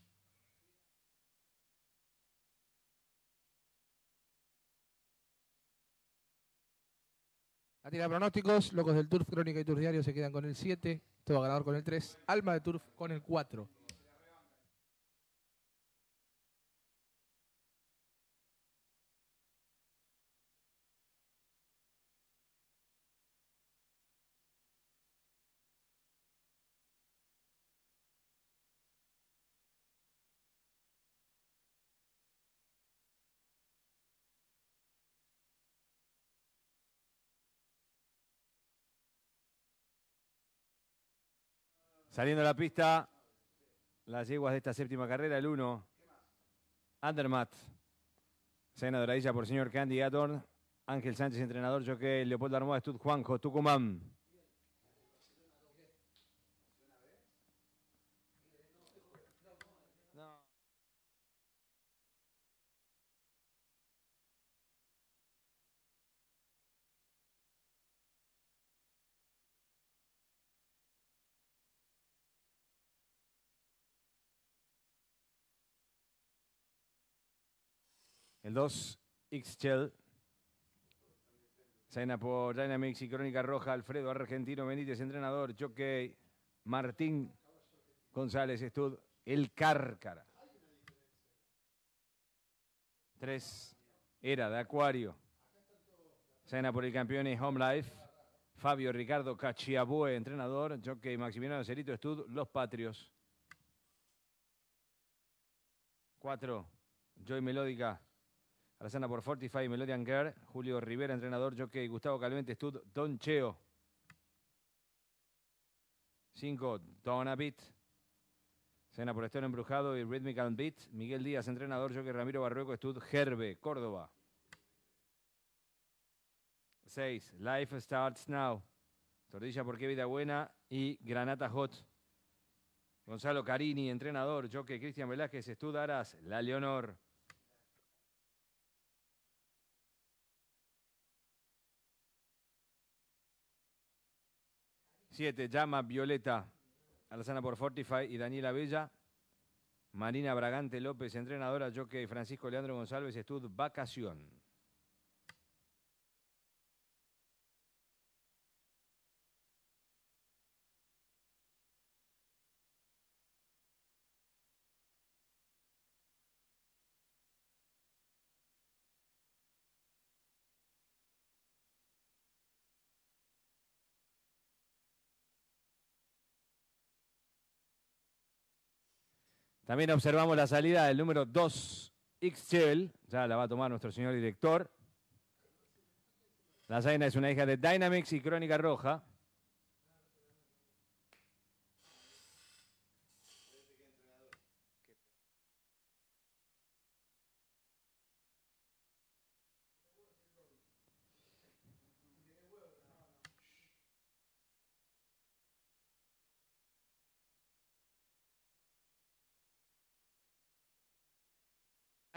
tira de pronósticos, Locos del Turf, Crónica y Turf Diario se quedan con el 7, todo Ganador con el 3, Alma de Turf con el 4. Saliendo a la pista, las yeguas de esta séptima carrera, el 1, Andermatt, cena Doradilla por señor Candy Adorn. Ángel Sánchez, entrenador, Joque, Leopoldo Armoa, Estud Juanjo, Tucumán. el 2 Ixchel, Saina por Dynamics y Crónica Roja, Alfredo Argentino Benítez, entrenador, Jockey, Martín González Estud, el Cárcara. 3 era de Acuario. Saina por el campeón y Home Life. Fabio Ricardo Cachiabue, entrenador. Jockey Maximiliano Cerito Estud, Los Patrios. 4. Joy Melódica, la cena por Fortify Melody Melodian Girl, Julio Rivera, entrenador, jockey, Gustavo Calvente, Stud, Don Cheo. 5. Abit. Cena por Estero Embrujado y Rhythmical Beat. Miguel Díaz, entrenador, jockey Ramiro Barrueco, Stud, Gerbe, Córdoba. 6. Life Starts Now. Tordilla por Qué Vida Buena y Granata Hot. Gonzalo Carini, entrenador, jockey Cristian Velázquez, Stud Aras, La Leonor. 7. Llama Violeta Alzana por Fortify y Daniela Bella. Marina Bragante López, entrenadora, jockey Francisco Leandro González, estud vacación. También observamos la salida del número 2, Ixchel, ya la va a tomar nuestro señor director. La Zaina es una hija de Dynamics y Crónica Roja.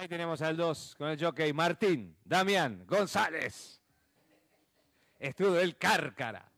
Ahí tenemos al 2 con el jockey Martín, Damián, González. Estudo del Cárcara.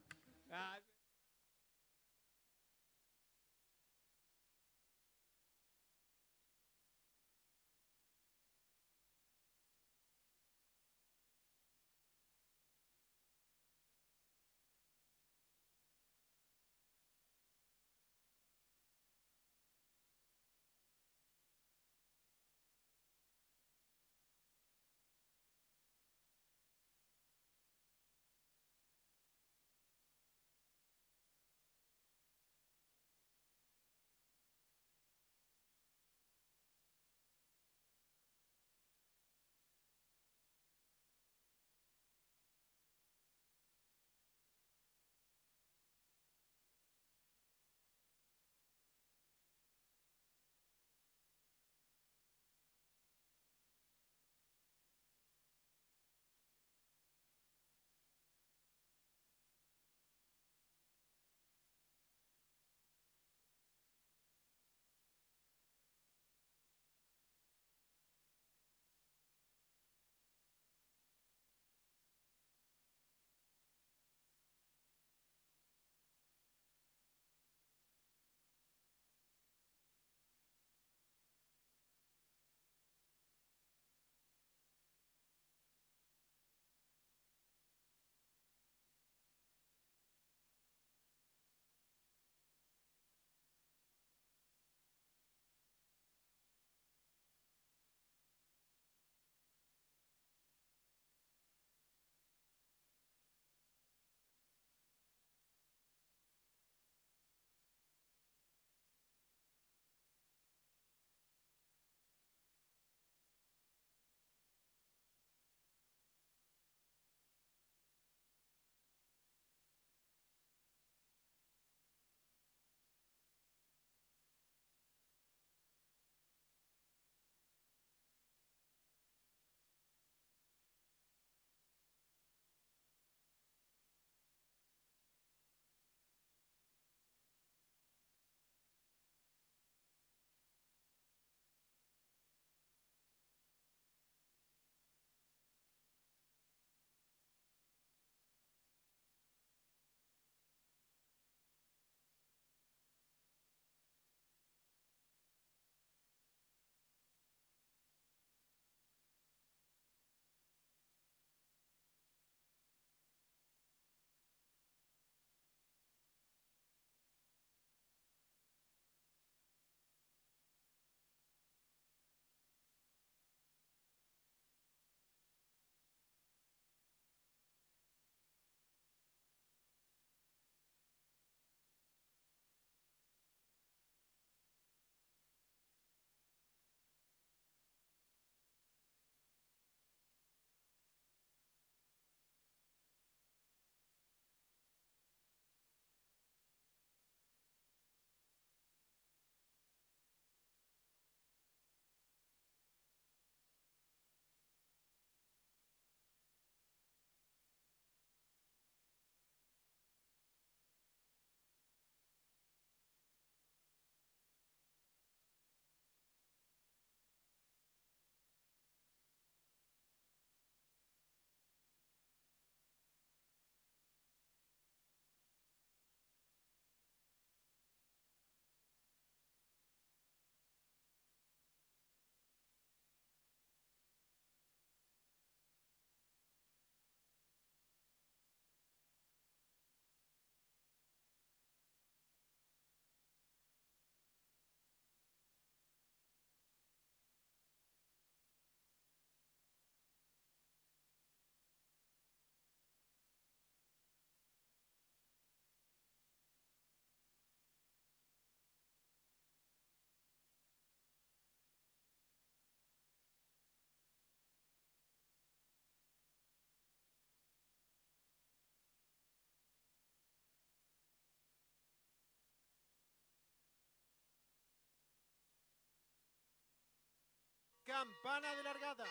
Campana de largada.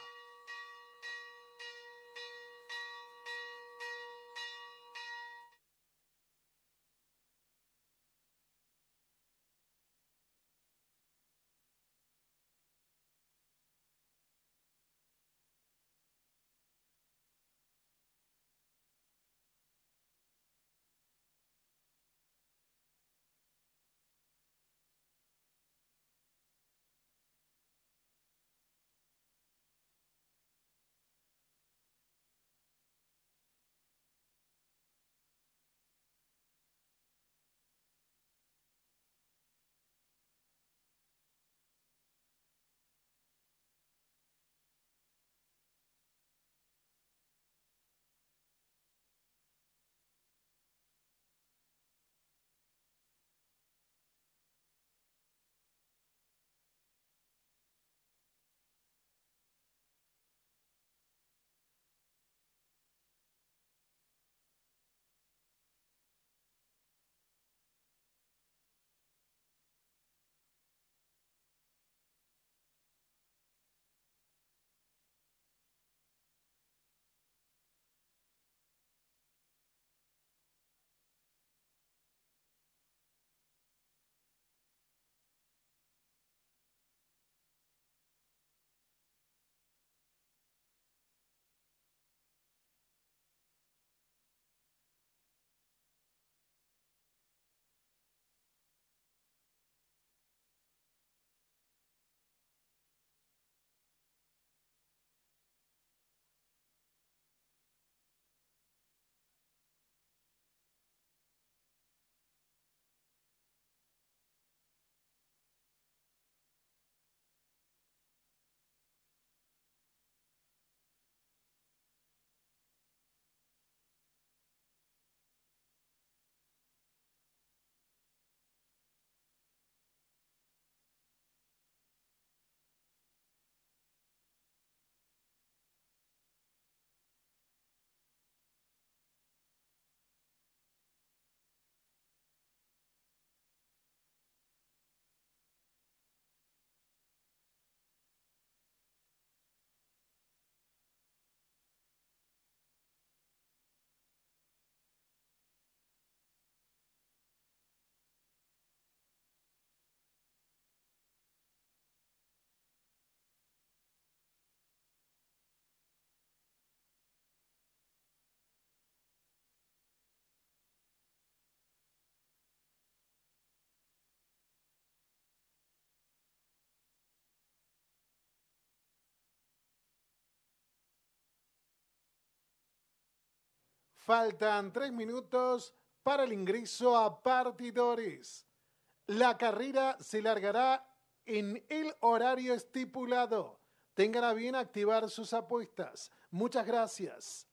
Faltan tres minutos para el ingreso a partidores. La carrera se largará en el horario estipulado. Tengan a bien activar sus apuestas. Muchas gracias.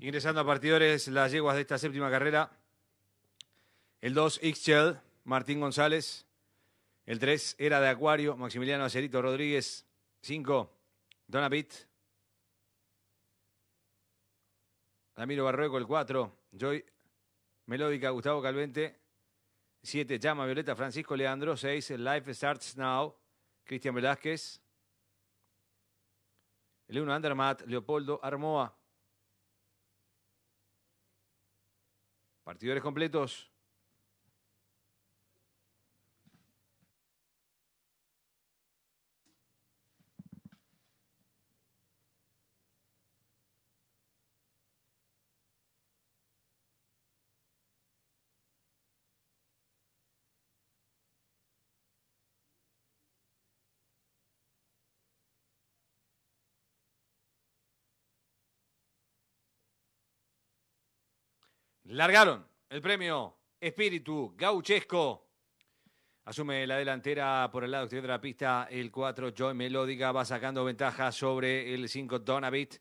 Ingresando a partidores las yeguas de esta séptima carrera. El 2, Ixchel, Martín González. El 3, Era de Acuario, Maximiliano Acerito Rodríguez. 5, Donapit. Ramiro Barrueco, el 4. Joy Melódica, Gustavo Calvente. 7, Llama Violeta, Francisco Leandro. 6, Life Starts Now, Cristian Velázquez. El 1, Andermatt, Leopoldo Armoa. Partidores completos. Largaron el premio Espíritu Gauchesco. Asume la delantera por el lado exterior de la pista. El 4, Joy Melódica, va sacando ventaja sobre el 5, Donavit.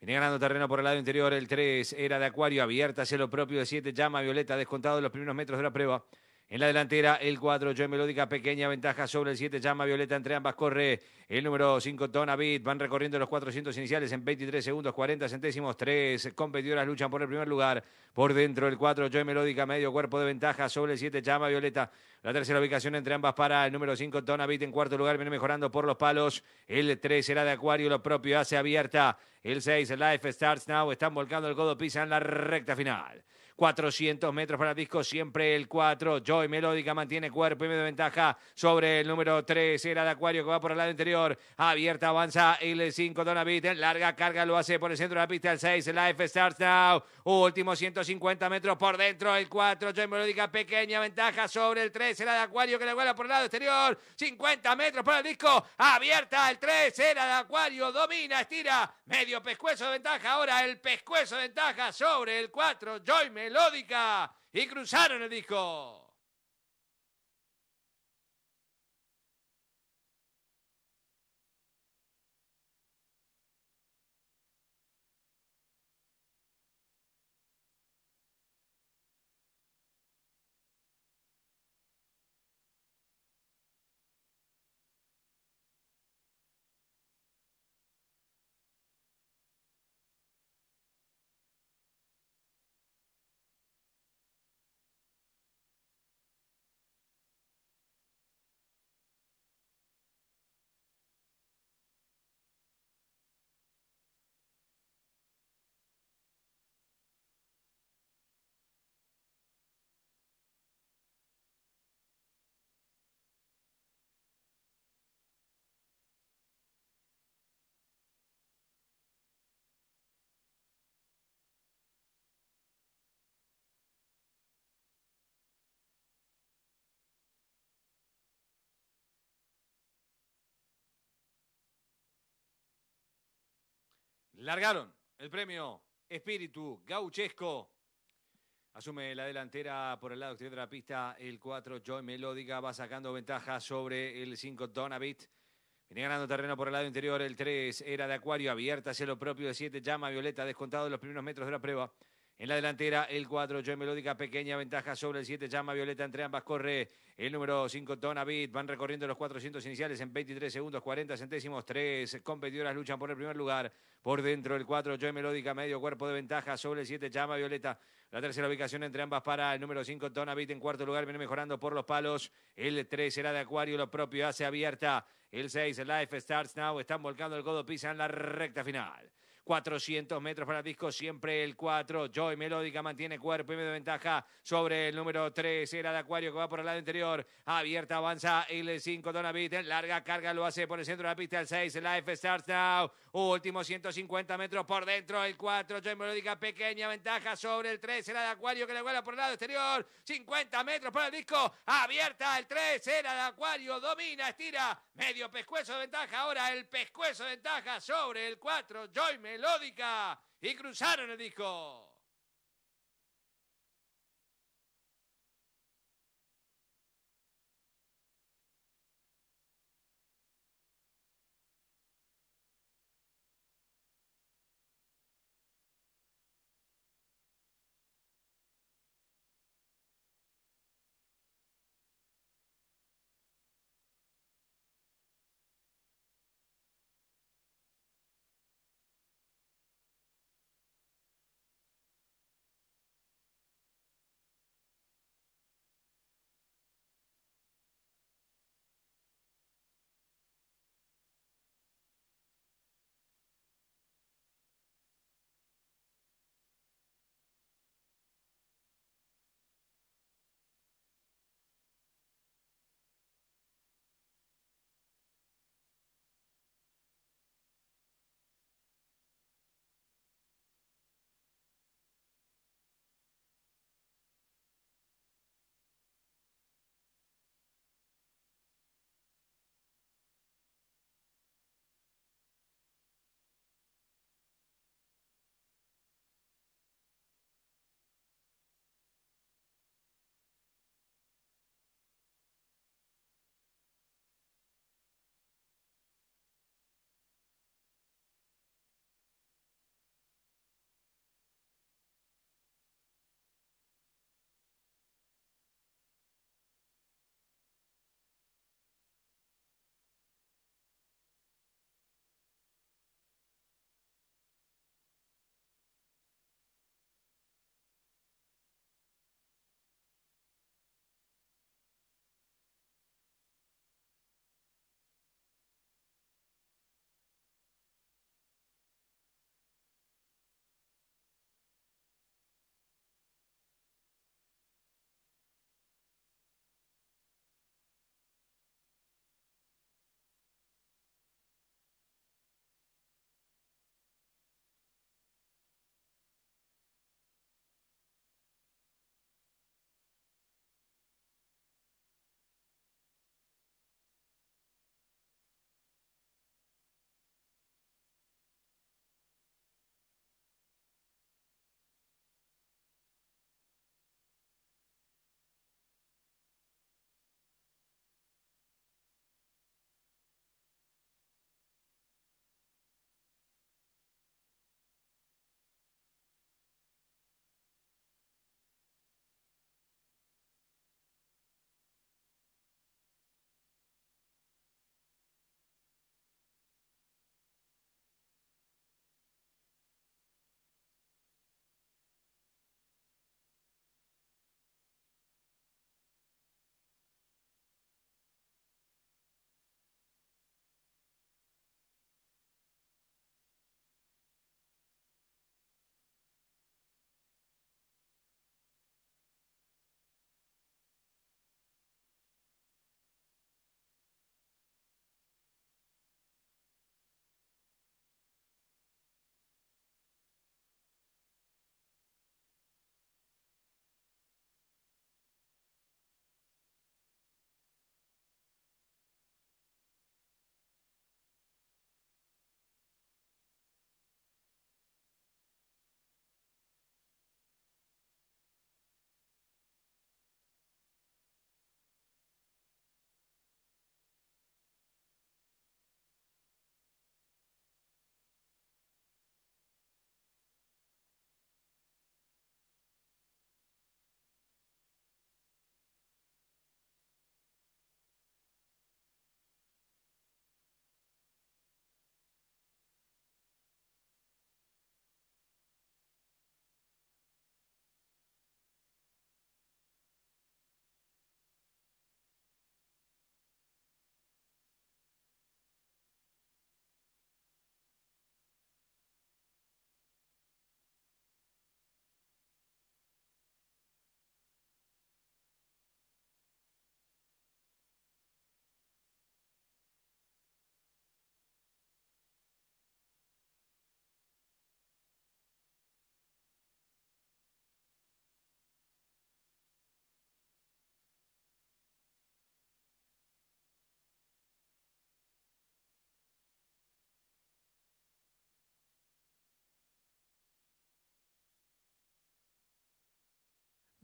Viene ganando terreno por el lado interior. El 3 era de Acuario, abierta hacia lo propio. de 7, Llama Violeta, descontado los primeros metros de la prueba. En la delantera, el 4, Joy Melódica, pequeña ventaja sobre el 7, Llama Violeta, entre ambas corre el número 5, Tonavit. Van recorriendo los 400 iniciales en 23 segundos, 40 centésimos, 3 competidoras luchan por el primer lugar. Por dentro, el 4, Joy Melódica, medio cuerpo de ventaja sobre el 7, Llama Violeta. La tercera ubicación entre ambas para el número 5, Tonavit. En cuarto lugar, viene mejorando por los palos. El 3 será de Acuario, lo propio hace abierta. El 6, Life Starts Now, están volcando el codo, pisan la recta final. 400 metros para el disco, siempre el 4. Joy Melódica mantiene cuerpo y medio ventaja sobre el número 3. Era de Acuario que va por el lado interior. Abierta, avanza el 5. Donavit larga carga lo hace por el centro de la pista el 6. Life starts now. Último 150 metros por dentro el 4. Joy Melódica pequeña ventaja sobre el 3. Era de Acuario que le vuela por el lado exterior. 50 metros para el disco. Abierta el 3. Era de Acuario. Domina, estira. Medio pescuezo de ventaja. Ahora el pescuezo de ventaja sobre el 4. Joy Melodica melódica y cruzaron el disco. Largaron el premio Espíritu Gauchesco. Asume la delantera por el lado exterior de la pista. El 4, Joy Melódica, va sacando ventaja sobre el 5, Donavit. Viene ganando terreno por el lado interior. El 3 era de Acuario, abierta hacia lo propio. de 7, Llama Violeta, descontado en los primeros metros de la prueba. En la delantera, el 4, Joy Melódica, pequeña ventaja sobre el 7, Llama Violeta, entre ambas corre el número 5, Tonavit. Van recorriendo los 400 iniciales en 23 segundos, 40 centésimos, 3 competidoras luchan por el primer lugar. Por dentro, el 4, Joy Melódica, medio cuerpo de ventaja sobre el 7, Llama Violeta. La tercera ubicación entre ambas para el número 5, Donavid. En cuarto lugar, viene mejorando por los palos. El 3 será de Acuario, lo propio hace abierta. El 6, Life Starts Now, están volcando el codo, pisan la recta final. 400 metros para el disco, siempre el 4. Joy Melódica mantiene cuerpo y medio de ventaja sobre el número 3. Era de Acuario que va por el lado interior. Abierta, avanza el 5. Donavit larga carga lo hace por el centro de la pista. El 6. Life starts now. Último 150 metros por dentro. El 4. Joy Melódica pequeña ventaja sobre el 3. Era de Acuario que le vuela por el lado exterior. 50 metros para el disco. Abierta el 3. Era de Acuario. Domina, estira. Medio pescuezo de ventaja. Ahora el pescuezo de ventaja sobre el 4. Joy Melodica melódica y cruzaron el disco.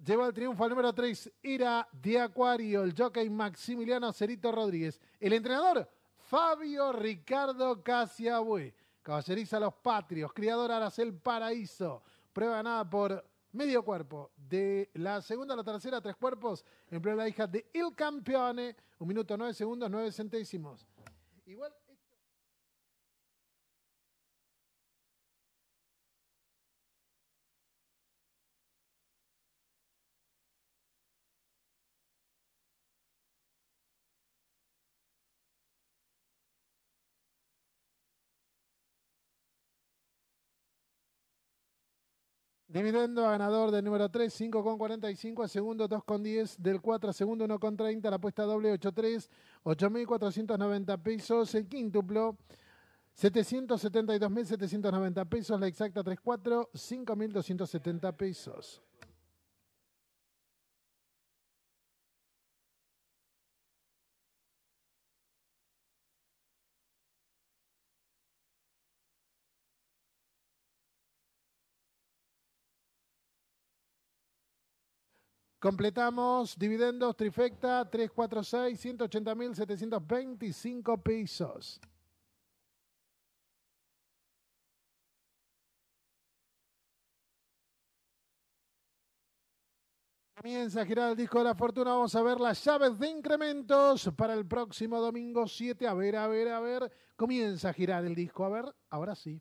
Lleva el triunfo al número 3, Ira de Acuario, el jockey Maximiliano Cerito Rodríguez. El entrenador, Fabio Ricardo Casiabue. Caballeriza Los Patrios, Criador Aracel Paraíso. Prueba ganada por medio cuerpo. De la segunda a la tercera, tres cuerpos. Empleó la hija de Il Campione. Un minuto, nueve segundos, nueve centésimos. Igual. Dividendo a ganador del número 3, 5,45 a segundo, 2,10 del 4 a segundo, 1,30. La apuesta doble 8,3, 8,490 pesos. El quíntuplo, 772.790 pesos. La exacta 3,4, 5,270 pesos. Completamos dividendos trifecta 346, 180.725 pesos. Comienza a girar el disco de la fortuna. Vamos a ver las llaves de incrementos para el próximo domingo 7. A ver, a ver, a ver. Comienza a girar el disco. A ver, ahora sí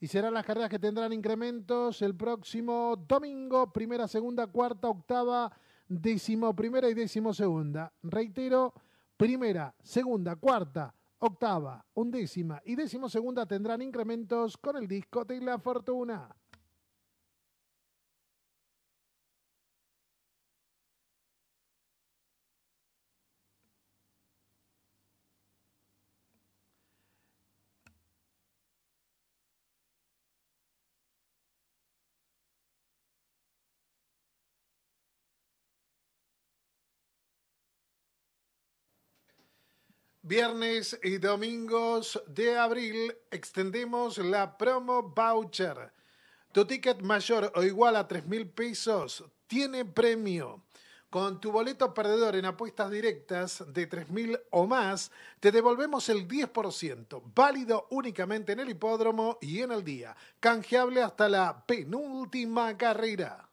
y serán las carreras que tendrán incrementos el próximo domingo, primera, segunda, cuarta, octava, décimo primera y décimo segunda. Reitero, primera, segunda, cuarta, octava, undécima y décimo segunda tendrán incrementos con el disco de la fortuna. Viernes y domingos de abril extendemos la promo voucher. Tu ticket mayor o igual a 3.000 mil pesos tiene premio. Con tu boleto perdedor en apuestas directas de 3.000 o más, te devolvemos el 10%, válido únicamente en el hipódromo y en el día, canjeable hasta la penúltima carrera.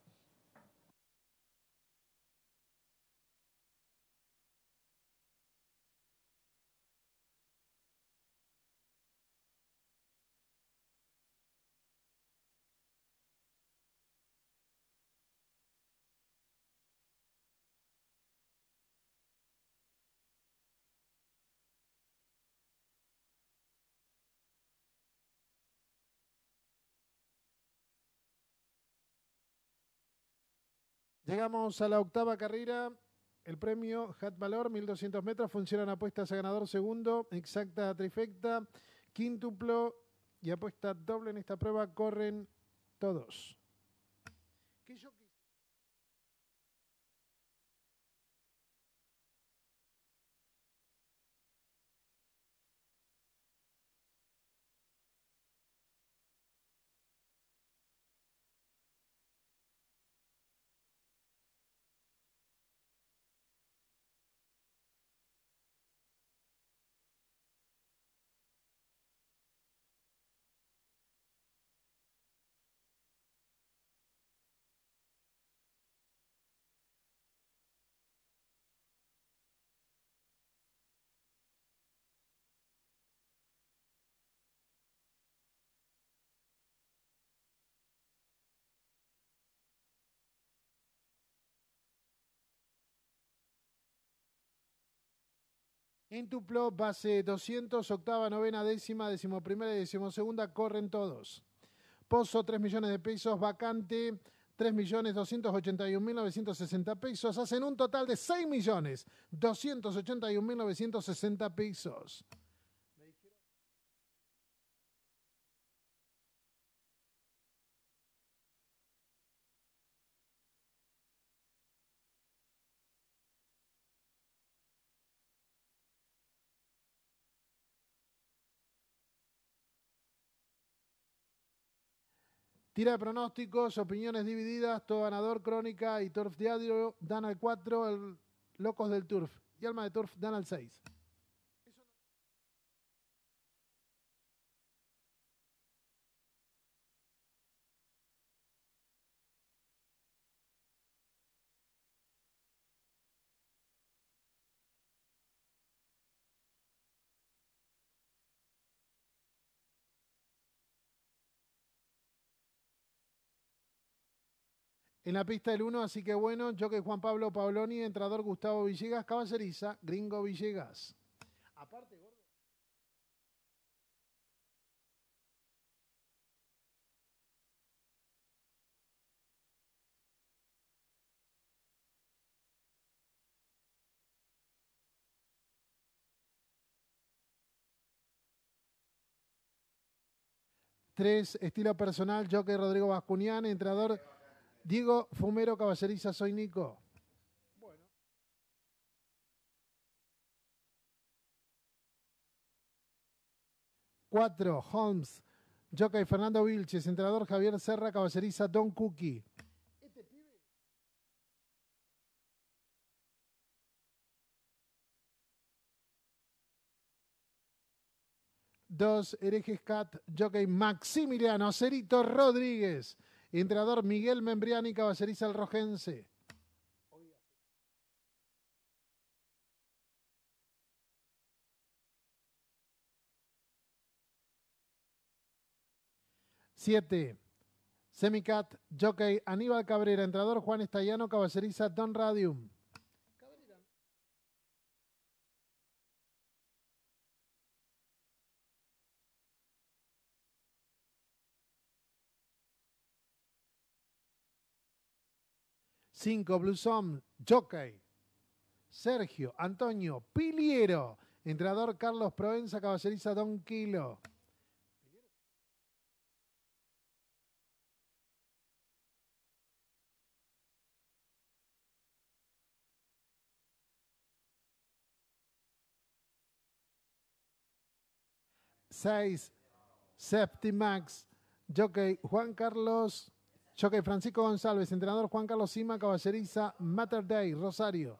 Llegamos a la octava carrera. El premio Hat Valor, 1200 metros. Funcionan apuestas a ganador segundo, exacta trifecta, quíntuplo y apuesta doble en esta prueba. Corren todos. tuplo, base 200, octava, novena, décima, decimoprimera y decimosegunda, corren todos. Pozo, 3 millones de pesos, vacante, 3.281.960 pesos, hacen un total de 6.281.960 pesos. Tira de pronósticos, opiniones divididas, todo ganador, crónica y turf diario dan al 4, Locos del Turf y Alma de Turf dan al 6. en la pista del 1, así que bueno, jockey Juan Pablo Paoloni, entrador Gustavo Villegas, caballeriza, gringo Villegas. Aparte, gordo. Tres, estilo personal, jockey Rodrigo Bascunián, entrador... Diego Fumero Caballeriza, soy Nico. Cuatro, Holmes, Jockey Fernando Vilches, entrenador Javier Serra, caballeriza Don Cookie. Este Dos, herejes Cat, Jockey Maximiliano, Cerito Rodríguez. Entrenador Miguel Membriani, caballeriza el rojense. Siete. Semicat, jockey Aníbal Cabrera, entrenador Juan Estallano, caballeriza Don Radium. 5 Bluesom, Jockey, Sergio, Antonio, Piliero, entrenador Carlos Provenza, caballeriza Don Kilo. Seis, Septimax, Jockey Juan Carlos Choque Francisco González, entrenador Juan Carlos Sima, caballeriza Matter Day, Rosario.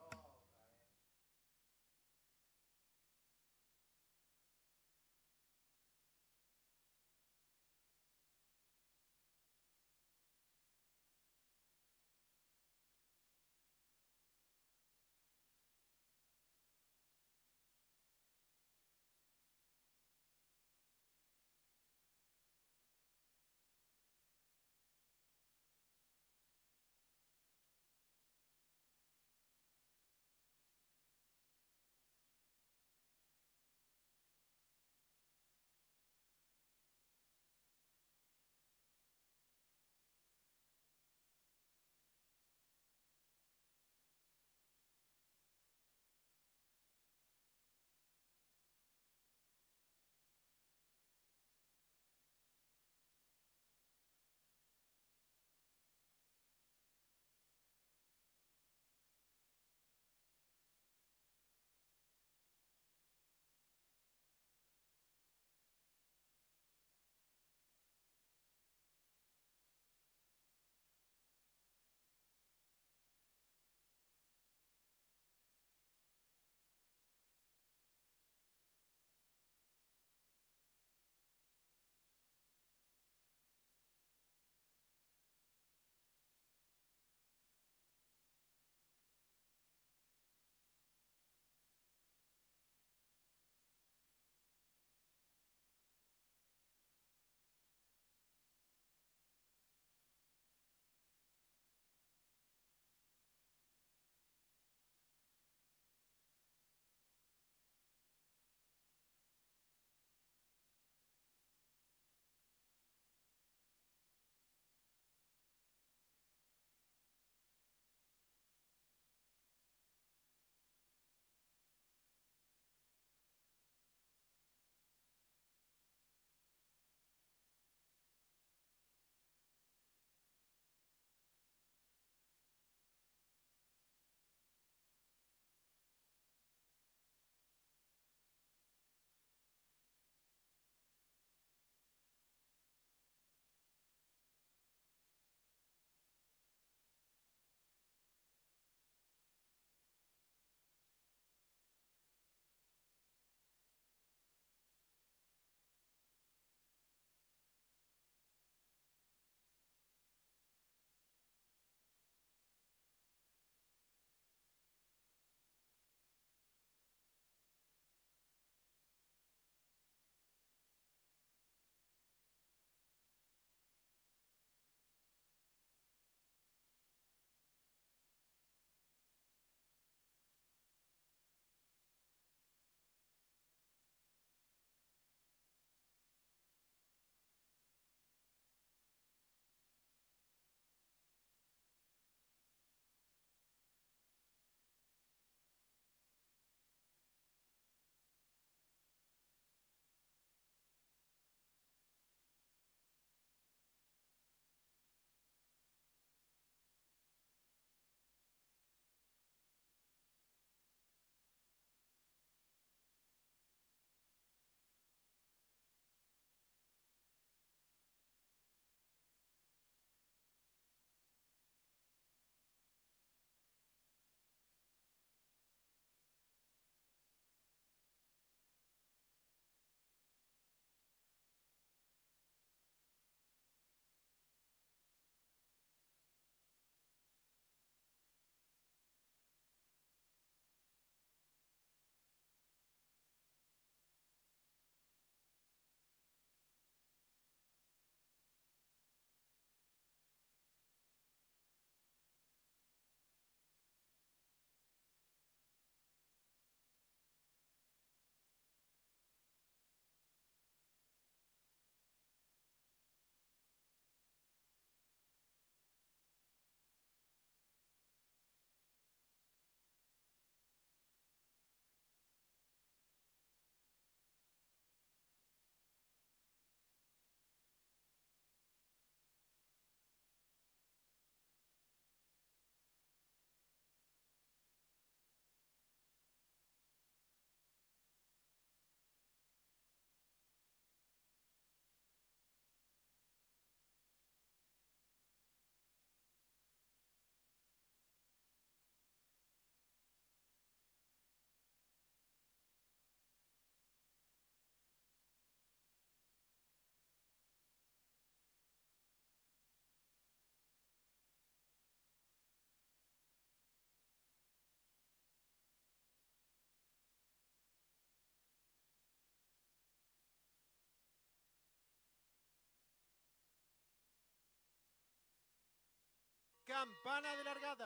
Campana de largada.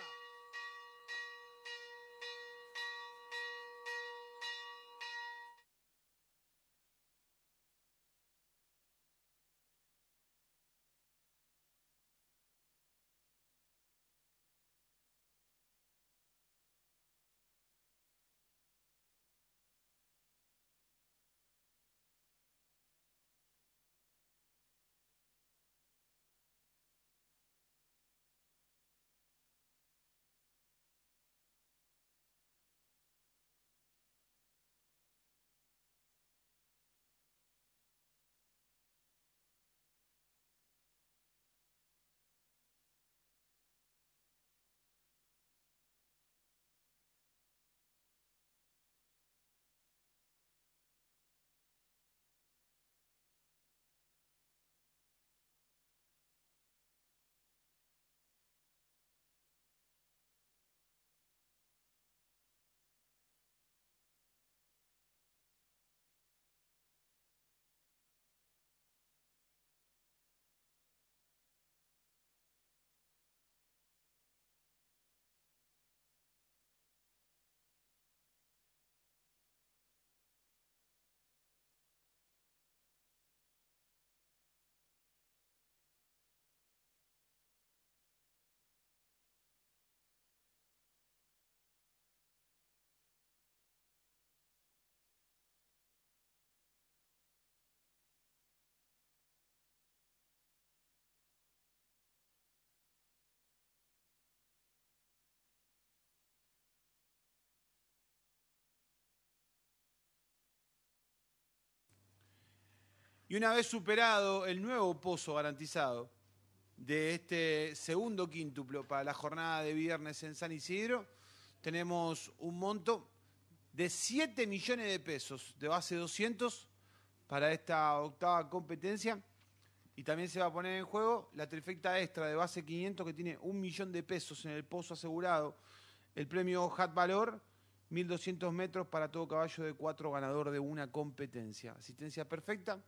Y una vez superado el nuevo pozo garantizado de este segundo quíntuplo para la jornada de viernes en San Isidro, tenemos un monto de 7 millones de pesos de base 200 para esta octava competencia. Y también se va a poner en juego la trifecta extra de base 500 que tiene un millón de pesos en el pozo asegurado. El premio Hat Valor, 1200 metros para todo caballo de cuatro ganador de una competencia. Asistencia perfecta,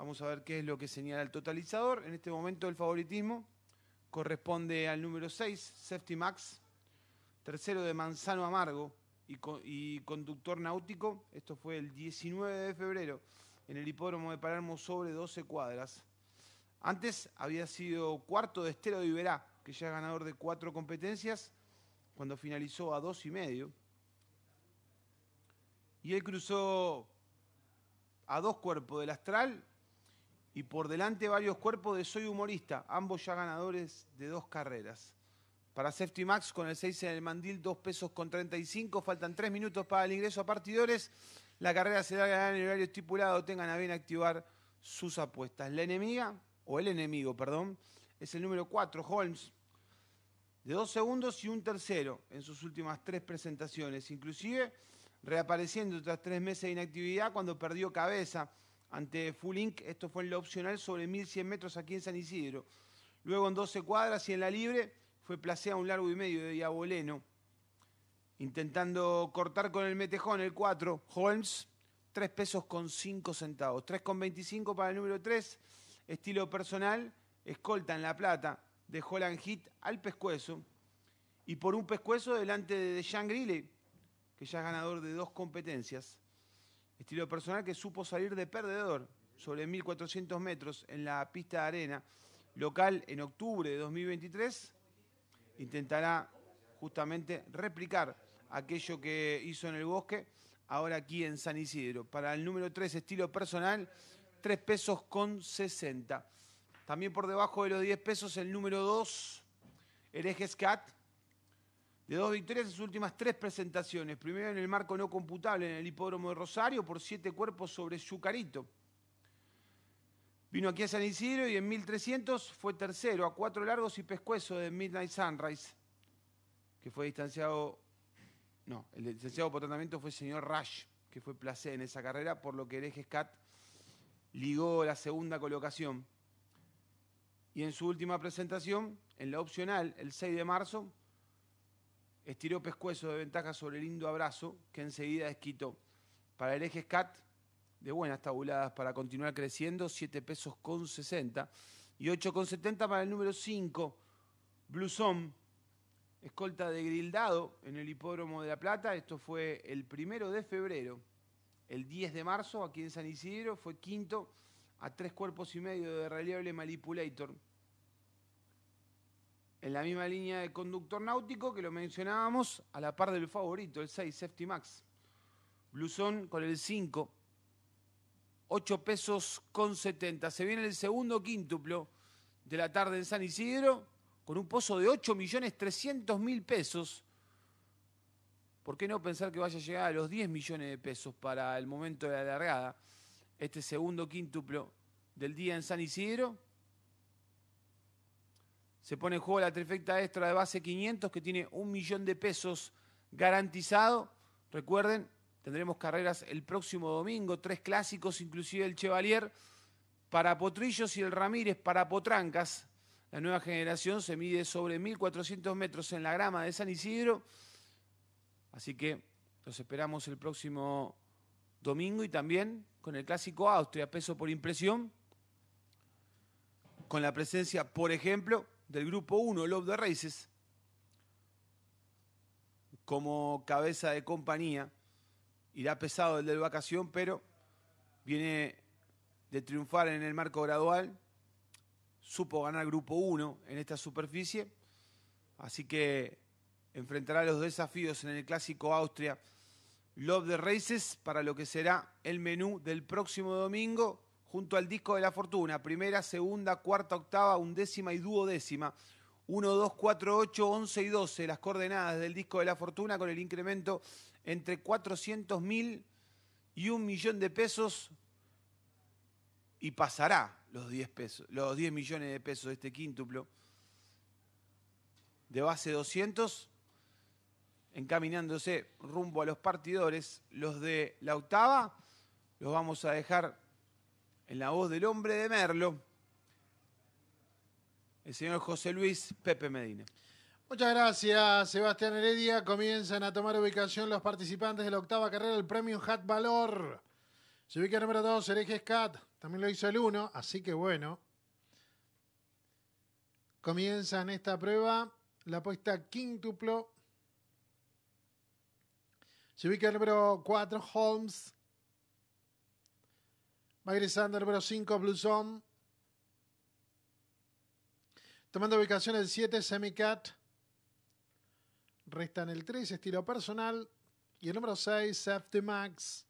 Vamos a ver qué es lo que señala el totalizador. En este momento el favoritismo corresponde al número 6, Safety Max, tercero de Manzano Amargo y, conductor náutico. Esto fue el 19 de febrero en el hipódromo de Palermo sobre 12 cuadras. Antes había sido cuarto de Estero de Iberá, que ya es ganador de cuatro competencias, cuando finalizó a dos y medio. Y él cruzó a dos cuerpos del Astral y por delante varios cuerpos de Soy Humorista, ambos ya ganadores de dos carreras. Para Safety Max con el 6 en el mandil, 2 pesos con 35. Faltan 3 minutos para el ingreso a partidores. La carrera será ganada en el horario estipulado. Tengan a bien activar sus apuestas. La enemiga, o el enemigo, perdón, es el número 4, Holmes. De dos segundos y un tercero en sus últimas tres presentaciones. Inclusive reapareciendo tras tres meses de inactividad cuando perdió cabeza ante Full Inc. Esto fue en lo opcional sobre 1100 metros aquí en San Isidro. Luego en 12 cuadras y en la libre fue placea un largo y medio de Diaboleno. Intentando cortar con el metejón el 4, Holmes, 3 pesos con 5 centavos. con 3,25 para el número 3, estilo personal, escolta en La Plata, de Holland Hit al pescuezo. Y por un pescuezo delante de Jean Grille, que ya es ganador de dos competencias. Estilo personal que supo salir de perdedor sobre 1.400 metros en la pista de arena local en octubre de 2023. Intentará justamente replicar aquello que hizo en el bosque, ahora aquí en San Isidro. Para el número 3, estilo personal, 3 pesos con 60. También por debajo de los 10 pesos el número 2, eje SCAT, de dos victorias en sus últimas tres presentaciones. Primero en el marco no computable en el hipódromo de Rosario por siete cuerpos sobre carito. Vino aquí a San Isidro y en 1300 fue tercero a cuatro largos y pescuezo de Midnight Sunrise, que fue distanciado. No, el distanciado por tratamiento fue el señor Rush, que fue placé en esa carrera, por lo que el eje SCAT ligó la segunda colocación. Y en su última presentación, en la opcional, el 6 de marzo, estiró pescuezo de ventaja sobre el lindo abrazo que enseguida desquitó. Para el eje SCAT, de buenas tabuladas para continuar creciendo, 7 pesos con 60 y 8 con 70 para el número 5, Blusón, escolta de Grildado en el Hipódromo de La Plata. Esto fue el primero de febrero. El 10 de marzo, aquí en San Isidro, fue quinto a tres cuerpos y medio de Reliable Manipulator en la misma línea de conductor náutico que lo mencionábamos, a la par del favorito, el 6, Safety Max. Blusón con el 5, 8 pesos con 70. Se viene el segundo quíntuplo de la tarde en San Isidro con un pozo de 8 millones 300 mil pesos. ¿Por qué no pensar que vaya a llegar a los 10 millones de pesos para el momento de la largada? Este segundo quíntuplo del día en San Isidro se pone en juego la trifecta extra de base 500 que tiene un millón de pesos garantizado. Recuerden, tendremos carreras el próximo domingo, tres clásicos, inclusive el Chevalier para Potrillos y el Ramírez para Potrancas. La nueva generación se mide sobre 1.400 metros en la grama de San Isidro. Así que los esperamos el próximo domingo y también con el clásico Austria, peso por impresión, con la presencia, por ejemplo, del grupo 1, Love de Races, como cabeza de compañía. Irá pesado el de vacación, pero viene de triunfar en el marco gradual. Supo ganar grupo 1 en esta superficie. Así que enfrentará los desafíos en el clásico Austria. Love de Races para lo que será el menú del próximo domingo junto al disco de la fortuna, primera, segunda, cuarta, octava, undécima y duodécima. 1, 2, 4, 8, 11 y 12, las coordenadas del disco de la fortuna con el incremento entre 400 mil y un millón de pesos y pasará los 10, pesos, los 10 millones de pesos de este quíntuplo de base 200, encaminándose rumbo a los partidores. Los de la octava los vamos a dejar en la voz del hombre de Merlo, el señor José Luis Pepe Medina. Muchas gracias, Sebastián Heredia. Comienzan a tomar ubicación los participantes de la octava carrera del Premio Hat Valor. Se ubica el número 2, Herejes Cat. También lo hizo el 1, así que bueno. Comienzan esta prueba la apuesta quíntuplo. Se ubica el número 4, Holmes. Va Sander, número 5, Blue Zone. Tomando ubicación el 7, Semicat. Restan el 3, estilo personal. Y el número 6, Safety Max.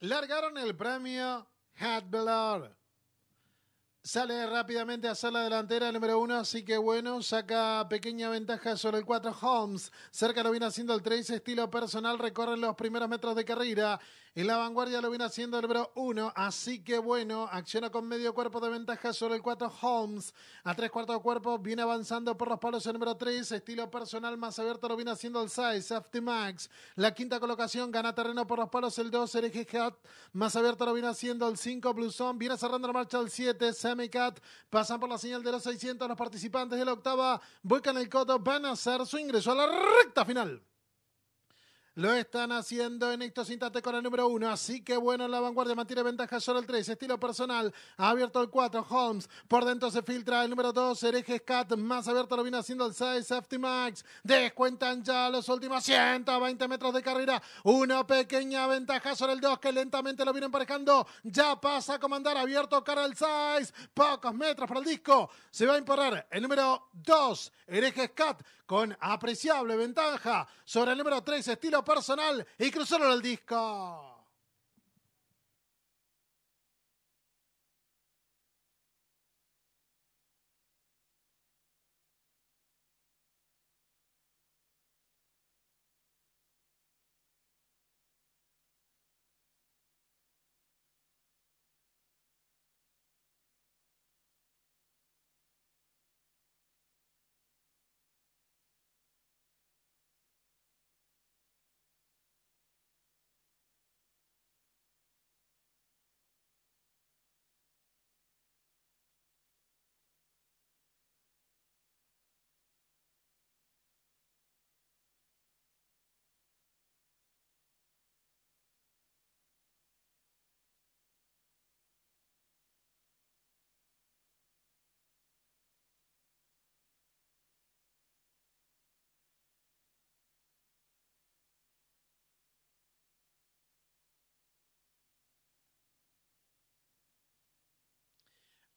largaron el premio Hat Sale rápidamente a hacer la delantera número uno, así que bueno, saca pequeña ventaja sobre el 4 Holmes. Cerca lo viene haciendo el 3, estilo personal, recorre los primeros metros de carrera. Y la vanguardia lo viene haciendo el número 1. Así que bueno, acciona con medio cuerpo de ventaja sobre el 4 Holmes. A tres cuartos de cuerpo viene avanzando por los palos el número 3. Estilo personal más abierto lo viene haciendo el size. Safety Max. La quinta colocación gana terreno por los palos el 2. Ereje Hat. Más abierto lo viene haciendo el 5. Bluson. Viene cerrando la marcha el 7. Semicat. Pasan por la señal de los 600 los participantes de la octava. Vuelcan el coto. Van a hacer su ingreso a la recta final. Lo están haciendo en instantes con el número 1. Así que bueno, la vanguardia mantiene ventaja sobre el 3. Estilo personal. abierto el 4. Holmes. Por dentro se filtra el número 2. Herejes Cat. Más abierto lo viene haciendo el size Safety Max. Descuentan ya los últimos 120 metros de carrera. Una pequeña ventaja sobre el 2 que lentamente lo viene emparejando. Ya pasa a comandar. Abierto cara al size Pocos metros para el disco. Se va a imponer el número 2. Herejes Cat. Con apreciable ventaja sobre el número 3. Estilo personal y cruzaron el disco.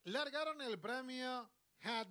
largaron el premio Hat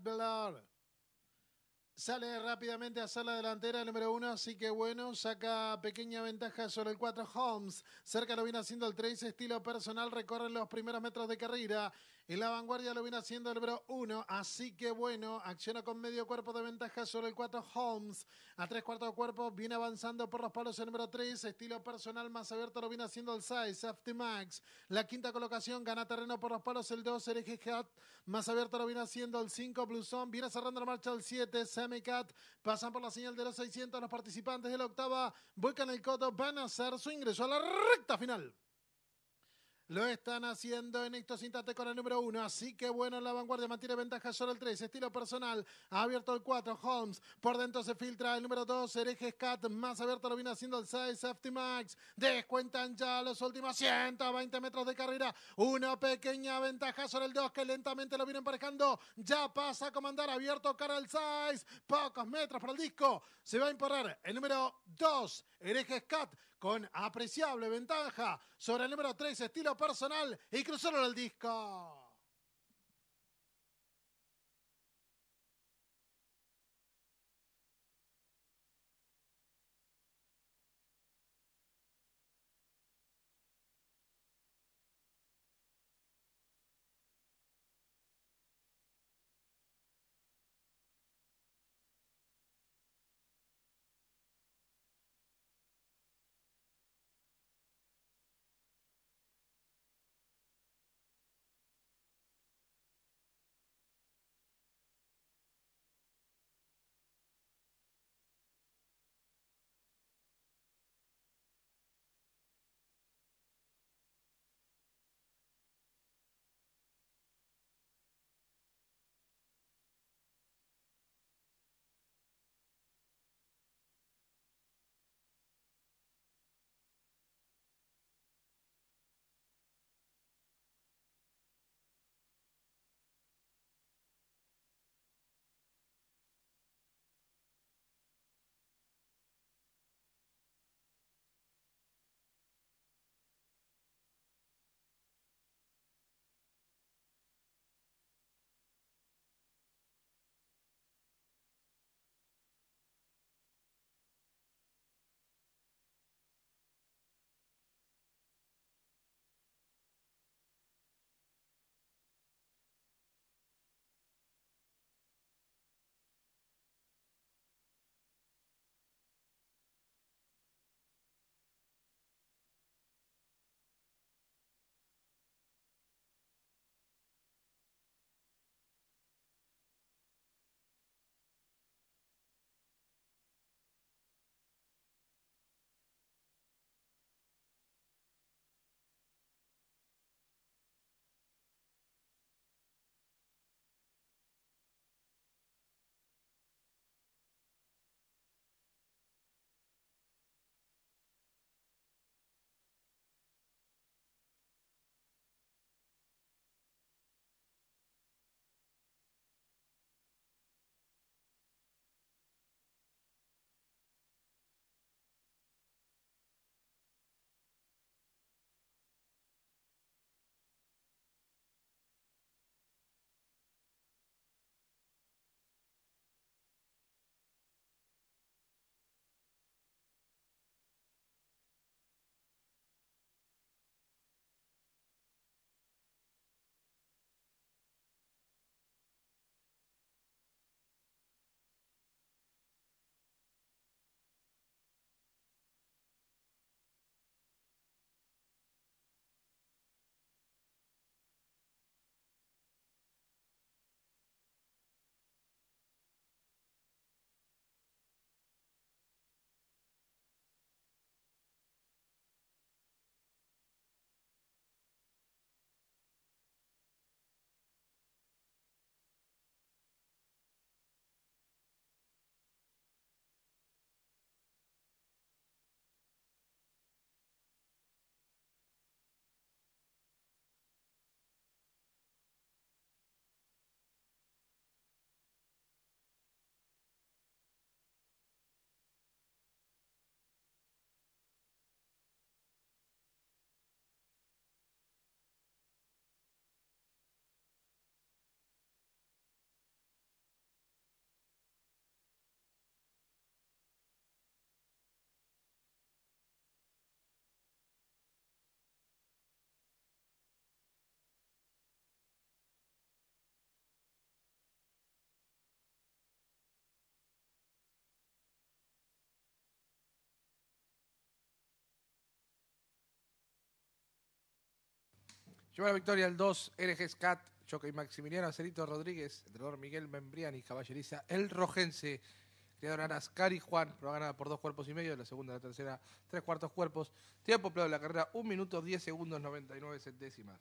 Sale rápidamente a sala delantera el número uno, así que bueno, saca pequeña ventaja sobre el 4 Holmes. Cerca lo viene haciendo el 3, estilo personal, recorre los primeros metros de carrera. Y la vanguardia lo viene haciendo el número 1. Así que bueno, acciona con medio cuerpo de ventaja sobre el cuatro, Holmes. A tres cuartos de cuerpo viene avanzando por los palos el número 3. Estilo personal más abierto lo viene haciendo el size Safety Max. La quinta colocación gana terreno por los palos el 2. Ereje Hat. Más abierto lo viene haciendo el 5. Bluson. Viene cerrando la marcha el 7. Semicat. Pasan por la señal de los 600 los participantes de la octava. Vuelcan el codo Van a hacer su ingreso a la recta final. Lo están haciendo en esto instantes con el número uno. Así que bueno, en la vanguardia mantiene ventaja sobre el 3. Estilo personal. Ha abierto el cuatro, Holmes. Por dentro se filtra el número 2. Herejes Cat. Más abierto lo viene haciendo el size Safety Max. Descuentan ya los últimos 120 metros de carrera. Una pequeña ventaja sobre el 2 que lentamente lo viene emparejando. Ya pasa a comandar. Abierto cara al size, Pocos metros para el disco. Se va a imponer el número dos, Herejes Cat con apreciable ventaja sobre el número 3, estilo personal, y cruzaron el disco. Primera victoria el 2, RG Scat, y Maximiliano Acerito Rodríguez, entrenador Miguel Membriani, caballeriza El Rojense, criador Aras y Juan, pro ganada por dos cuerpos y medio, la segunda, la tercera, tres cuartos cuerpos. Tiempo plano de la carrera, 1 minuto 10 segundos 99 centésimas.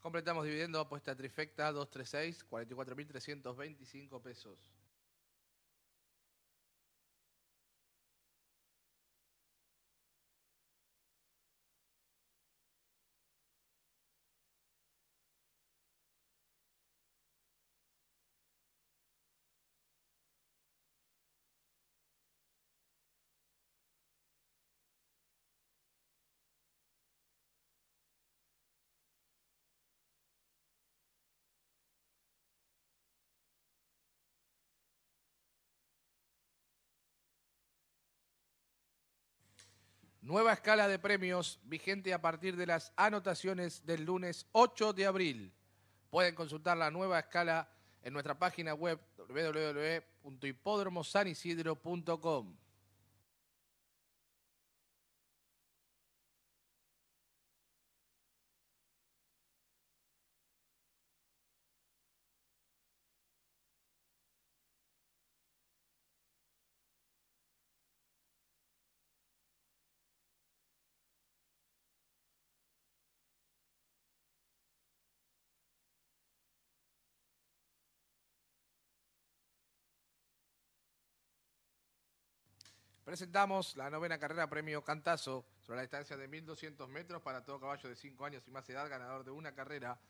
Completamos dividiendo, apuesta trifecta 236, 44.325 pesos. Nueva escala de premios vigente a partir de las anotaciones del lunes 8 de abril. Pueden consultar la nueva escala en nuestra página web www.hipódromosanisidro.com. presentamos la novena carrera premio Cantazo sobre la distancia de 1.200 metros para todo caballo de 5 años y más edad, ganador de una carrera.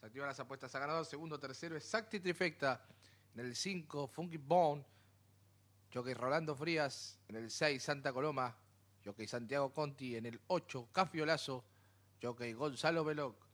Se activan las apuestas a ganador, segundo, tercero, exacto y trifecta. En el 5, Funky Bone. Jockey Rolando Frías. En el 6, Santa Coloma. Jockey Santiago Conti. En el 8, Cafiolazo. Jockey Gonzalo Veloc.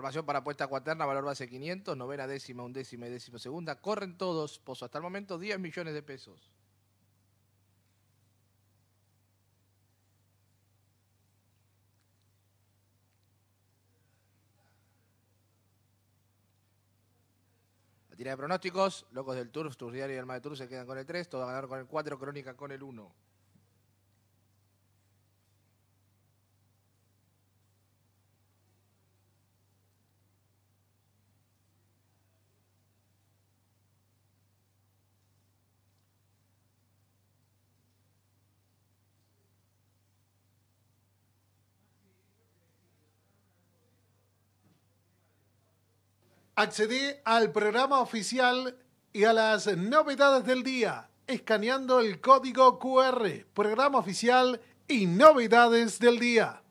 Información para apuesta cuaterna, valor base 500, novena, décima, undécima y décima segunda. Corren todos, Pozo. Hasta el momento 10 millones de pesos. La tira de pronósticos, Locos del Turf, Tour Diario y Alma de Tour se quedan con el 3, Todo ganar con el 4, Crónica con el 1. Accedí al programa oficial y a las novedades del día escaneando el código QR, programa oficial y novedades del día.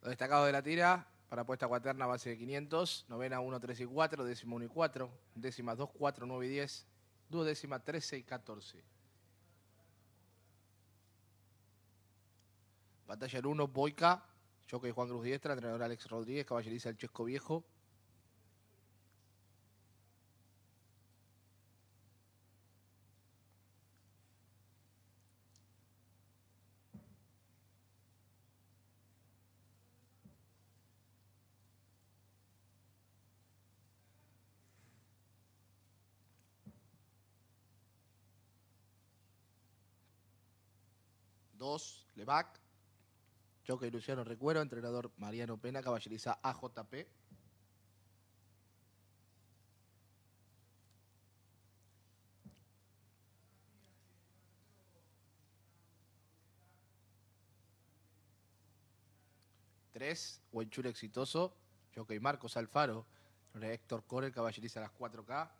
Lo destacado de la tira para apuesta cuaterna base de 500, novena 1, 3 y 4, décima 1 y 4, décimas 2, 4, 9 y 10, décimas 13 y 14. Batalla 1, Boica, de Juan Cruz Diestra, entrenador Alex Rodríguez, caballeriza el Chesco Viejo. Dos, Levac. Choque Luciano Recuero, entrenador Mariano Pena, caballeriza AJP. Tres, chulo exitoso, Jockey Marcos Alfaro, Héctor Corel, caballeriza las 4K.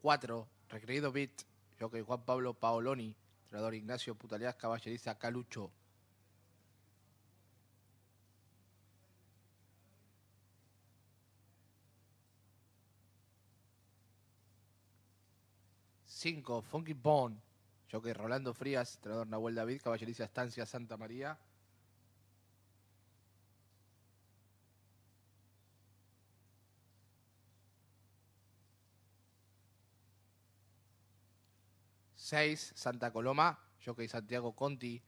4, Recreído Bit, Jockey Juan Pablo Paoloni, Entrenador Ignacio Putaleas, Caballeriza Calucho. 5, Funky Bone, Jockey Rolando Frías, entrenador Nahuel David, Caballeriza Estancia Santa María. 6, Santa Coloma, Jockey Santiago Conti,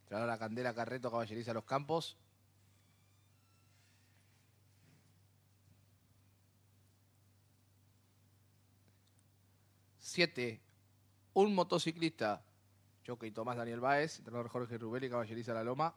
entrenador la Candela Carreto, Caballeriza Los Campos. Siete, un motociclista, Jockey Tomás Daniel Báez, entrenador Jorge Rubel y Caballeriza La Loma.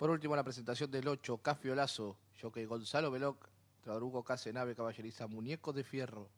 Por último, la presentación del 8, Cafiolazo, Jockey Gonzalo Veloc, Traduco Casenave, Caballeriza, Muñeco de Fierro,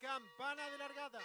Campana de largada.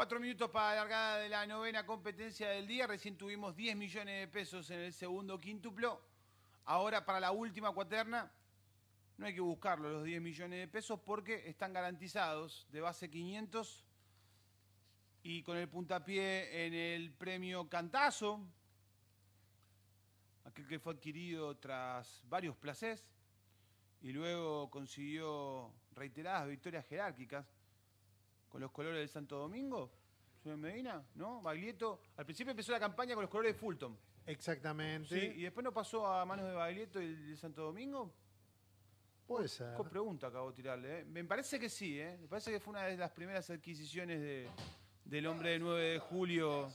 Cuatro minutos para la largada de la novena competencia del día. Recién tuvimos 10 millones de pesos en el segundo quíntuplo. Ahora para la última cuaterna no hay que buscarlo los 10 millones de pesos porque están garantizados de base 500 y con el puntapié en el premio Cantazo, aquel que fue adquirido tras varios placés y luego consiguió reiteradas victorias jerárquicas con los colores del Santo Domingo? ¿Sube Medina? ¿No? Baglietto. Al principio empezó la campaña con los colores de Fulton. Exactamente. ¿Sí? ¿Y después no pasó a manos de Baglietto y de Santo Domingo? Puede ser. Con pregunta acabo de tirarle. ¿eh? Me parece que sí, ¿eh? Me parece que fue una de las primeras adquisiciones del hombre del 9 de julio.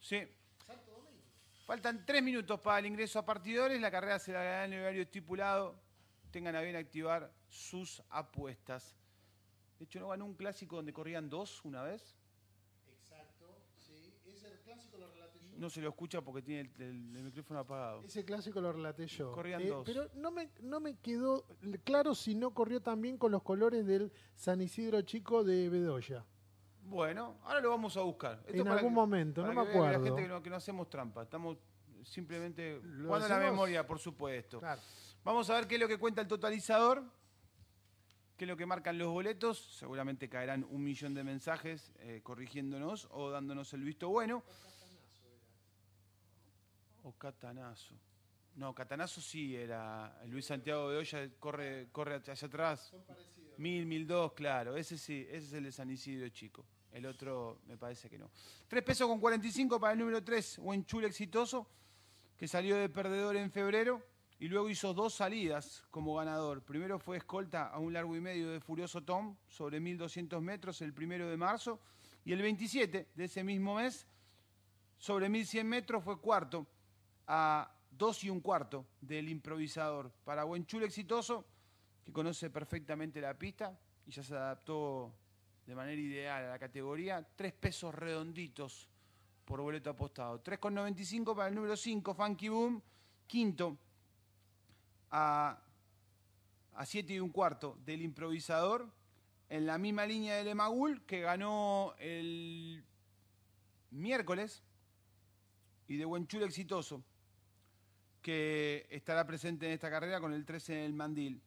Sí. Faltan tres minutos para el ingreso a partidores. La carrera será en el horario estipulado. Tengan a bien activar sus apuestas. De hecho, ¿no ganó un clásico donde corrían dos una vez? Exacto, sí. Ese clásico lo relaté yo. No se lo escucha porque tiene el, micrófono apagado. Ese clásico lo relaté yo. Corrían eh, dos. Pero no me, no me quedó claro si no corrió también con los colores del San Isidro Chico de Bedoya. Bueno, ahora lo vamos a buscar. en algún momento, no me acuerdo. La gente que no, hacemos trampa, estamos simplemente jugando la memoria, por supuesto. Vamos a ver qué es lo que cuenta el totalizador. ¿Qué es lo que marcan los boletos? Seguramente caerán un millón de mensajes eh, corrigiéndonos o dándonos el visto bueno. O Catanazo. No, Catanazo sí era. Luis Santiago de Olla corre, corre hacia atrás. Mil, mil dos, claro. Ese sí, ese es el de San Isidro, chico. El otro me parece que no. Tres pesos con 45 para el número 3, chulo exitoso, que salió de perdedor en febrero y luego hizo dos salidas como ganador. Primero fue escolta a un largo y medio de Furioso Tom sobre 1200 metros el primero de marzo y el 27 de ese mismo mes sobre 1100 metros fue cuarto a dos y un cuarto del improvisador. Para buen chulo exitoso, que conoce perfectamente la pista y ya se adaptó de manera ideal a la categoría, tres pesos redonditos por boleto apostado. 3,95 para el número 5, Funky Boom, quinto a, 7 y un cuarto del improvisador, en la misma línea del Emagul, que ganó el miércoles, y de chulo Exitoso, que estará presente en esta carrera con el 13 en el Mandil.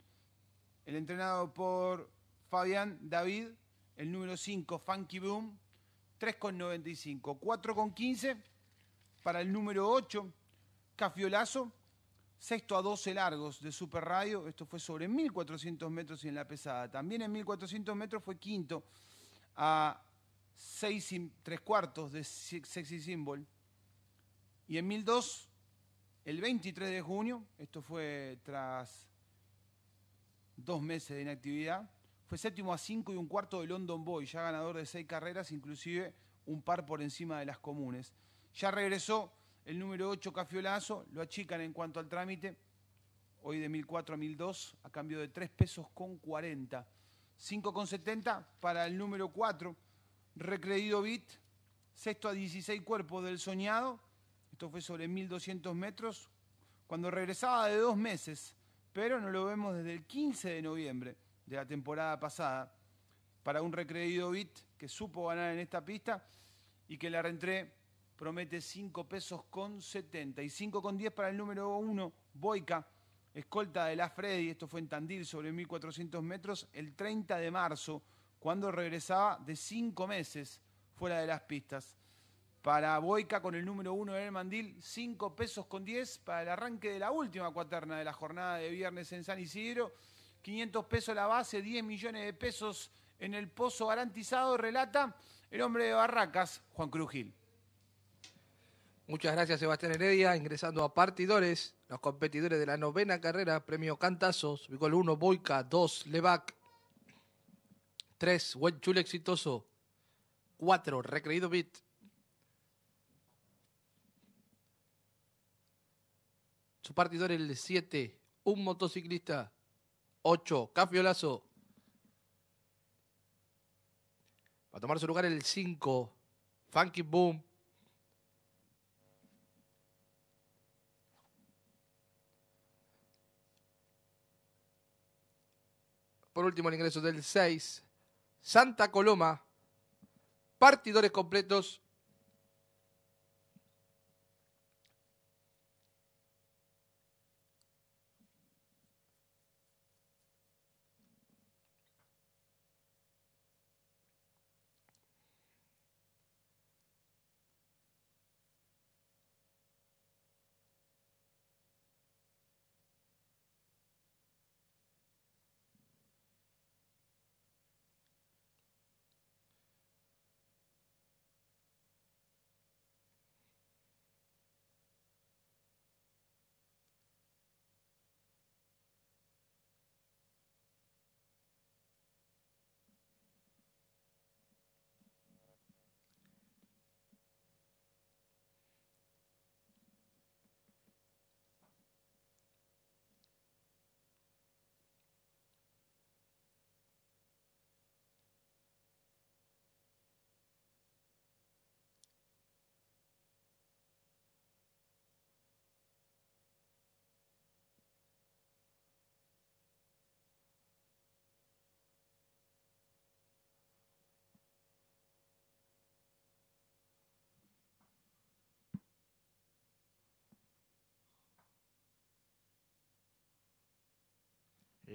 El entrenado por Fabián David, el número 5, Funky Boom, 3,95. 4,15 para el número 8, Cafiolazo, sexto a 12 largos de Super Radio. Esto fue sobre 1400 metros y en la pesada. También en 1400 metros fue quinto a 6 3 cuartos de Sexy Symbol. Y en 1002, el 23 de junio, esto fue tras dos meses de inactividad, fue séptimo a 5 y un cuarto de London Boy, ya ganador de seis carreras, inclusive un par por encima de las comunes. Ya regresó el número 8, Cafiolazo, lo achican en cuanto al trámite, hoy de 1.004 a 1.002, a cambio de 3 pesos con 40. 5,70 para el número 4, Recreído Bit, sexto a 16 cuerpos del soñado, esto fue sobre 1.200 metros, cuando regresaba de dos meses, pero no lo vemos desde el 15 de noviembre de la temporada pasada, para un recreído Bit que supo ganar en esta pista y que la rentré promete 5 pesos con 70 y 5 con 10 para el número 1, Boica, escolta de la Freddy, esto fue en Tandil sobre 1400 metros, el 30 de marzo, cuando regresaba de 5 meses fuera de las pistas. Para Boica con el número 1 en el Mandil, 5 pesos con 10 para el arranque de la última cuaterna de la jornada de viernes en San Isidro. 500 pesos la base, 10 millones de pesos en el pozo garantizado, relata el hombre de Barracas, Juan Crujil. Muchas gracias Sebastián Heredia, ingresando a partidores, los competidores de la novena carrera, premio Cantazos, el 1, Boica, 2, Levac, 3, Wenchul Exitoso, 4, Recreído Beat, su partidor el 7, un motociclista, 8, Cafiolazo, va a tomar su lugar el 5, Funky Boom, Por último, el ingreso del 6. Santa Coloma. Partidores completos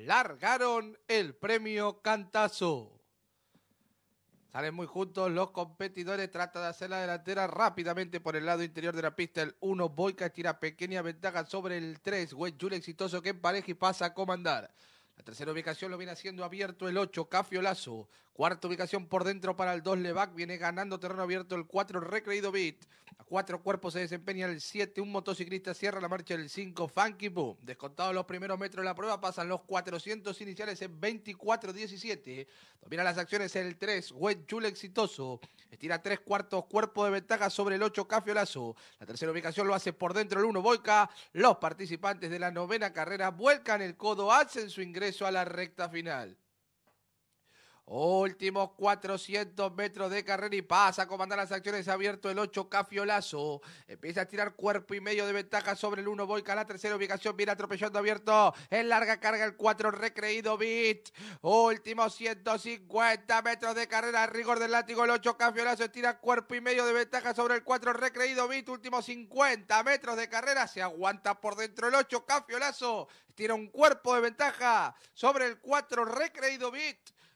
largaron el premio Cantazo. Salen muy juntos los competidores, trata de hacer la delantera rápidamente por el lado interior de la pista. El 1, Boica, tira pequeña ventaja sobre el 3, Wenjul exitoso que empareja y pasa a comandar. La tercera ubicación lo viene haciendo abierto el 8, Cafio Lazo. Cuarta ubicación por dentro para el 2 Levac. Viene ganando terreno abierto el 4 Recreído Beat. A cuatro cuerpos se desempeña el 7. Un motociclista cierra la marcha del 5 Funky Boom. Descontados los primeros metros de la prueba pasan los 400 iniciales en 24-17. Domina las acciones el 3 Wet Jule exitoso. Estira tres cuartos cuerpos de ventaja sobre el 8 Cafiolazo. La tercera ubicación lo hace por dentro el 1 Boica. Los participantes de la novena carrera vuelcan el codo, hacen su ingreso a la recta final. Últimos 400 metros de carrera y pasa a comandar las acciones. Abierto el 8, Cafiolazo. Empieza a tirar cuerpo y medio de ventaja sobre el 1. boyca la tercera ubicación. Viene atropellando abierto. En larga carga el 4, recreído Bit. Últimos 150 metros de carrera. Rigor del látigo el 8, Cafiolazo. Tira cuerpo y medio de ventaja sobre el 4, recreído Bit. Últimos 50 metros de carrera. Se aguanta por dentro el 8, Cafiolazo. Tira un cuerpo de ventaja sobre el 4, recreído Bit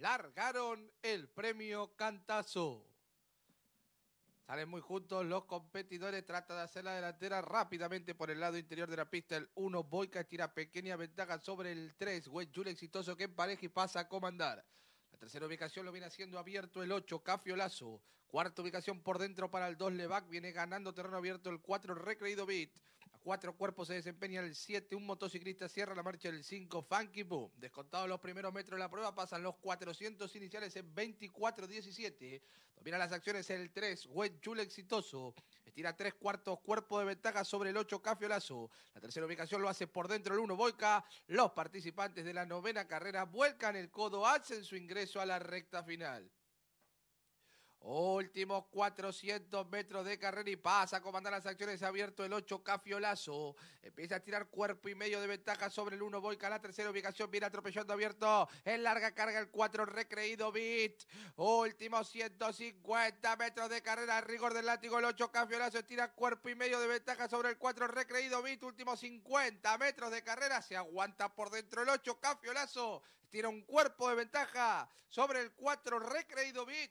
largaron el premio Cantazo. Salen muy juntos los competidores, trata de hacer la delantera rápidamente por el lado interior de la pista. El 1, Boica, tira pequeña ventaja sobre el 3. West Jule exitoso que empareja y pasa a comandar. La tercera ubicación lo viene haciendo abierto el 8, Cafio Lazo. Cuarta ubicación por dentro para el 2, Levac. Viene ganando terreno abierto el 4, Recreído Beat cuatro cuerpos se desempeña el 7. Un motociclista cierra la marcha el 5. Funky Boom. Descontados los primeros metros de la prueba, pasan los 400 iniciales en 24-17. Domina las acciones el 3. Wet Chul exitoso. Estira tres cuartos cuerpos de ventaja sobre el 8. Cafiolazo. La tercera ubicación lo hace por dentro el 1. Boica. Los participantes de la novena carrera vuelcan el codo, hacen su ingreso a la recta final. Últimos 400 metros de carrera y pasa a comandar las acciones. Abierto el 8, Cafiolazo. Empieza a tirar cuerpo y medio de ventaja sobre el 1. Boica la tercera ubicación. Viene atropellando abierto. En larga carga el 4, recreído Bit. Últimos 150 metros de carrera. Rigor del látigo el 8, Cafiolazo. Tira cuerpo y medio de ventaja sobre el 4, recreído Bit. Últimos 50 metros de carrera. Se aguanta por dentro el 8, Cafiolazo. Tira un cuerpo de ventaja sobre el 4, recreído Bit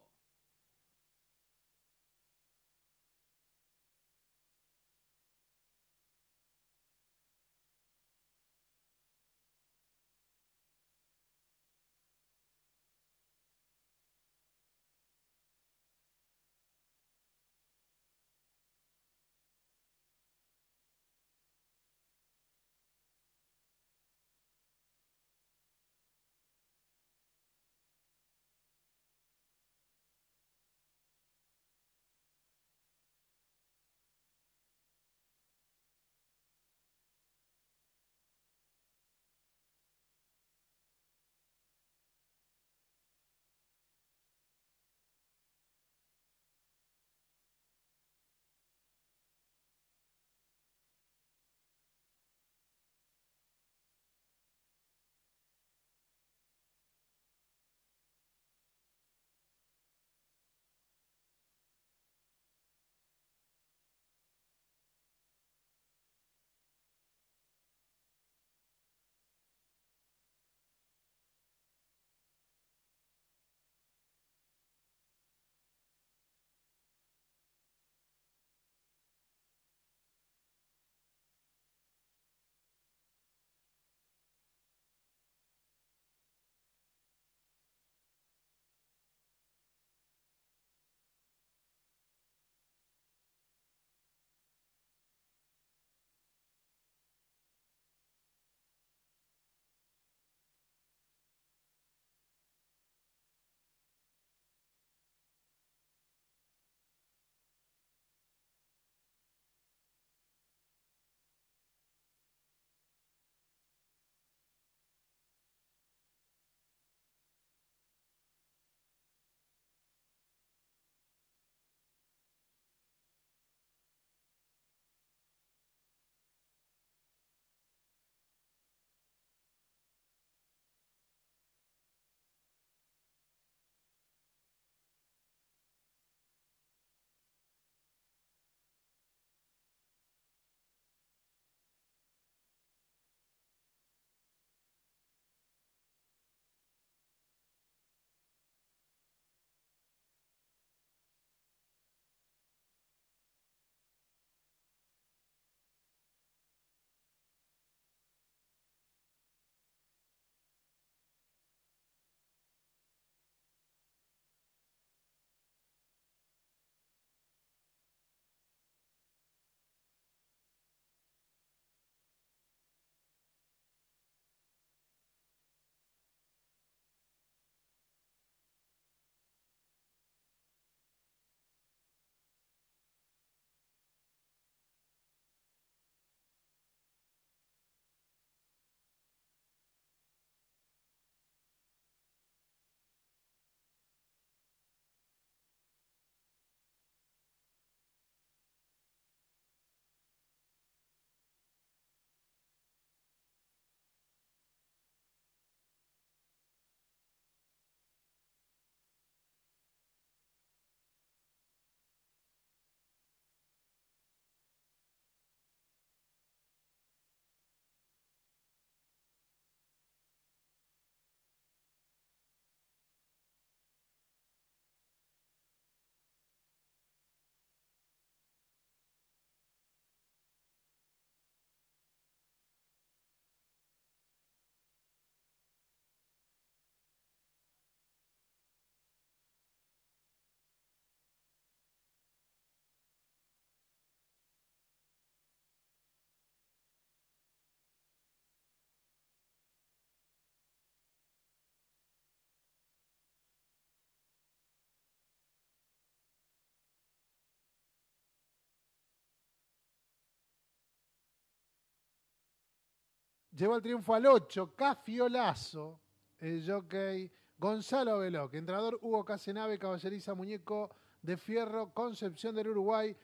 Llevó el triunfo al 8, Cafiolazo, el jockey Gonzalo Veloc, entrenador Hugo Casenave, caballeriza Muñeco de Fierro, Concepción del Uruguay,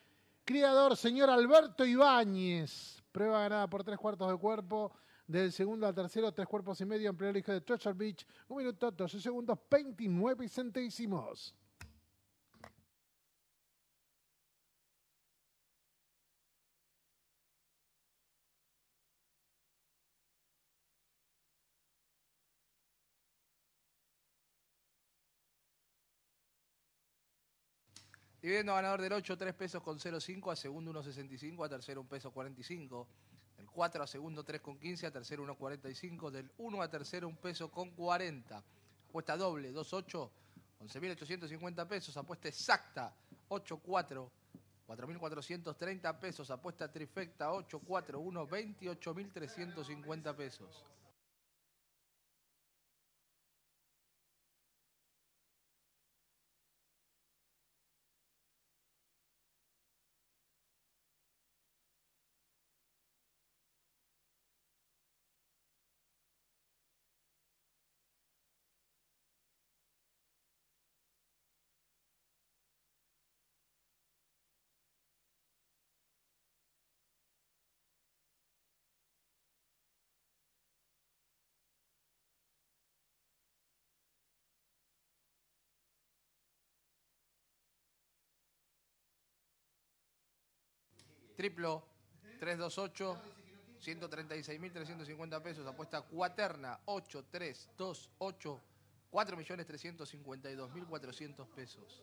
criador señor Alberto Ibáñez, prueba ganada por tres cuartos de cuerpo, del segundo al tercero, tres cuerpos y medio, en primer hijo de Treasure Beach, un minuto, 12 segundos, 29 centésimos. viendo ganador del 8, 3 pesos con 0,5, a segundo 1,65, a tercero 1 peso 45. Del 4 a segundo 15. a tercero 1,45, del 1 a tercero 1 peso con 40. Apuesta doble, 2,8, 11.850 pesos. Apuesta exacta, 8,4, 4.430 pesos. Apuesta trifecta, 4, 1, 28.350 pesos. triplo 328 136.350 pesos, apuesta cuaterna 8328, 4.352.400 pesos.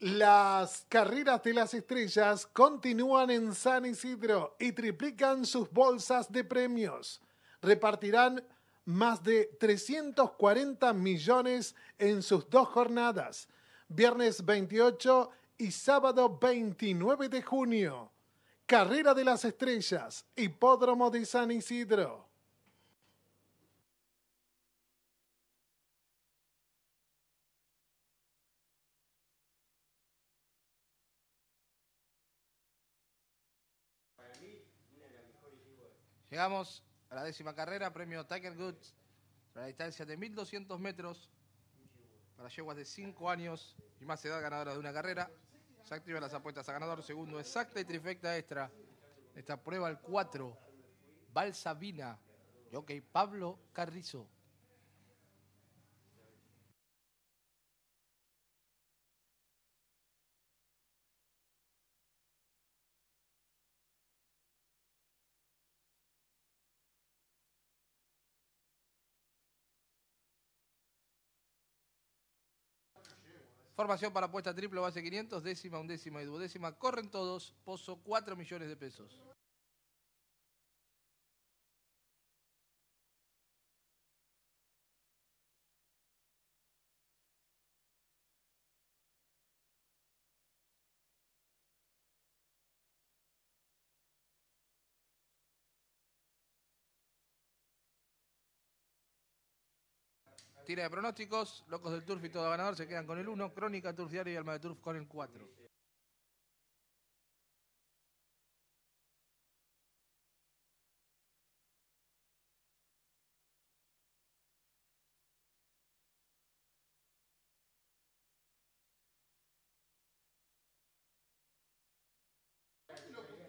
Las carreras de las estrellas continúan en San Isidro y triplican sus bolsas de premios. Repartirán más de 340 millones en sus dos jornadas, viernes 28 y sábado 29 de junio. Carrera de las Estrellas, Hipódromo de San Isidro. Llegamos a la décima carrera, premio Tiger Goods, a la distancia de 1200 metros para yeguas de 5 años y más edad ganadora de una carrera. Se activan las apuestas a ganador, segundo exacta y trifecta extra. Esta prueba el 4, Balsavina, jockey Pablo Carrizo. Formación para apuesta triple, base 500, décima, undécima y duodécima. Corren todos, pozo 4 millones de pesos. Tira de pronósticos. Locos del Turf y todo ganador se quedan con el 1. Crónica, Turf Diario y Alma de Turf con el 4.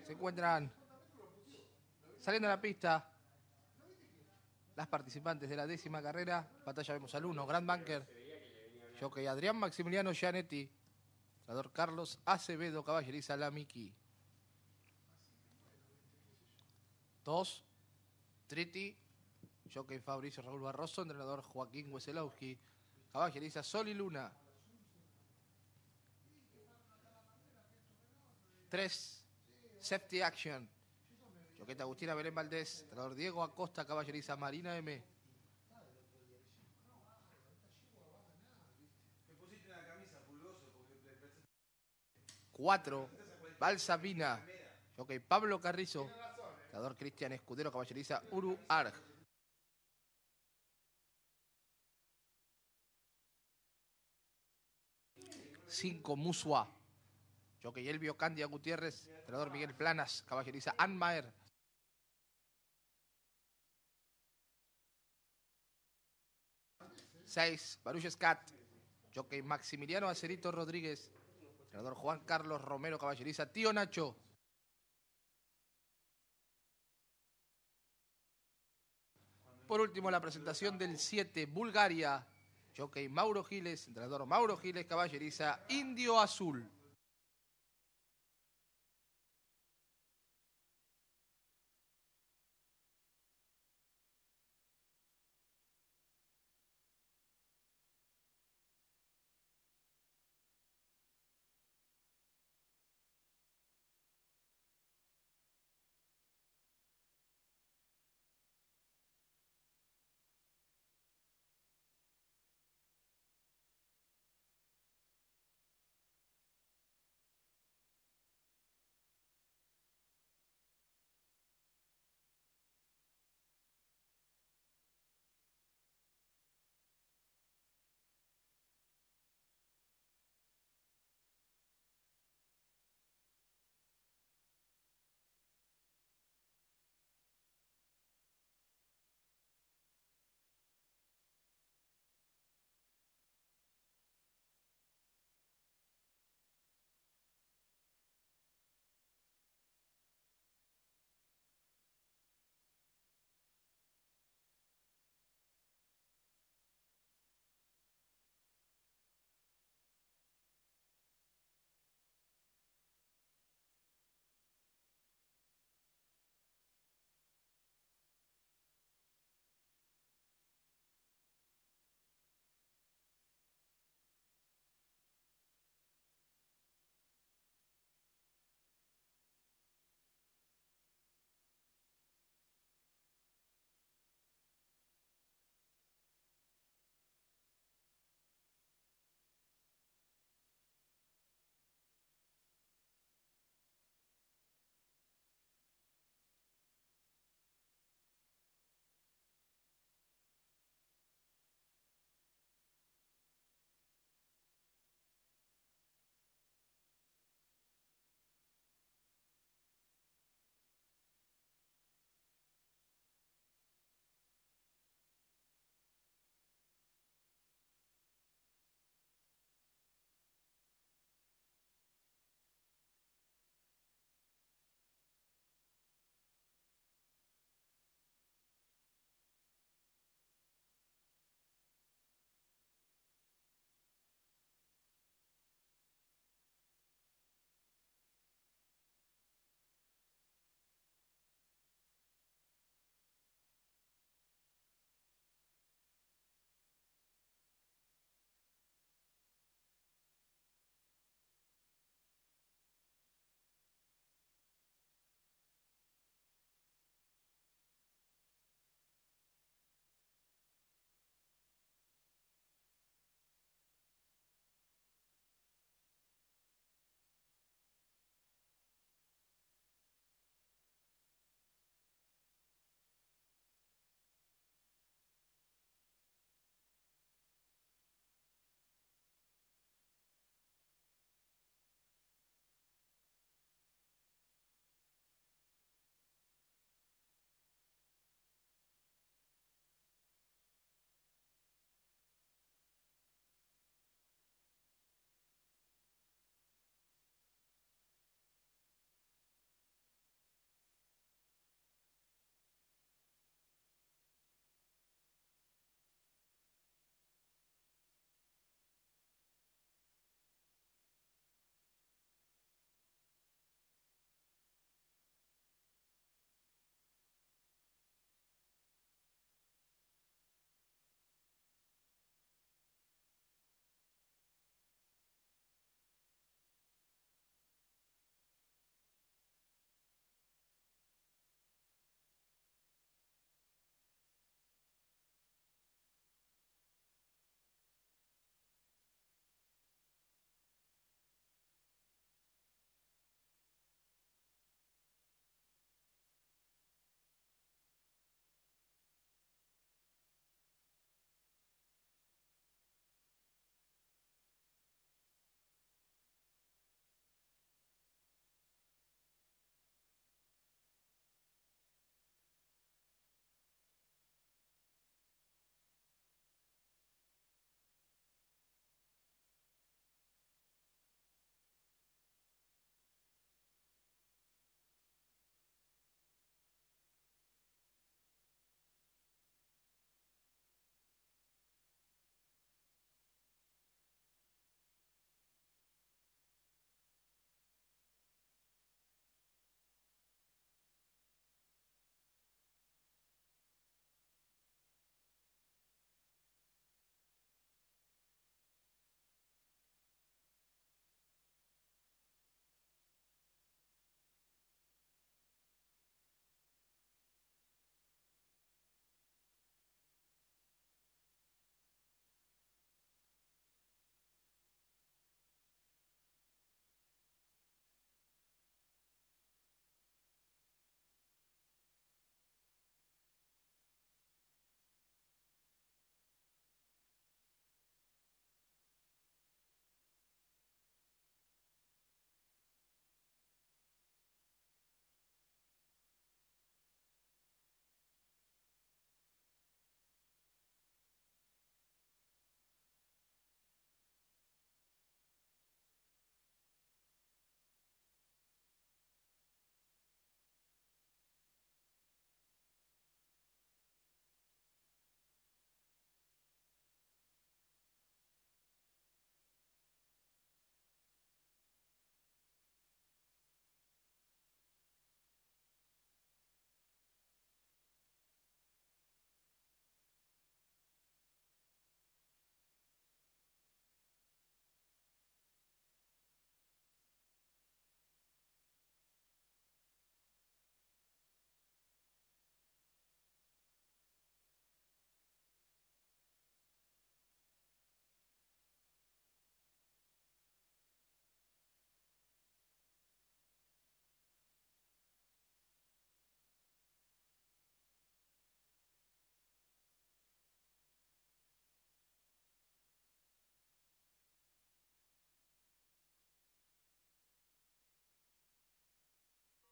Se encuentran saliendo a la pista las participantes de la décima carrera. Batalla vemos al uno, Grand Banker, Jockey Adrián Maximiliano Gianetti, trador Carlos Acevedo Caballeriza Lamiki. Dos, Triti, Jockey Fabricio Raúl Barroso, entrenador Joaquín Weselowski, Caballeriza Sol y Luna. Tres, Safety Action. Choqueta Agustina Belén Valdés, Trador Diego Acosta, Caballeriza Marina M. Cuatro, Yo que Pablo Carrizo, Trador Cristian Escudero, Caballeriza Uru Arg. Cinco, Musua. Jockey Yelvio Candia Gutiérrez, entrenador Miguel Planas, Caballeriza Anmaer. 6. Baruch Scat. Jockey Maximiliano Acerito Rodríguez. entrenador Juan Carlos Romero Caballeriza. Tío Nacho. Por último, la presentación del 7, Bulgaria. Jockey Mauro Giles, entrenador Mauro Giles, caballeriza Indio Azul.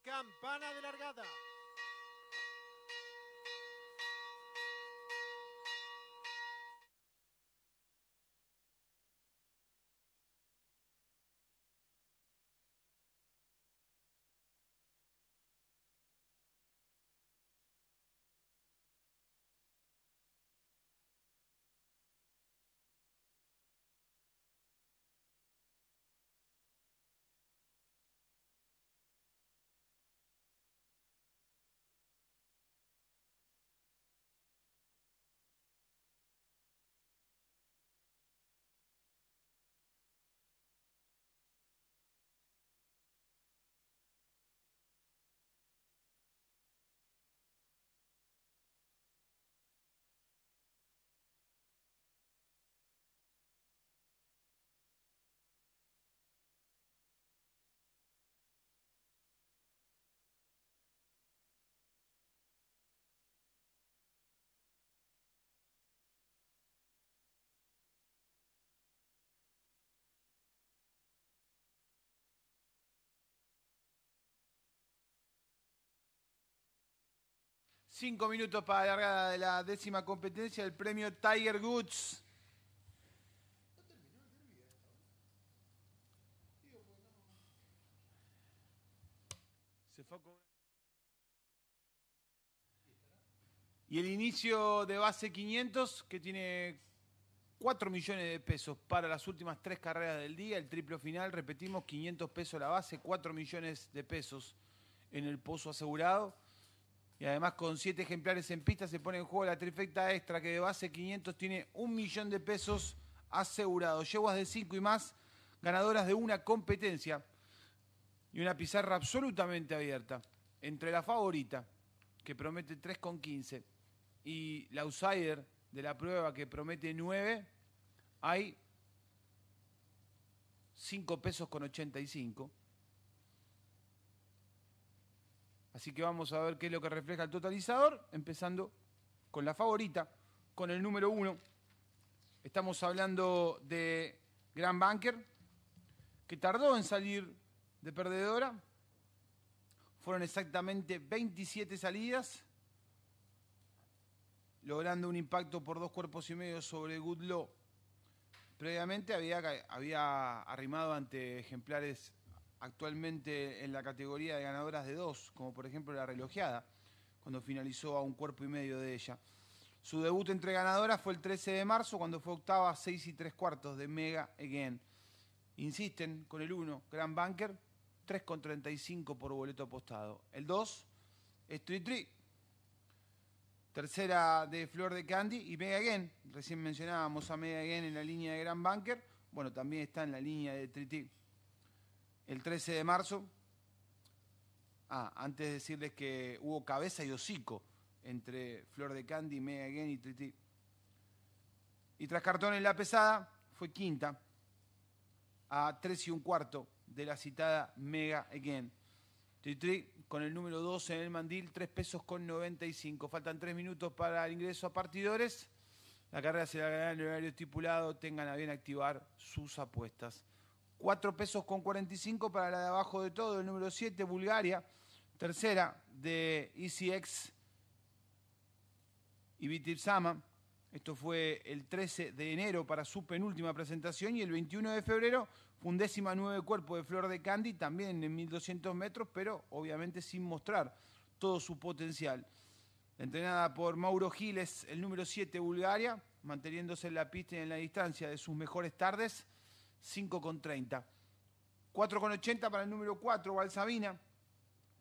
Campana de largada. Cinco minutos para la largada de la décima competencia del premio Tiger Goods. Y el inicio de base 500, que tiene 4 millones de pesos para las últimas tres carreras del día, el triplo final, repetimos, 500 pesos la base, 4 millones de pesos en el pozo asegurado y además con siete ejemplares en pista se pone en juego la trifecta extra que de base 500 tiene un millón de pesos asegurado. Yeguas de cinco y más, ganadoras de una competencia y una pizarra absolutamente abierta entre la favorita que promete 3,15 y la outsider de la prueba que promete 9, hay cinco pesos con 85 Así que vamos a ver qué es lo que refleja el totalizador, empezando con la favorita, con el número uno. Estamos hablando de Gran Banker, que tardó en salir de perdedora. Fueron exactamente 27 salidas, logrando un impacto por dos cuerpos y medio sobre Goodlow. Previamente había, había arrimado ante ejemplares actualmente en la categoría de ganadoras de dos, como por ejemplo la relojeada, cuando finalizó a un cuerpo y medio de ella. Su debut entre ganadoras fue el 13 de marzo, cuando fue octava 6 y 3 cuartos de Mega Again. Insisten con el 1, Grand Banker, 3,35 por boleto apostado. El 2, Street Tree. Tercera de Flor de Candy y Mega Again. Recién mencionábamos a Mega Again en la línea de Grand Banker. Bueno, también está en la línea de tri el 13 de marzo. Ah, antes de decirles que hubo cabeza y hocico entre Flor de Candy, Mega Again y Tritri. Y tras cartón en la pesada, fue quinta a 3 y un cuarto de la citada Mega Again. Titri con el número 12 en el mandil, 3 pesos con 95. Faltan 3 minutos para el ingreso a partidores. La carrera será ganada en el horario estipulado. Tengan a bien activar sus apuestas. 4 pesos con 45 para la de abajo de todo, el número 7, Bulgaria, tercera de ECX y Sama. Esto fue el 13 de enero para su penúltima presentación y el 21 de febrero décima nueve cuerpo de Flor de Candy, también en 1200 metros, pero obviamente sin mostrar todo su potencial. Entrenada por Mauro Giles, el número 7 Bulgaria, manteniéndose en la pista y en la distancia de sus mejores tardes. 5,30. 4,80 para el número 4, Balsabina.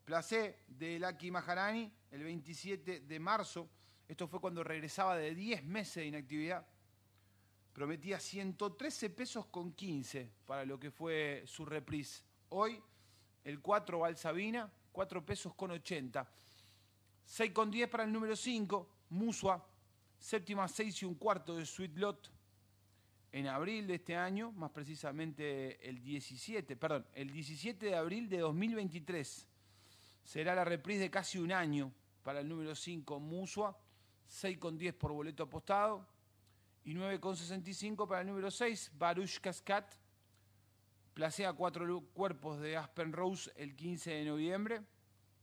Placé de Laki Maharani el 27 de marzo. Esto fue cuando regresaba de 10 meses de inactividad. Prometía 113 pesos con 15 para lo que fue su reprise. Hoy, el 4 Balsabina, 4 pesos con 80. 6 con 10 para el número 5, Musua. Séptima 6 y un cuarto de Sweet Lot en abril de este año, más precisamente el 17, perdón, el 17 de abril de 2023. Será la reprise de casi un año para el número 5 Musua, 6,10 por boleto apostado y 9,65 para el número 6 Baruch Cascat. Placea cuatro cuerpos de Aspen Rose el 15 de noviembre.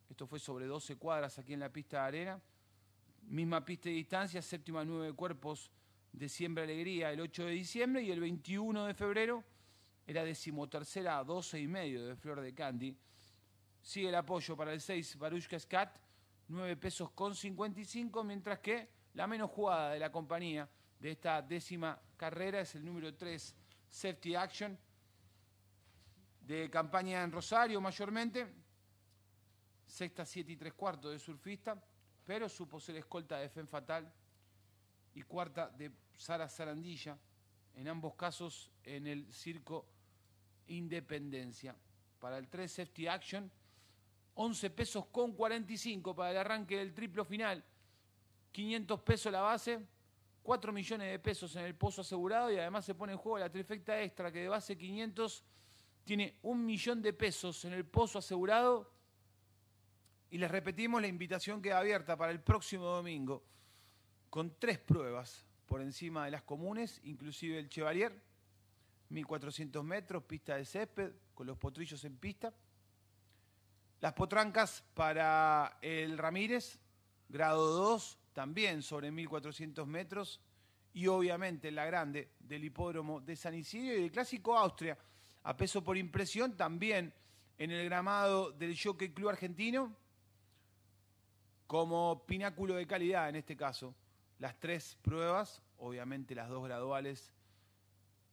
Esto fue sobre 12 cuadras aquí en la pista de arena. Misma pista de distancia, séptima nueve cuerpos de Siembra Alegría el 8 de diciembre y el 21 de febrero era decimotercera a 12 y medio de Flor de Candy. Sigue el apoyo para el 6 Barushka Scat. 9 pesos con 55, mientras que la menos jugada de la compañía de esta décima carrera es el número 3 Safety Action, de campaña en Rosario mayormente, sexta, 7 y tres cuartos de surfista, pero supo ser escolta de FEN Fatal y cuarta de Sara Sarandilla, en ambos casos en el circo Independencia. Para el 3 Safety Action, 11 pesos con 45 para el arranque del triplo final, 500 pesos la base, 4 millones de pesos en el pozo asegurado y además se pone en juego la trifecta extra que de base 500 tiene un millón de pesos en el pozo asegurado. Y les repetimos, la invitación queda abierta para el próximo domingo con tres pruebas por encima de las comunes, inclusive el Chevalier, 1400 metros, pista de césped, con los potrillos en pista. Las potrancas para el Ramírez, grado 2, también sobre 1400 metros. Y obviamente la grande del hipódromo de San Isidro y del clásico Austria, a peso por impresión, también en el gramado del Jockey Club Argentino, como pináculo de calidad en este caso las tres pruebas, obviamente las dos graduales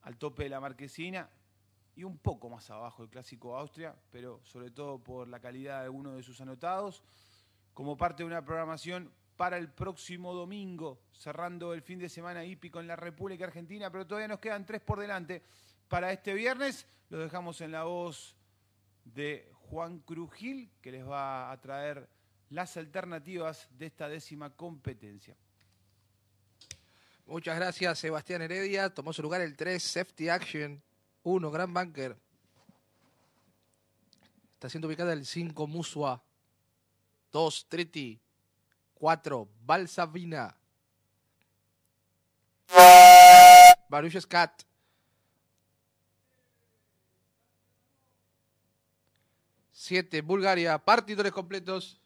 al tope de la marquesina y un poco más abajo el clásico Austria, pero sobre todo por la calidad de uno de sus anotados, como parte de una programación para el próximo domingo, cerrando el fin de semana hípico en la República Argentina, pero todavía nos quedan tres por delante. Para este viernes los dejamos en la voz de Juan Crujil, que les va a traer las alternativas de esta décima competencia. Muchas gracias, Sebastián Heredia. Tomó su lugar el 3, Safety Action 1, Gran Banker. Está siendo ubicada el 5, Musua. 2, Triti. 4, Balsavina. Baruch Cat. 7, Bulgaria. Partidores completos.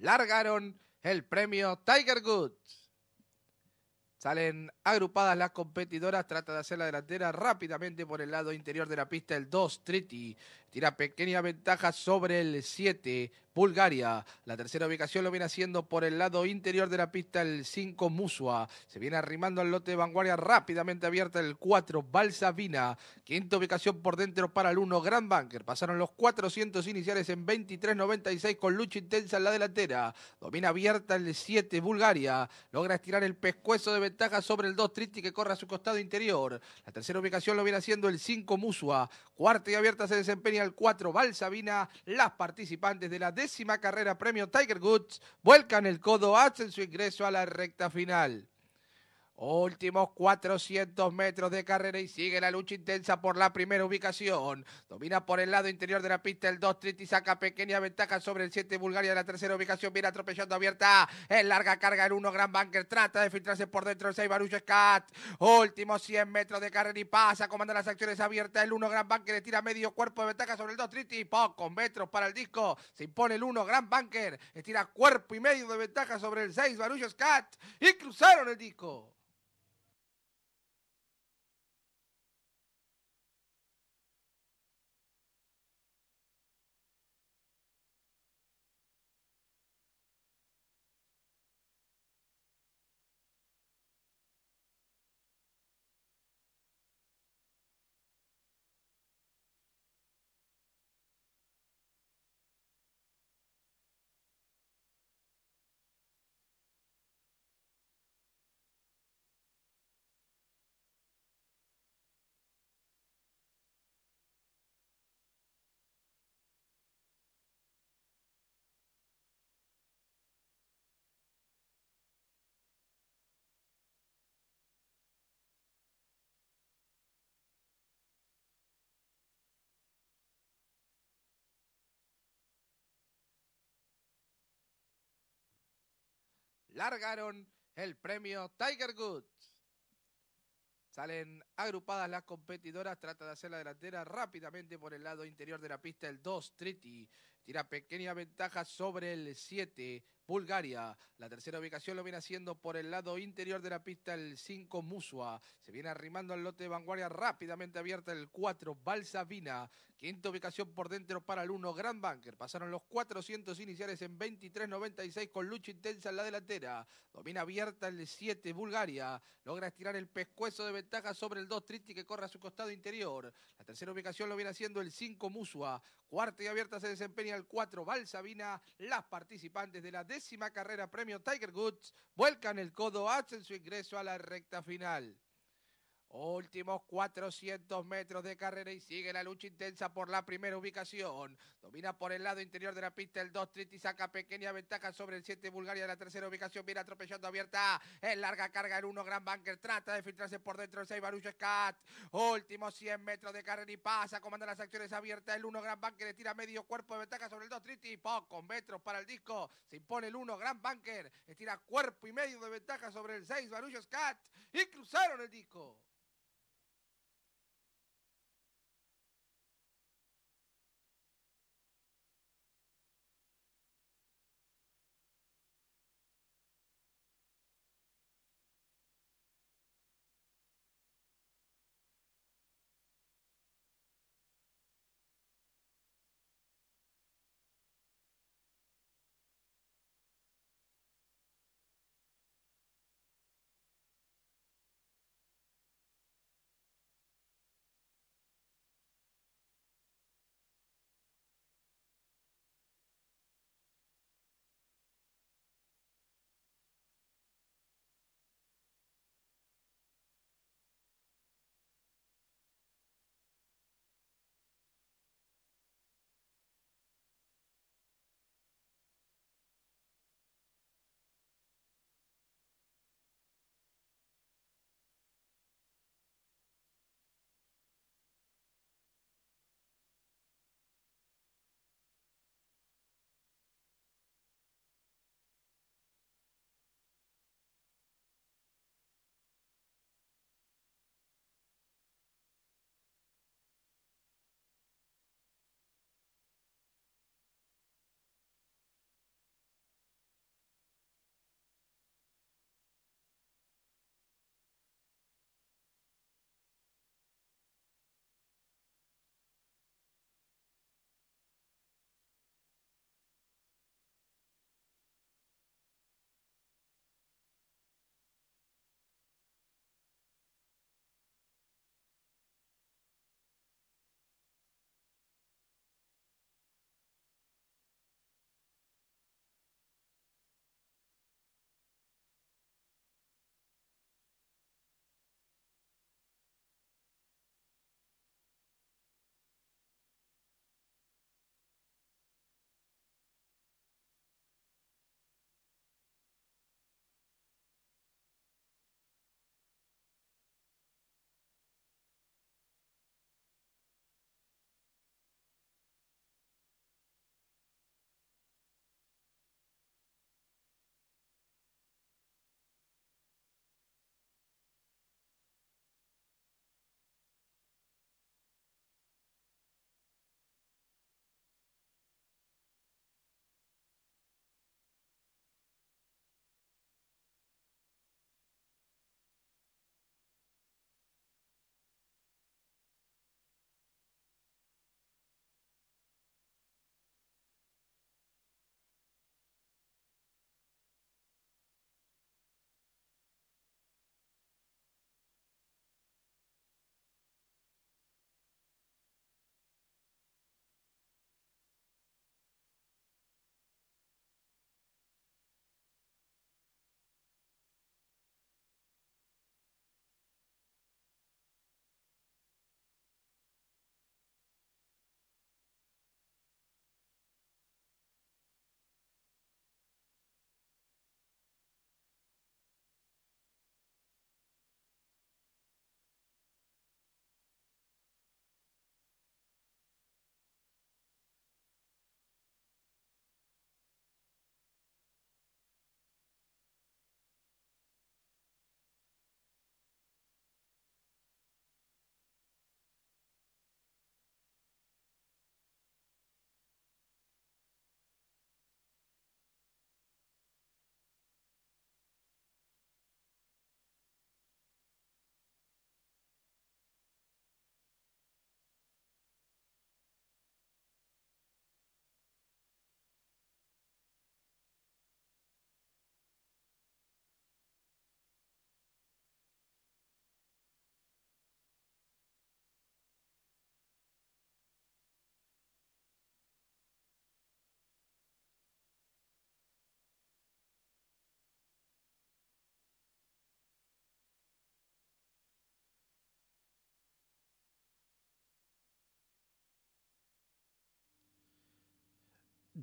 largaron el premio Tiger Goods. Salen agrupadas las competidoras, trata de hacer la delantera rápidamente por el lado interior de la pista el 2 3 Tira pequeña ventaja sobre el 7, Bulgaria. La tercera ubicación lo viene haciendo por el lado interior de la pista el 5 Musua. Se viene arrimando al lote de vanguardia rápidamente abierta el 4 Balsavina. Quinta ubicación por dentro para el 1 Grand Banker. Pasaron los 400 iniciales en 23.96 con lucha intensa en la delantera. Domina abierta el 7 Bulgaria. Logra estirar el pescuezo de ventaja sobre el 2 Tristi, que corre a su costado interior. La tercera ubicación lo viene haciendo el 5 Musua. Cuarta y abierta se desempeña al 4 Val las participantes de la décima carrera premio Tiger Goods vuelcan el codo, hacen su ingreso a la recta final. Últimos 400 metros de carrera y sigue la lucha intensa por la primera ubicación. Domina por el lado interior de la pista el 2 Triti, saca pequeña ventaja sobre el 7 Bulgaria de la tercera ubicación. Viene atropellando abierta en larga carga el 1 Gran Banker. Trata de filtrarse por dentro del 6 Barucho Scat. Últimos 100 metros de carrera y pasa. Comanda las acciones abiertas. El 1 Gran Banker le tira medio cuerpo de ventaja sobre el 2 Triti. Pocos metros para el disco. Se impone el 1 Gran Banker. Estira cuerpo y medio de ventaja sobre el 6 Barullo Scat. Y cruzaron el disco. largaron el premio Tiger Goods. Salen agrupadas las competidoras, trata de hacer la delantera rápidamente por el lado interior de la pista el 2 Triti, Tira pequeña ventaja sobre el 7, Bulgaria. La tercera ubicación lo viene haciendo por el lado interior de la pista el 5, Musua. Se viene arrimando al lote de vanguardia rápidamente abierta el 4, Balsavina. Quinta ubicación por dentro para el 1, Grand Banker. Pasaron los 400 iniciales en 23.96 con lucha intensa en la delantera. Domina abierta el 7, Bulgaria. Logra estirar el pescuezo de ventaja sobre el 2, Tristi, que corre a su costado interior. La tercera ubicación lo viene haciendo el 5, Musua. Cuarta y abierta se desempeña el 4 Balsabina. Las participantes de la décima carrera premio Tiger Goods vuelcan el codo, hacen su ingreso a la recta final. Últimos 400 metros de carrera y sigue la lucha intensa por la primera ubicación. Domina por el lado interior de la pista el 2 Triti. y saca pequeña ventaja sobre el 7 Bulgaria de la tercera ubicación. Viene atropellando abierta en larga carga el 1 Gran Banker. Trata de filtrarse por dentro del 6 Barullo Scat. Últimos 100 metros de carrera y pasa. Comanda las acciones abiertas. El 1 Gran Banker le tira medio cuerpo de ventaja sobre el 2 triti y pocos metros para el disco. Se impone el 1 Gran Banker. Estira cuerpo y medio de ventaja sobre el 6 Barullo Scat. Y cruzaron el disco.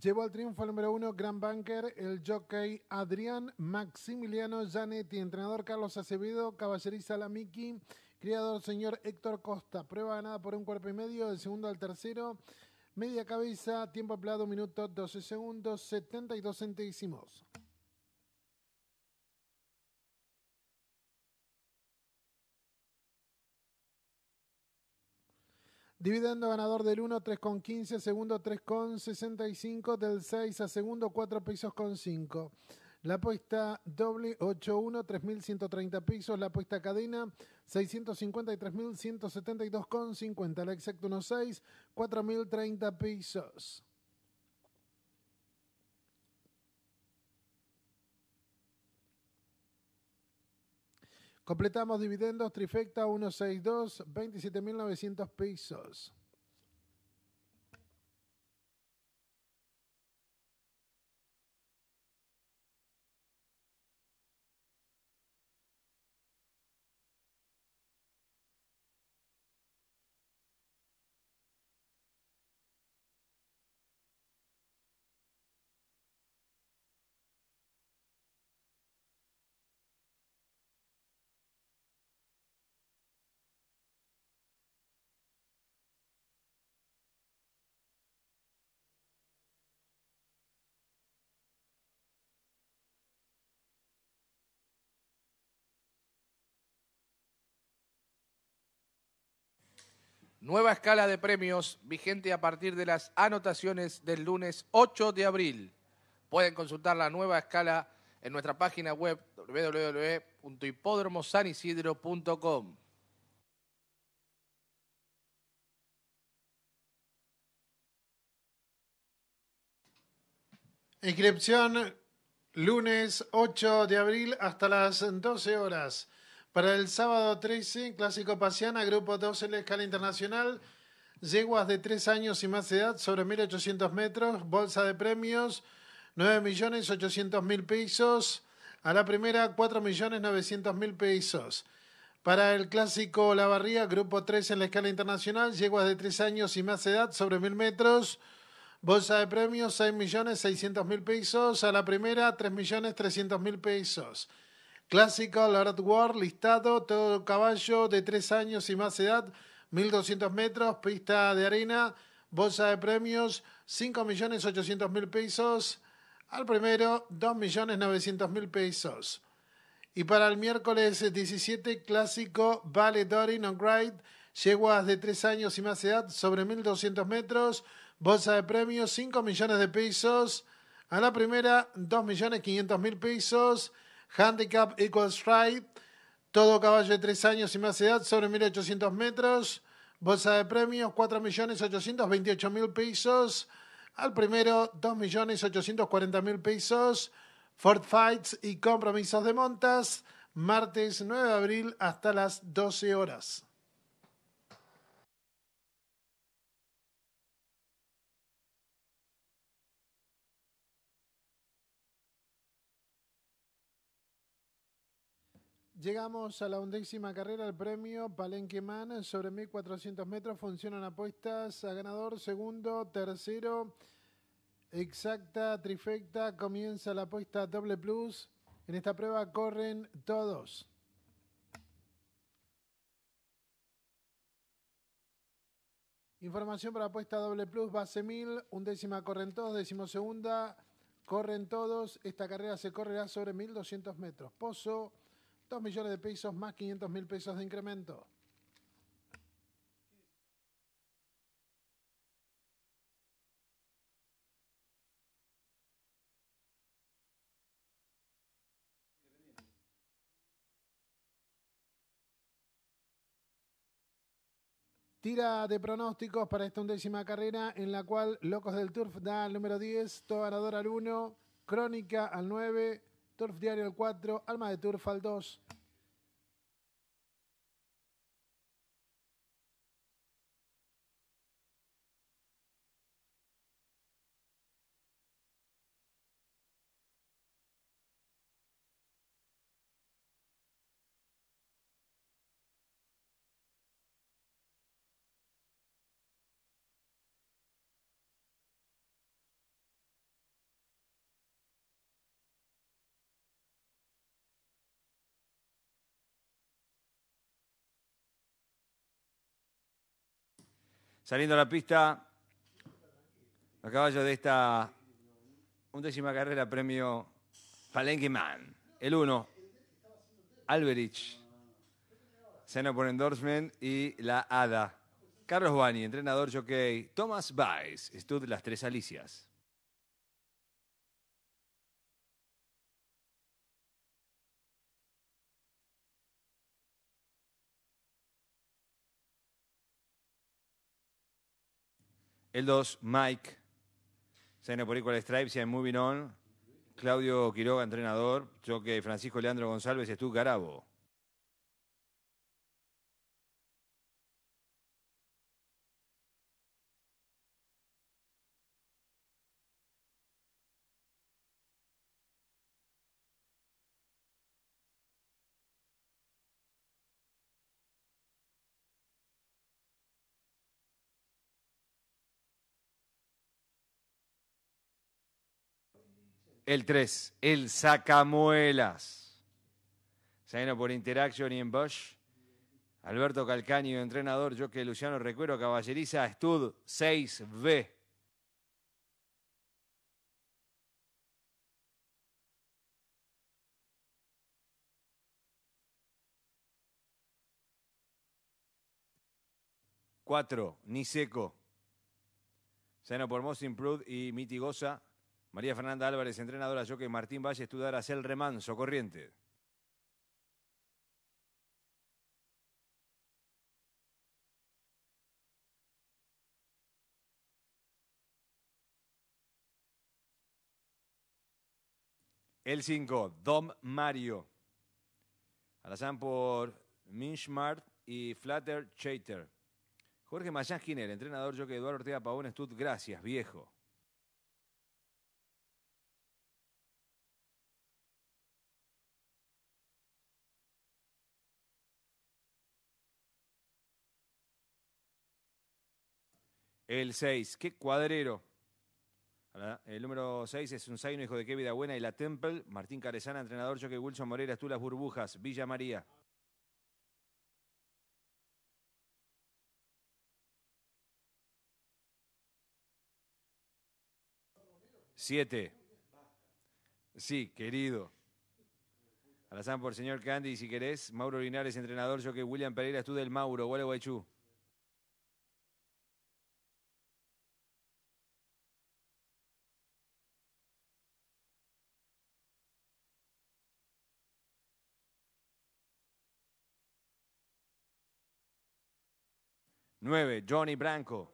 Llevó al triunfo el número uno Gran Banker, el jockey Adrián Maximiliano Janetti, entrenador Carlos Acevedo, caballeriza la Miki, criador señor Héctor Costa. Prueba ganada por un cuerpo y medio, del segundo al tercero. Media cabeza, tiempo aplado, minuto 12 segundos, 72 centésimos. Dividendo ganador del 1, 3,15, segundo 3,65, del 6 a segundo 4 pisos con 5. La apuesta doble 8,1. 3.130 pisos. La apuesta cadena 650 y 3,172,50. La exacta 1.6, 4.030 pesos. Completamos dividendos, trifecta 162, 27.900 pesos. Nueva escala de premios vigente a partir de las anotaciones del lunes 8 de abril. Pueden consultar la nueva escala en nuestra página web www.hipódromosanisidro.com. Inscripción lunes 8 de abril hasta las 12 horas. Para el sábado 13, Clásico Pasiana, Grupo 2 en la escala internacional. Yeguas de 3 años y más edad sobre 1.800 metros. Bolsa de premios, 9.800.000 pesos. A la primera, 4.900.000 pesos. Para el clásico La grupo 3 en la escala internacional, yeguas de 3 años y más edad sobre 1.000 metros. Bolsa de premios, 6.600.000 pesos. A la primera, 3.300.000 pesos. Clásico, Lord War, listado, todo caballo de 3 años y más edad, 1200 metros, pista de arena, bolsa de premios, 5.800.000 pesos. Al primero, 2.900.000 pesos. Y para el miércoles 17, clásico Vale Dorin on Ride, yeguas de 3 años y más edad, sobre 1.200 metros, bolsa de premios, 5 millones de pesos. A la primera, 2.500.000 pesos. Handicap Equals Stride. Todo caballo de 3 años y más edad sobre 1.800 metros. Bolsa de premios 4.828.000 pesos. Al primero 2.840.000 pesos. Ford Fights y compromisos de montas. Martes 9 de abril hasta las 12 horas. Llegamos a la undécima carrera, el premio Palenque Man. Sobre 1400 metros funcionan apuestas a ganador, segundo, tercero. Exacta, trifecta, comienza la apuesta doble plus. En esta prueba corren todos. Información para apuesta doble plus, base 1000, undécima corren todos, decimosegunda corren todos. Esta carrera se correrá sobre 1200 metros. Pozo. 2 millones de pesos más 500 mil pesos de incremento. Tira de pronósticos para esta undécima carrera en la cual Locos del Turf da al número 10, Tobarador al 1, Crónica al 9, Turf Diario 4, Alma de Turf al 2, Saliendo a la pista, a caballo de esta undécima carrera, premio Palenque Man. El 1, Alberich. Cena por endorsement y la Hada. Carlos Bani, entrenador jockey. Thomas Baez, Stud Las Tres Alicias. el 2, Mike, Sena al Stripes y Moving On, Claudio Quiroga, entrenador, Choque Francisco Leandro González, y Estuc Garabo. El 3, el sacamuelas. Saino por Interaction y en Bosch. Alberto Calcaño, entrenador, yo que Luciano recuerdo caballeriza, Stud 6B. Cuatro, Niseco. Seno por Most Improved y Mitigosa. María Fernanda Álvarez, entrenadora Joque Martín Valle, estudiar a Cel Remanso, Corriente. El 5, Dom Mario. Alazán por Minchmart y Flatter Chater. Jorge Mayán Giner, entrenador Joque Eduardo Ortega Pavón, estud. gracias, viejo. El 6, qué cuadrero. El número 6 es un Saino, hijo de vida Buena y la Temple. Martín Carezana, entrenador, que Wilson tú las Burbujas, Villa María. Siete. Sí, querido. Alazán por señor Candy, si querés. Mauro Linares, entrenador, Joque William Pereira, tú del Mauro, Gualeguaychú. 9. Johnny Branco.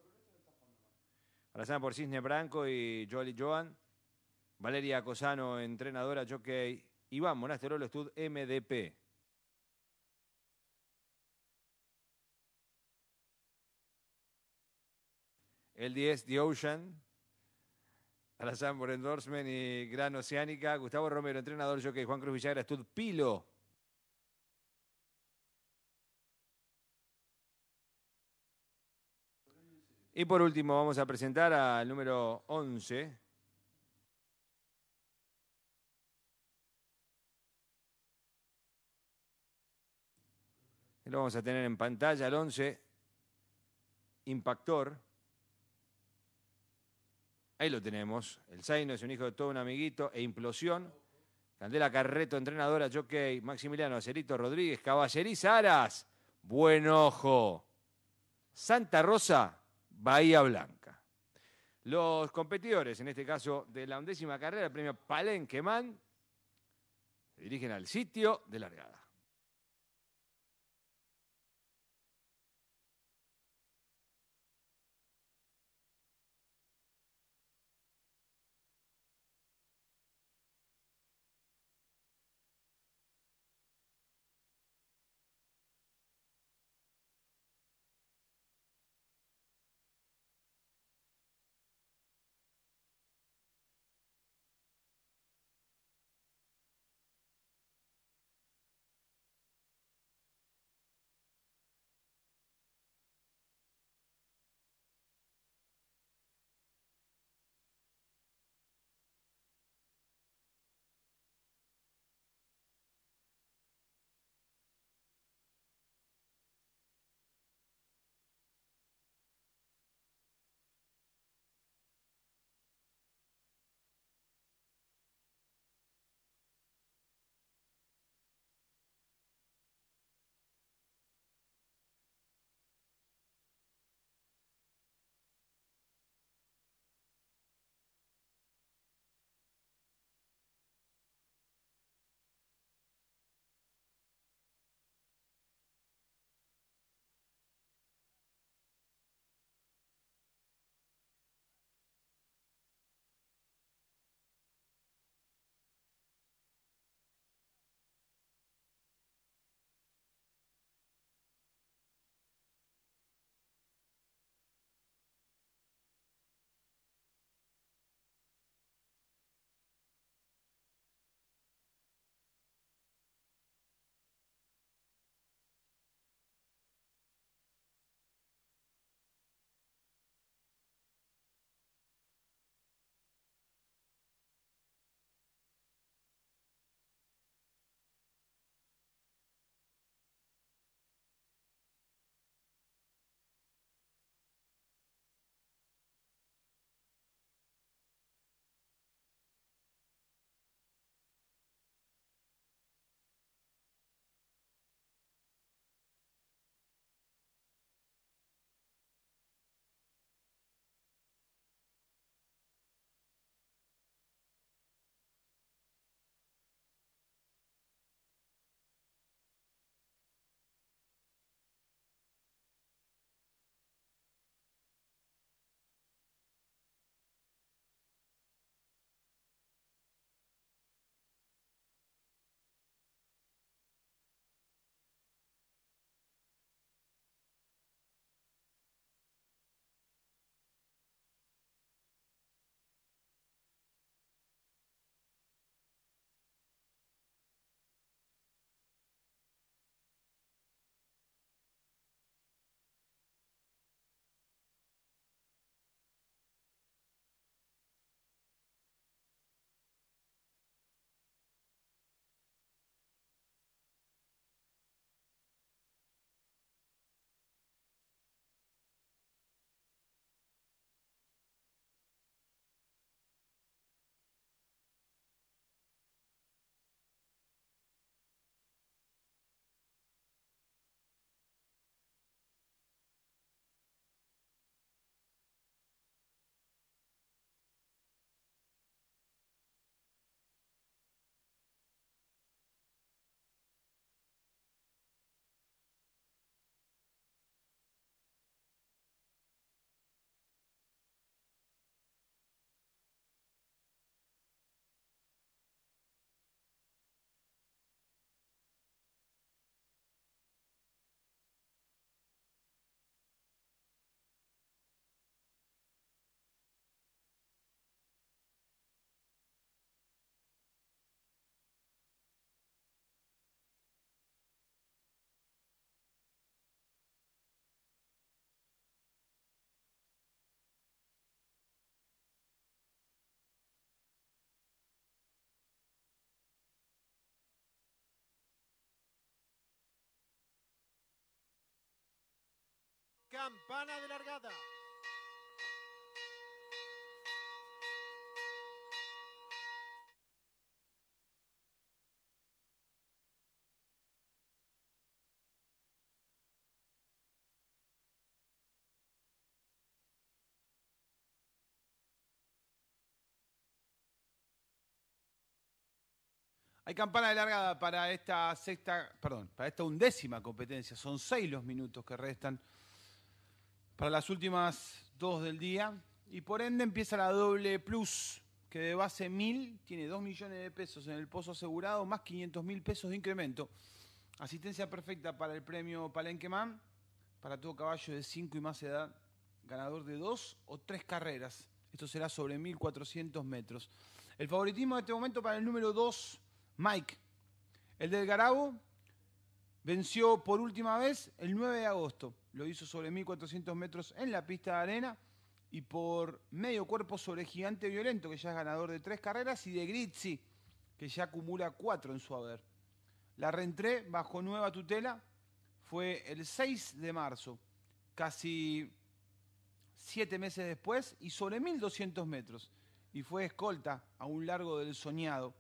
Alasana por Cisne Branco y Jolly Joan. Valeria Cosano, entrenadora jockey. Iván Monasterolo, Stud MDP. El 10, The Ocean. Alazán por endorsement y Gran Oceánica. Gustavo Romero, entrenador jockey. Juan Cruz Villagra, Stud Pilo. Y por último vamos a presentar al número 11. Lo vamos a tener en pantalla, el 11, Impactor. Ahí lo tenemos. El Zaino es un hijo de todo un amiguito e implosión. Candela Carreto, entrenadora, jockey, Maximiliano Acerito Rodríguez, Caballeriz Aras, Buen Ojo, Santa Rosa, Bahía Blanca. Los competidores, en este caso de la undécima carrera, el premio Palenquemán, se dirigen al sitio de largada. Campana de largada. Hay campana de largada para esta sexta, perdón, para esta undécima competencia. Son seis los minutos que restan para las últimas dos del día y por ende empieza la doble plus, que de base 1.000 tiene 2 millones de pesos en el pozo asegurado más 500 mil pesos de incremento. Asistencia perfecta para el premio Palenquemán, para todo caballo de 5 y más edad, ganador de dos o tres carreras. Esto será sobre 1.400 metros. El favoritismo de este momento para el número 2, Mike. El del Garabo venció por última vez el 9 de agosto lo hizo sobre 1400 metros en la pista de arena y por medio cuerpo sobre Gigante Violento, que ya es ganador de tres carreras, y de Grizzi, que ya acumula cuatro en su haber. La reentré bajo nueva tutela, fue el 6 de marzo, casi siete meses después, y sobre 1200 metros, y fue escolta a un largo del soñado.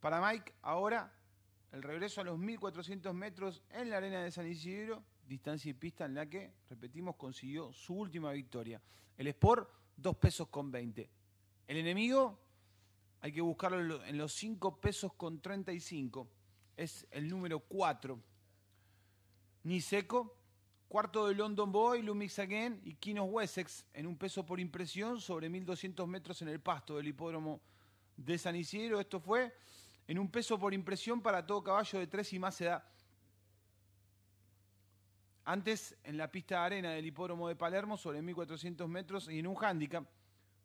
Para Mike, ahora el regreso a los 1400 metros en la arena de San Isidro distancia y pista en la que, repetimos, consiguió su última victoria. El Sport, 2 pesos con 20. El enemigo, hay que buscarlo en los 5 pesos con 35. Es el número 4. Niseco, cuarto de London Boy, Lumix Again y Kinos Wessex en un peso por impresión sobre 1200 metros en el pasto del hipódromo de San Isidro. Esto fue en un peso por impresión para todo caballo de 3 y más edad. Antes, en la pista de arena del hipódromo de Palermo, sobre 1400 metros y en un hándicap,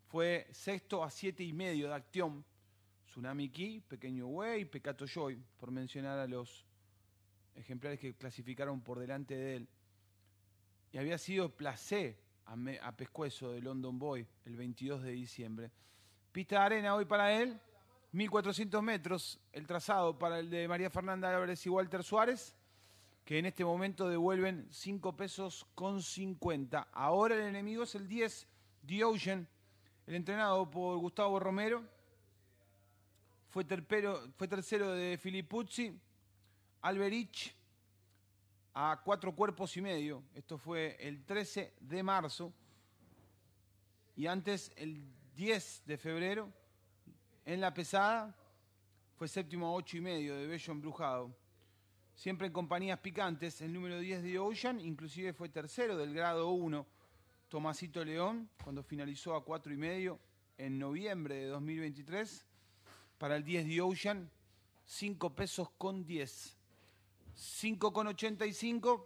fue sexto a siete y medio de Acción, Tsunami Ki, Pequeño Way, Pecato Joy, por mencionar a los ejemplares que clasificaron por delante de él. Y había sido placé a, Pescuezo de London Boy el 22 de diciembre. Pista de arena hoy para él, 1400 metros, el trazado para el de María Fernanda Álvarez y Walter Suárez que en este momento devuelven 5 pesos con 50. Ahora el enemigo es el 10, The Ocean, el entrenado por Gustavo Romero. Fue, tercero de Filipuzzi, Alberich, a cuatro cuerpos y medio. Esto fue el 13 de marzo. Y antes, el 10 de febrero, en la pesada, fue séptimo a ocho y medio de Bello Embrujado siempre en compañías picantes, el número 10 de Ocean, inclusive fue tercero del grado 1, Tomasito León, cuando finalizó a 4 y medio en noviembre de 2023, para el 10 de Ocean, 5 pesos con 10. 5,85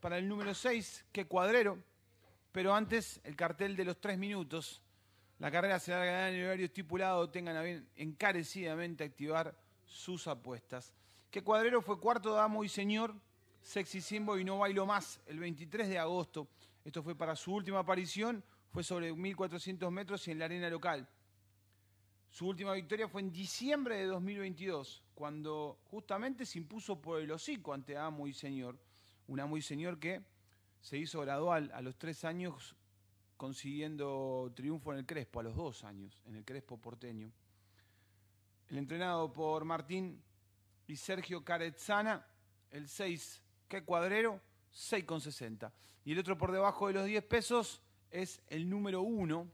para el número 6, qué cuadrero, pero antes el cartel de los 3 minutos. La carrera a ganar en el horario estipulado, tengan a bien encarecidamente activar sus apuestas que Cuadrero fue cuarto de Amo y Señor, Sexy Simbo y No Bailo Más, el 23 de agosto. Esto fue para su última aparición, fue sobre 1.400 metros y en la arena local. Su última victoria fue en diciembre de 2022, cuando justamente se impuso por el hocico ante Amo y Señor. Un Amo y Señor que se hizo gradual a los tres años consiguiendo triunfo en el Crespo, a los dos años, en el Crespo porteño. El entrenado por Martín y Sergio Carezana, el 6, que cuadrero, 6,60. Y el otro por debajo de los 10 pesos es el número 1.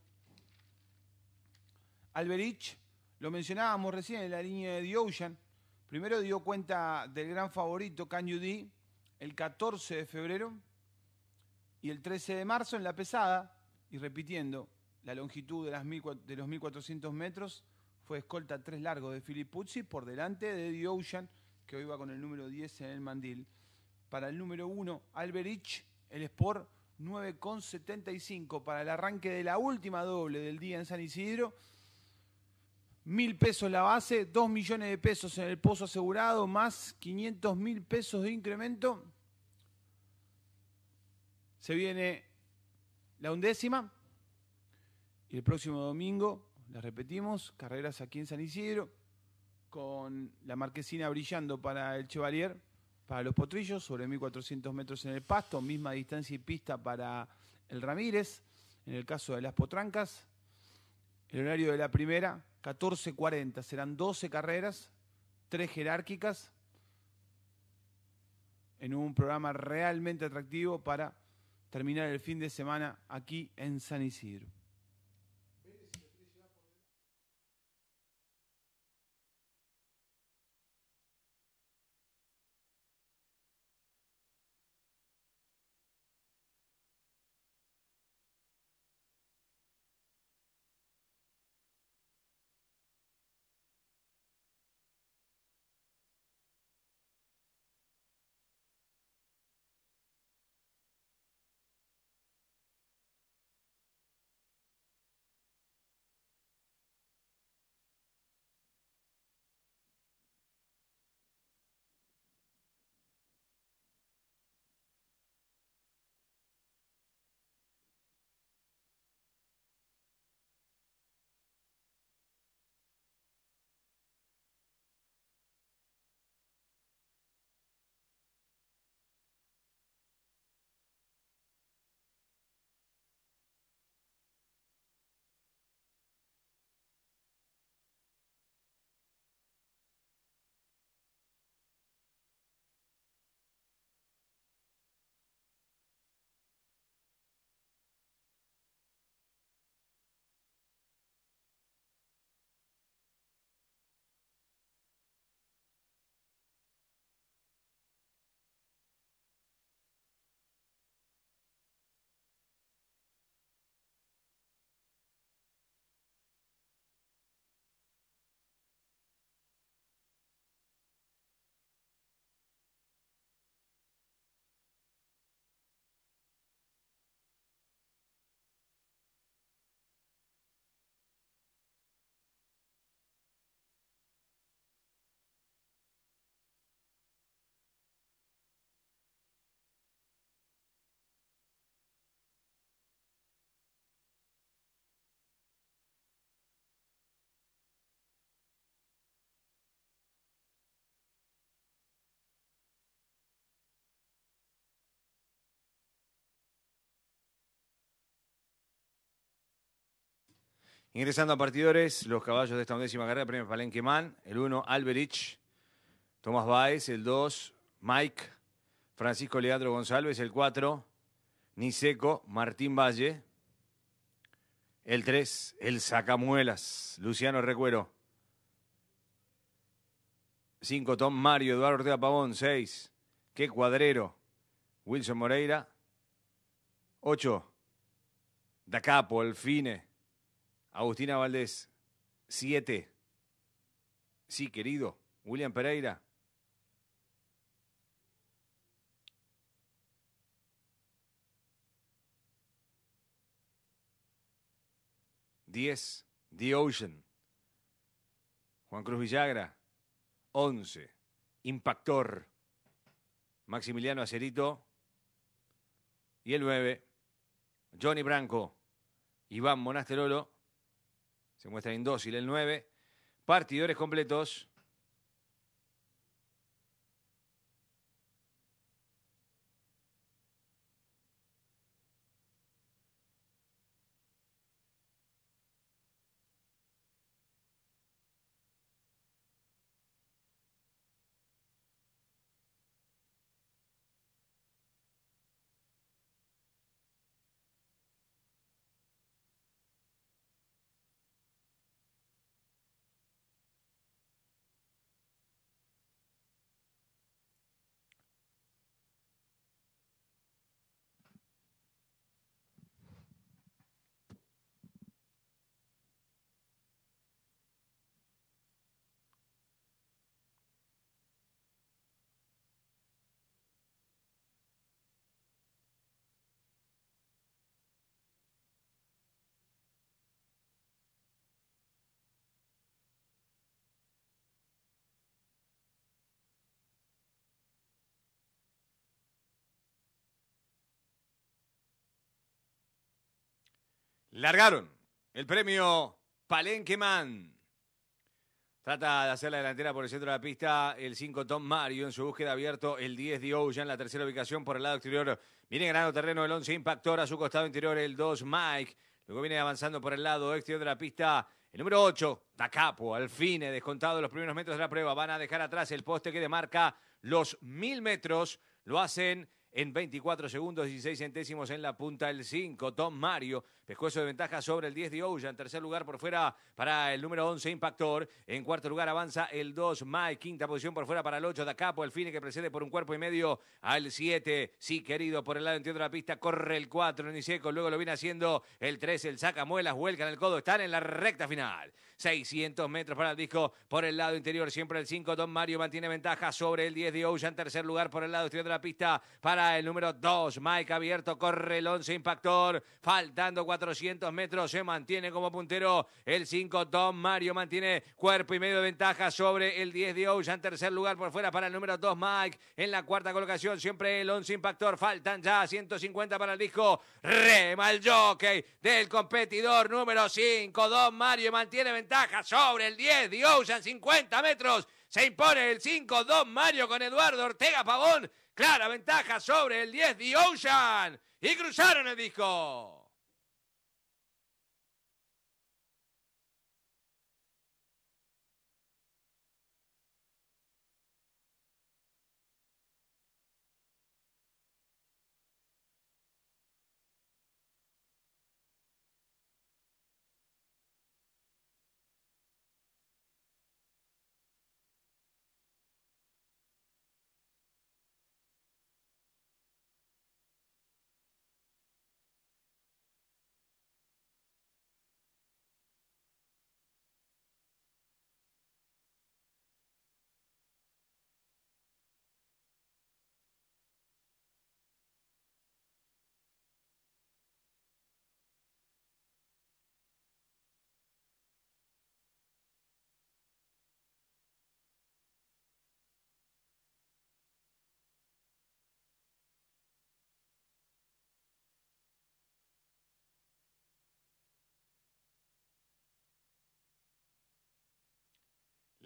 Alberich, lo mencionábamos recién en la línea de The Ocean. Primero dio cuenta del gran favorito Can el 14 de febrero y el 13 de marzo en la pesada, y repitiendo la longitud de, las de los 1400 metros, fue escolta tres largos de Filipuzzi por delante de The Ocean, que hoy va con el número 10 en el mandil. Para el número 1, Alberich, el Sport 9,75 para el arranque de la última doble del día en San Isidro. Mil pesos la base, dos millones de pesos en el pozo asegurado, más 500 mil pesos de incremento. Se viene la undécima y el próximo domingo les repetimos, carreras aquí en San Isidro, con la marquesina brillando para el Chevalier, para los potrillos, sobre 1400 metros en el pasto, misma distancia y pista para el Ramírez, en el caso de las potrancas. El horario de la primera, 14.40, serán 12 carreras, 3 jerárquicas, en un programa realmente atractivo para terminar el fin de semana aquí en San Isidro. Ingresando a partidores, los caballos de esta undécima carrera, premio Palenque el 1, Alberich, Tomás Baez, el 2, Mike, Francisco Leandro González, el 4, Niseco, Martín Valle, el 3, el Sacamuelas, Luciano Recuero, 5, Tom Mario, Eduardo Ortega Pavón, 6, ¿qué Cuadrero, Wilson Moreira, 8, Da Capo, Alfine, Agustina Valdés, 7. Sí, querido. William Pereira. Diez. The Ocean. Juan Cruz Villagra. Once. Impactor. Maximiliano Acerito. Y el nueve. Johnny Branco. Iván Monasterolo se muestra indócil el 9. Partidores completos. Largaron el premio Palenqueman. Trata de hacer la delantera por el centro de la pista el 5 Tom Mario en su búsqueda abierto, el 10 Dio ya en la tercera ubicación por el lado exterior. Viene ganando terreno el 11 Impactor a su costado interior el 2 Mike. Luego viene avanzando por el lado exterior de la pista el número 8 Tacapo. Al fin, descontado los primeros metros de la prueba, van a dejar atrás el poste que demarca los mil metros. Lo hacen en 24 segundos, 16 centésimos en la punta el 5. Tom Mario, pescuezo de ventaja sobre el 10 de Oya En tercer lugar por fuera para el número 11, Impactor. En cuarto lugar avanza el 2, Mike. Quinta posición por fuera para el 8, Dacapo. El Fine que precede por un cuerpo y medio al 7. Sí, querido, por el lado de la pista. Corre el 4, Niseco. Luego lo viene haciendo el 3, el saca vuelca en el codo. Están en la recta final. 600 metros para el disco por el lado interior. Siempre el 5, Tom Mario mantiene ventaja sobre el 10 de Oya En tercer lugar por el lado exterior de la pista para el número 2. Mike abierto, corre el 11 impactor. Faltando 400 metros, se mantiene como puntero el 5. Don Mario mantiene cuerpo y medio de ventaja sobre el 10 de Ocean. Tercer lugar por fuera para el número 2, Mike. En la cuarta colocación, siempre el 11 impactor. Faltan ya 150 para el disco. Rema el jockey del competidor número 5. Don Mario mantiene ventaja sobre el 10 de Ocean. 50 metros. Se impone el 5 Don Mario con Eduardo Ortega Pavón Clara ventaja sobre el 10 de Ocean. Y cruzaron el disco.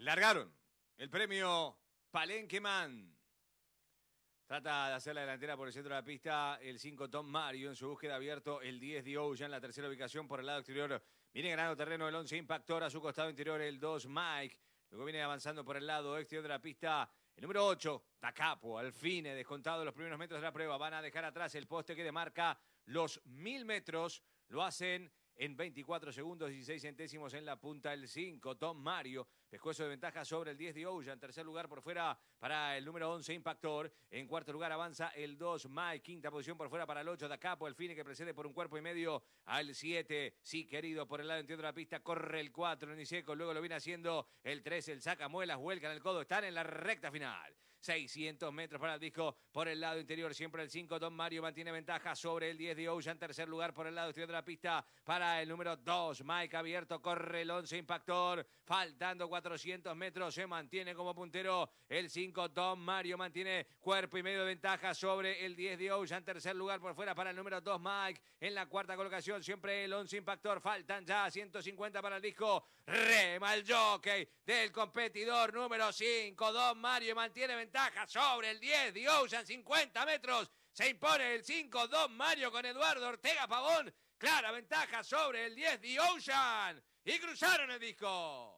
largaron el premio Palenqueman. Trata de hacer la delantera por el centro de la pista el 5 Tom Mario en su búsqueda abierto, el 10 Dio ya en la tercera ubicación por el lado exterior. Viene ganando terreno el 11 Impactor a su costado interior el 2 Mike. Luego viene avanzando por el lado exterior de la pista el número 8 Tacapo. Al fin, descontado los primeros metros de la prueba, van a dejar atrás el poste que demarca los mil metros. Lo hacen en 24 segundos, 16 centésimos en la punta el 5. Tom Mario, pescuezo de ventaja sobre el 10 de Oya. En tercer lugar por fuera para el número 11, Impactor. En cuarto lugar avanza el 2, Mike. Quinta posición por fuera para el 8, Da Capo. El Fine que precede por un cuerpo y medio al 7. Sí, querido, por el lado entiendo la pista. Corre el 4, Niseco. Luego lo viene haciendo el 3, el saca, muelas, vuelca en el codo. Están en la recta final. 600 metros para el disco por el lado interior. Siempre el 5, Don Mario mantiene ventaja sobre el 10 de Ocean. Tercer lugar por el lado exterior de la pista para el número 2. Mike abierto, corre el 11 impactor. Faltando 400 metros, se mantiene como puntero el 5, Don Mario mantiene cuerpo y medio de ventaja sobre el 10 de Ocean. Tercer lugar por fuera para el número 2, Mike. En la cuarta colocación, siempre el 11 impactor. Faltan ya 150 para el disco. Rema el jockey del competidor número 5, Don Mario mantiene ventaja ventaja sobre el 10, de Ocean, 50 metros, se impone el 5-2 Mario con Eduardo Ortega Pavón, clara ventaja sobre el 10, de Ocean. y cruzaron el disco.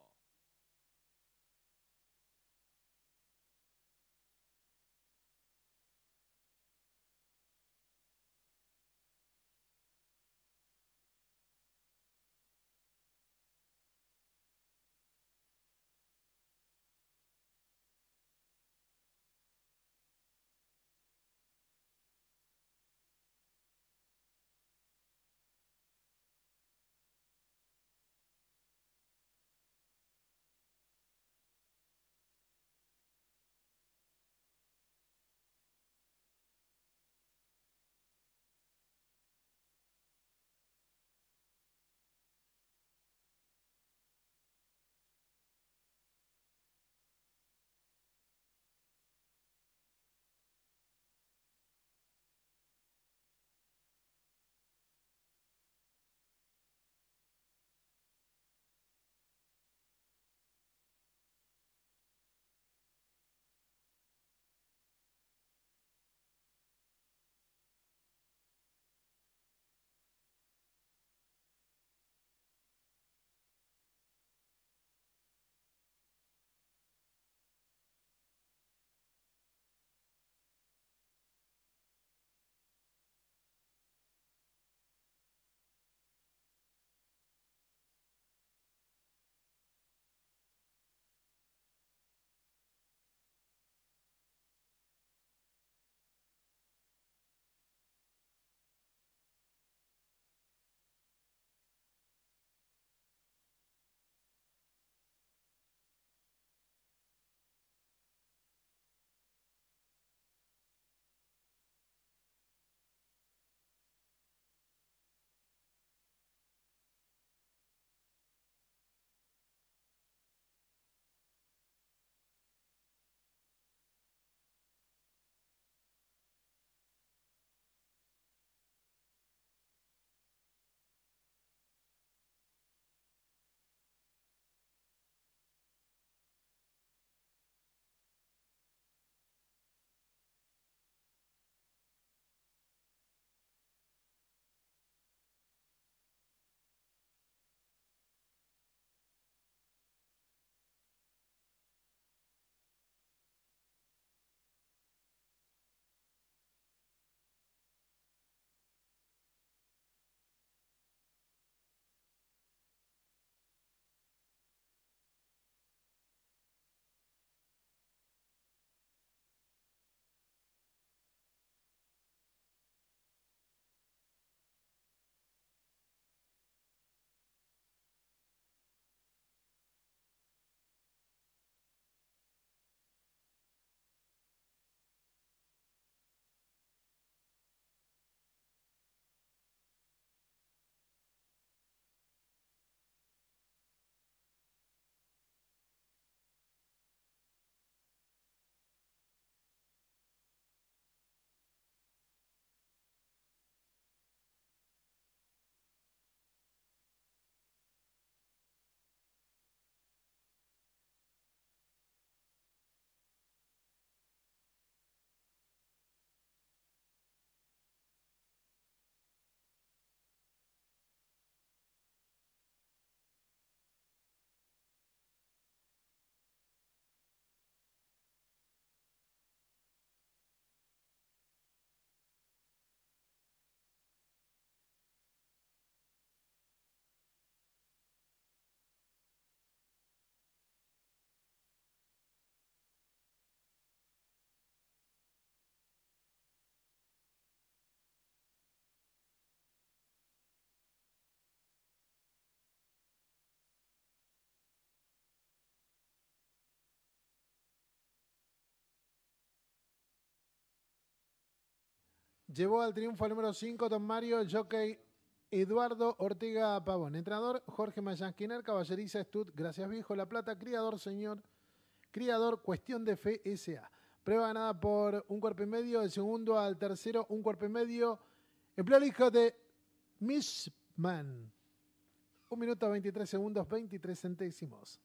Llevó al triunfo al número 5 Don Mario, jockey Eduardo Ortega Pavón. Entrenador Jorge Mayansquiner, caballeriza Stud, Gracias Viejo, La Plata, criador señor, criador Cuestión de Fe S.A. Prueba ganada por un cuerpo y medio, el segundo al tercero un cuerpo y medio. Empleo el hijo de Mishman. Un minuto 23 segundos, 23 centésimos.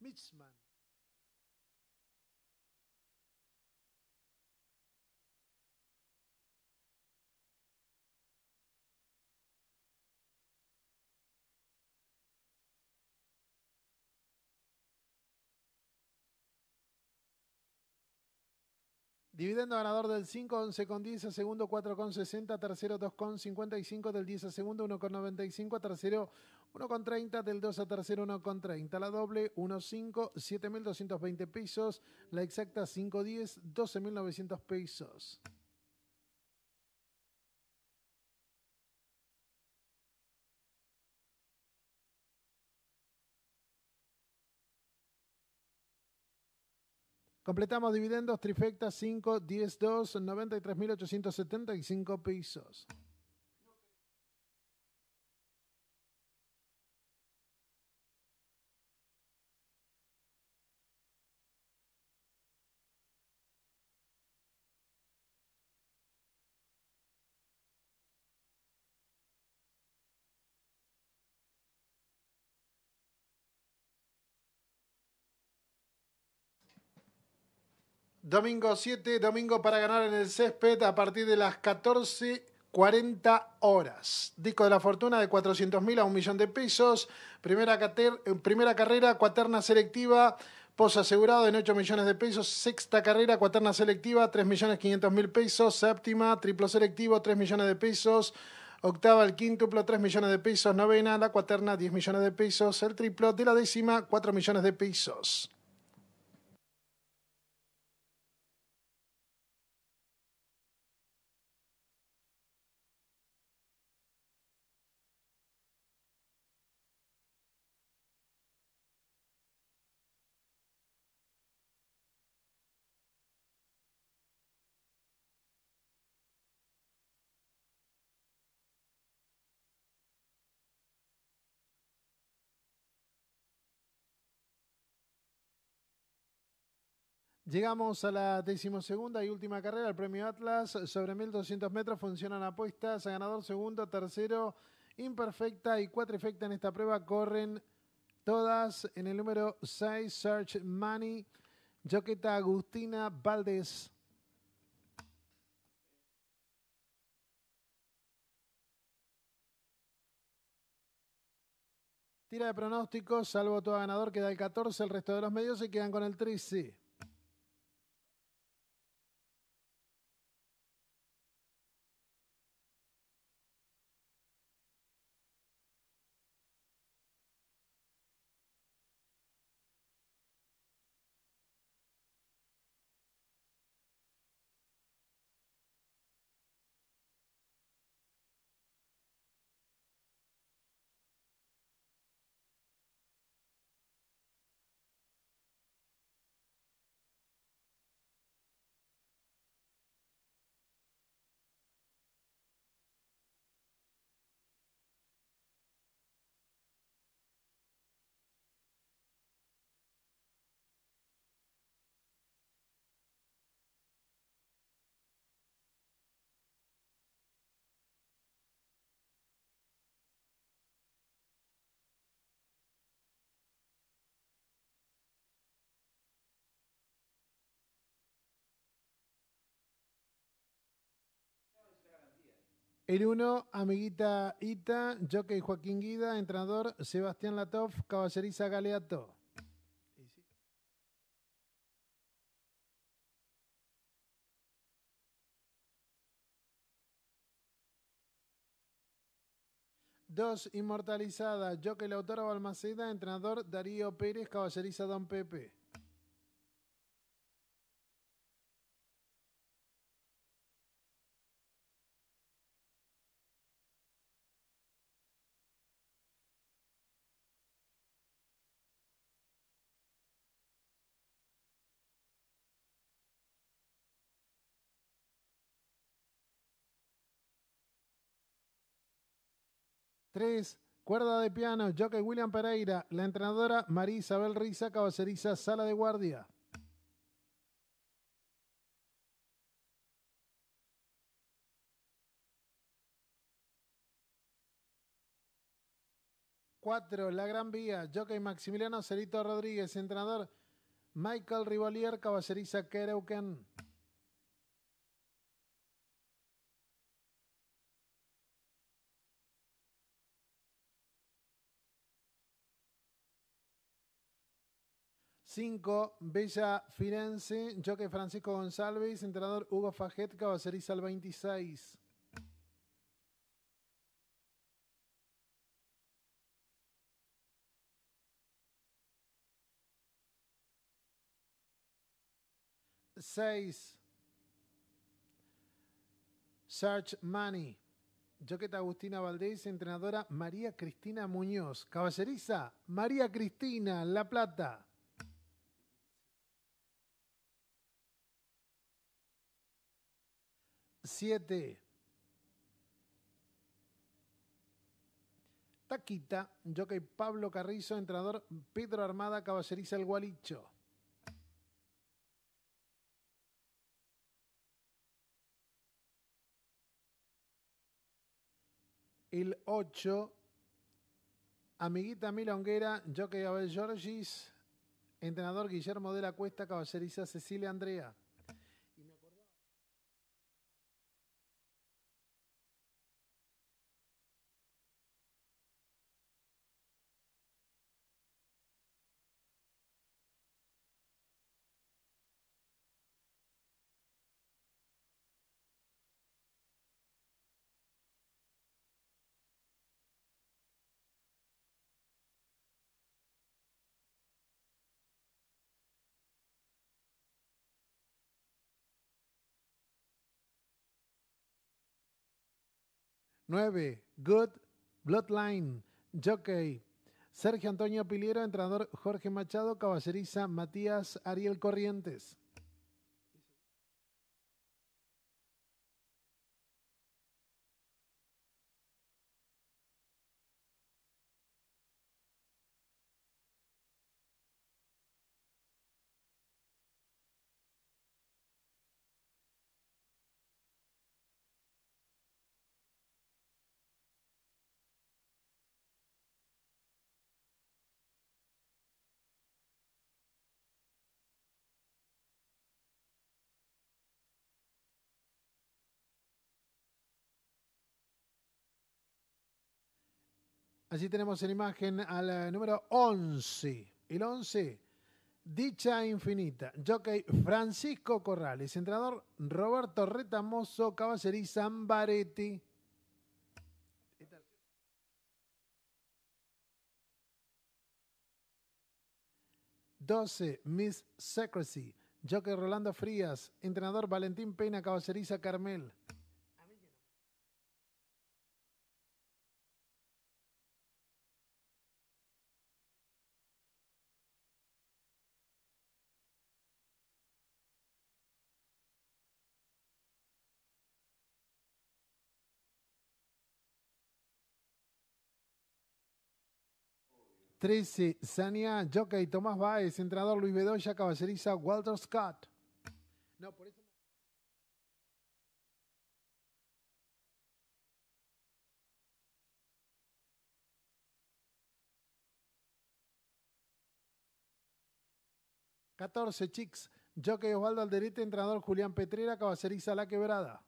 Mitchman Dividendo ganador del 5, 11 con 10, a segundo 4 con 60, tercero 2 con 55, del 10 a segundo 1 con 95, tercero 1 con 30, del 2 a tercero 1 con 30, la doble 1, 5, 7.220 pesos, la exacta 5, 10, 12.900 pesos. Completamos dividendos, trifecta 5, 10, 2, 93.875 pesos. Domingo 7, domingo para ganar en el césped a partir de las 14.40 horas. Disco de la fortuna de 400.000 a 1 millón de pesos. Primera, eh, carrera, cuaterna selectiva. Pozo asegurado en 8 millones de pesos. Sexta carrera, cuaterna selectiva, 3.500.000 millones mil pesos. Séptima, triplo selectivo, 3 millones de pesos. Octava, el quíntuplo, 3 millones de pesos. Novena, la cuaterna, 10 millones de pesos. El triplo de la décima, 4 millones de pesos. Llegamos a la decimosegunda y última carrera, el premio Atlas. Sobre 1200 metros funcionan apuestas ganador, segundo, tercero, imperfecta y cuatro efecta en esta prueba. Corren todas en el número 6, Search Money, Joqueta Agustina Valdés. Tira de pronóstico, salvo todo ganador, queda el 14, el resto de los medios se quedan con el 13. El 1, Amiguita Ita, Jockey Joaquín Guida, entrenador Sebastián Latov, caballeriza Galeato. 2, Inmortalizada, Jockey Lautaro Balmaceda, entrenador Darío Pérez, caballeriza Don Pepe. 3. Cuerda de piano, Jockey William Pereira, la entrenadora María Isabel risa caballeriza, sala de guardia. 4. La Gran Vía, Jockey Maximiliano Cerito Rodríguez, entrenador Michael Rivalier, caballeriza Kereuken. 5, Bella Firenze, Joque Francisco González, entrenador Hugo Fajet, Caballeriza al 26. 6. Search Money. Joqueta Agustina Valdés, entrenadora María Cristina Muñoz. Caballeriza María Cristina La Plata. 7. Taquita, jockey Pablo Carrizo, entrenador Pedro Armada, caballeriza el Gualicho. El 8, Amiguita Milonguera, jockey Abel Giorgis, entrenador Guillermo de la Cuesta, caballeriza Cecilia Andrea. 9. Good, Bloodline, Jockey, Sergio Antonio Piliero, entrenador Jorge Machado, caballeriza Matías Ariel Corrientes. Allí tenemos en imagen al eh, número 11. El 11, Dicha Infinita. Jockey Francisco Corrales. Entrenador Roberto Retamoso. Caballeriza Zambaretti. 12, Miss Secrecy. Jockey Rolando Frías. Entrenador Valentín Peña. Caballeriza Carmel. 13, Sania, Jockey, Tomás Baez, entrenador Luis Bedoya, caballeriza Walter Scott. No, por eso... Catorce, Chicks, Jockey Osvaldo Alderete, entrenador Julián Petrera, caballeriza La Quebrada.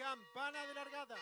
campana de largada.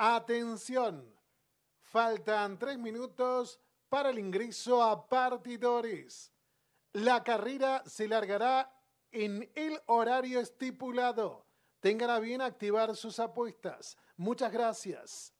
Atención, faltan tres minutos para el ingreso a partidores. La carrera se largará en el horario estipulado. Tengan a bien activar sus apuestas. Muchas gracias.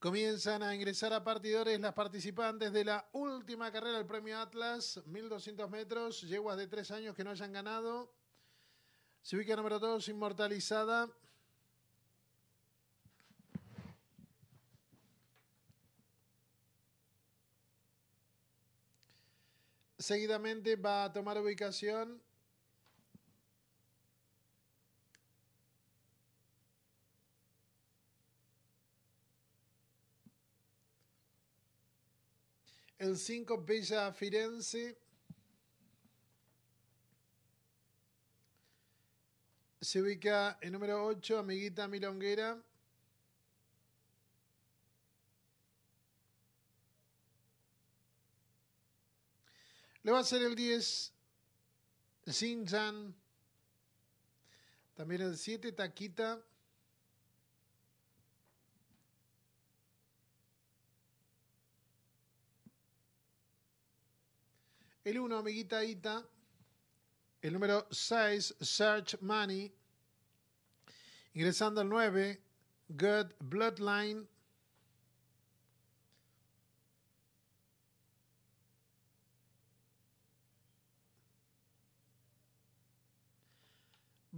Comienzan a ingresar a partidores las participantes de la última carrera del Premio Atlas, 1200 metros, yeguas de tres años que no hayan ganado. Se ubica número 2, Inmortalizada. Seguidamente va a tomar ubicación En 5, Bella Firenze. Se ubica en número 8, Amiguita Milonguera. Le va a ser el 10, Xinjiang. También el 7, Taquita. El 1, amiguita Ita. El número 6, Search Money. Ingresando al 9, Good Bloodline.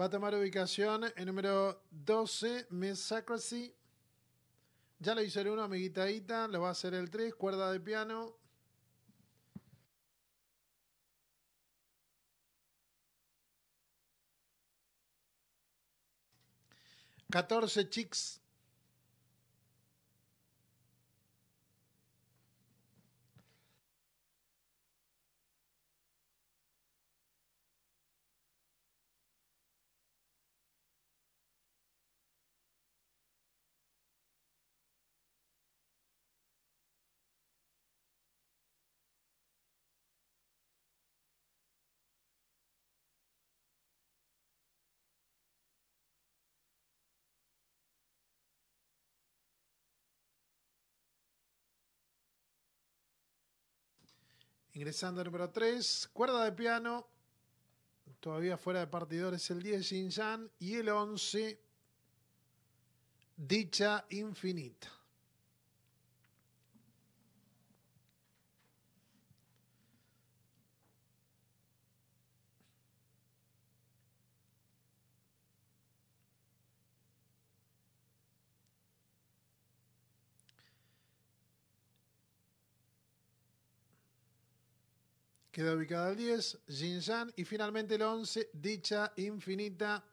Va a tomar ubicación el número 12, Miss Sacracy. Ya lo hizo el 1, amiguita Ita. Lo va a hacer el 3, cuerda de piano. 14 chicks Ingresando al número 3, cuerda de piano, todavía fuera de partidores el 10, Xinjiang. y el 11, dicha infinita. Queda ubicada el 10, Xinjiang. Y finalmente el 11, Dicha Infinita.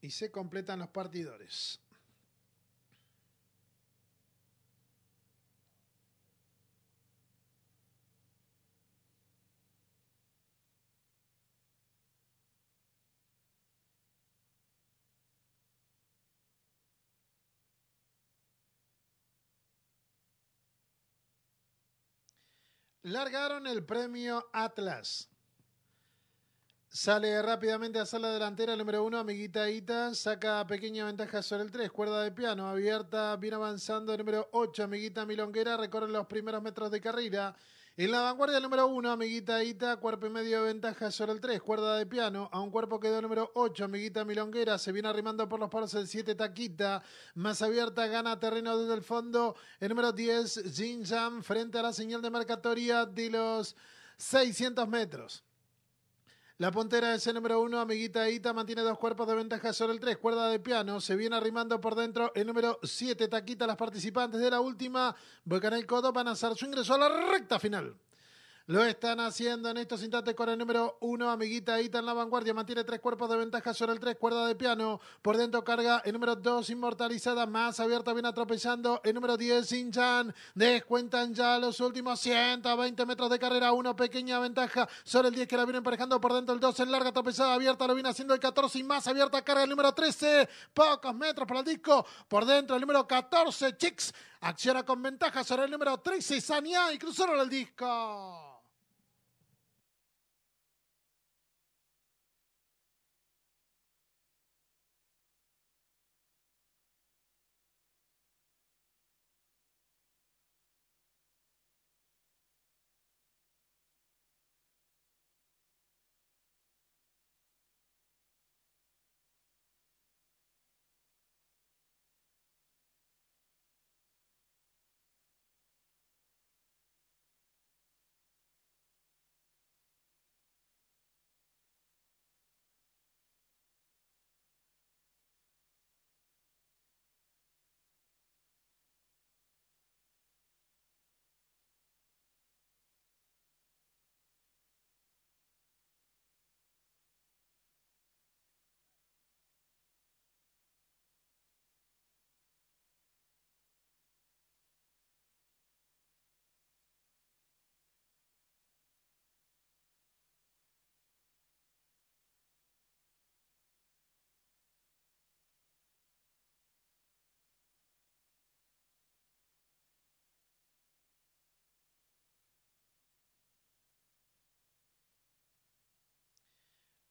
Y se completan los partidores. Largaron el premio Atlas. Sale rápidamente a sala delantera el número uno, amiguita Ita. Saca pequeña ventaja sobre el 3. Cuerda de piano abierta. Viene avanzando el número 8, amiguita Milonguera. Recorre los primeros metros de carrera. En la vanguardia el número 1, amiguita Ita, cuerpo y medio de ventaja sobre el 3, cuerda de piano. A un cuerpo quedó el número 8, amiguita Milonguera. Se viene arrimando por los palos el 7, Taquita. Más abierta, gana terreno desde el fondo. El número 10, Jin frente a la señal de marcatoria de los 600 metros. La puntera es el número uno, amiguita Ita, mantiene dos cuerpos de ventaja sobre el tres. cuerda de piano, se viene arrimando por dentro el número siete, Taquita, las participantes de la última, el Codo van a hacer su ingreso a la recta final. Lo están haciendo en estos instantes con el número uno, amiguita está en la vanguardia. Mantiene tres cuerpos de ventaja sobre el tres, cuerda de piano. Por dentro carga el número dos, inmortalizada, más abierta, viene atropellando el número 10, Sinjan. Descuentan ya los últimos 120 metros de carrera. Una pequeña ventaja sobre el 10 que la viene emparejando por dentro. El dos, en larga, atropellada, abierta, lo viene haciendo el 14 y más abierta, carga el número 13. Pocos metros para el disco. Por dentro el número 14, Chicks. Acciona con ventaja sobre el número 3, Sania, y cruzaron el disco.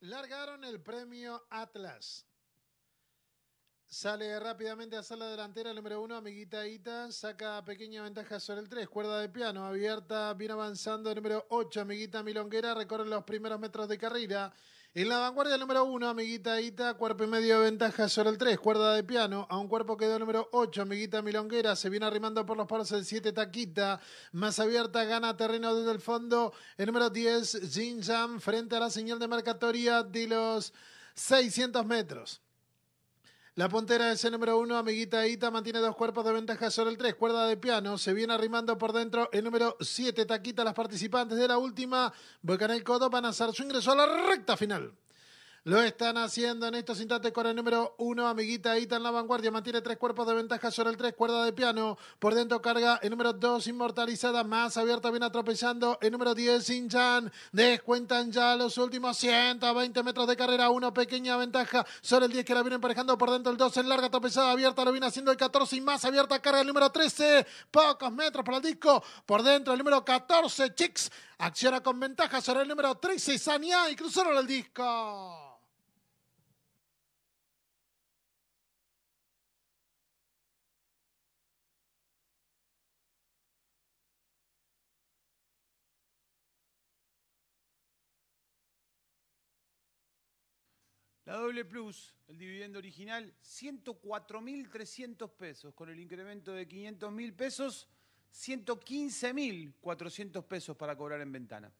largaron el premio Atlas. Sale rápidamente a sala delantera el número uno, amiguita Ita, saca pequeña ventaja sobre el tres. cuerda de piano, abierta, viene avanzando el número 8, amiguita Milonguera, recorre los primeros metros de carrera. En la vanguardia número 1, amiguita Ita, cuerpo y medio de ventaja sobre el 3, cuerda de piano. A un cuerpo quedó número 8, amiguita Milonguera. Se viene arrimando por los palos el 7, Taquita. Más abierta, gana terreno desde el fondo. El número 10, Jin frente a la señal de marcatoria de los 600 metros. La puntera es el número uno, amiguita Ita, mantiene dos cuerpos de ventaja sobre el tres. cuerda de piano, se viene arrimando por dentro el número siete. taquita las participantes de la última, el Codo van a hacer su ingreso a la recta final. Lo están haciendo en estos instantes con el número uno, amiguita está en la vanguardia. Mantiene tres cuerpos de ventaja sobre el tres, cuerda de piano. Por dentro carga el número dos, inmortalizada, más abierta, viene atropellando el número 10, Sinchan. Descuentan ya los últimos 120 metros de carrera. Una pequeña ventaja sobre el 10 que la viene emparejando por dentro el dos. en larga, atropellada, abierta. Lo viene haciendo el 14 y más abierta, carga el número 13. Pocos metros para el disco. Por dentro el número 14, Chicks. Acciona con ventaja sobre el número 13, Saniá, y cruzaron el disco. La doble plus, el dividendo original, 104.300 pesos, con el incremento de 500.000 pesos, 115.400 pesos para cobrar en ventana.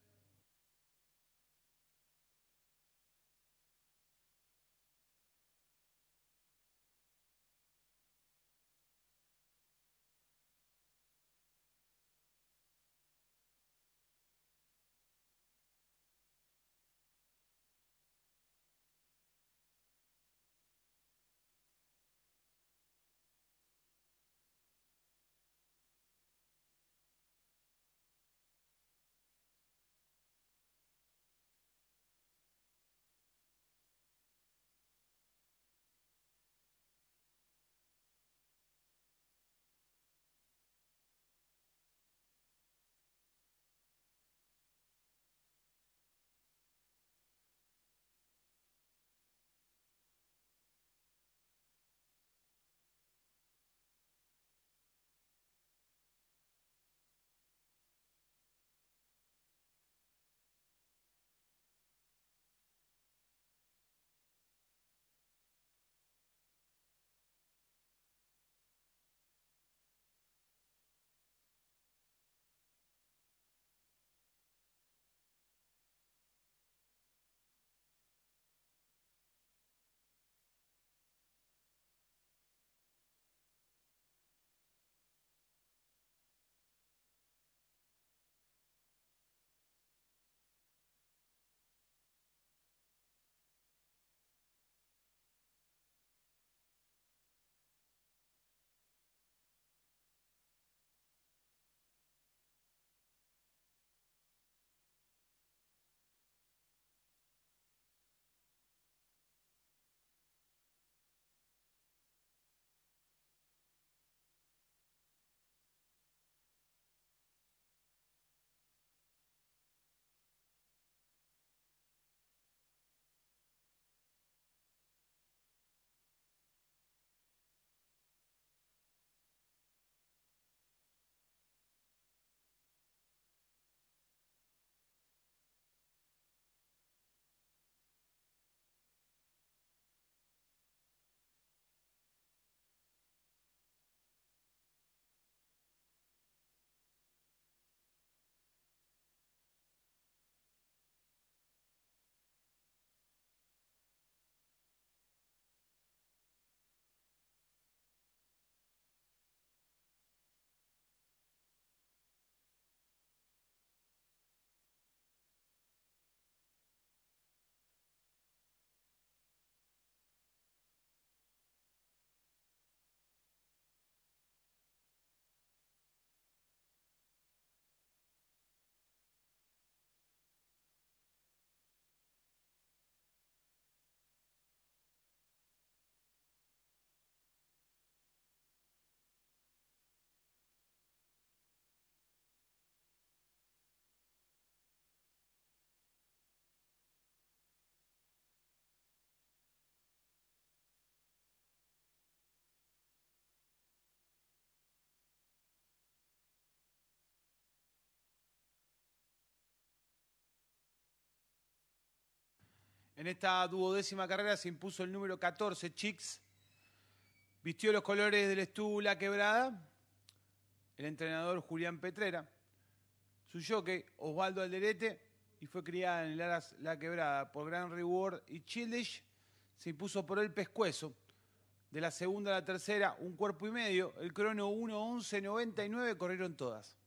En esta duodécima carrera se impuso el número 14, Chicks. Vistió los colores del La Quebrada, el entrenador Julián Petrera, su jockey Osvaldo Alderete, y fue criada en el Aras La Quebrada por Gran Reward y Childish. Se impuso por el pescuezo. De la segunda a la tercera, un cuerpo y medio. El crono 99, corrieron todas.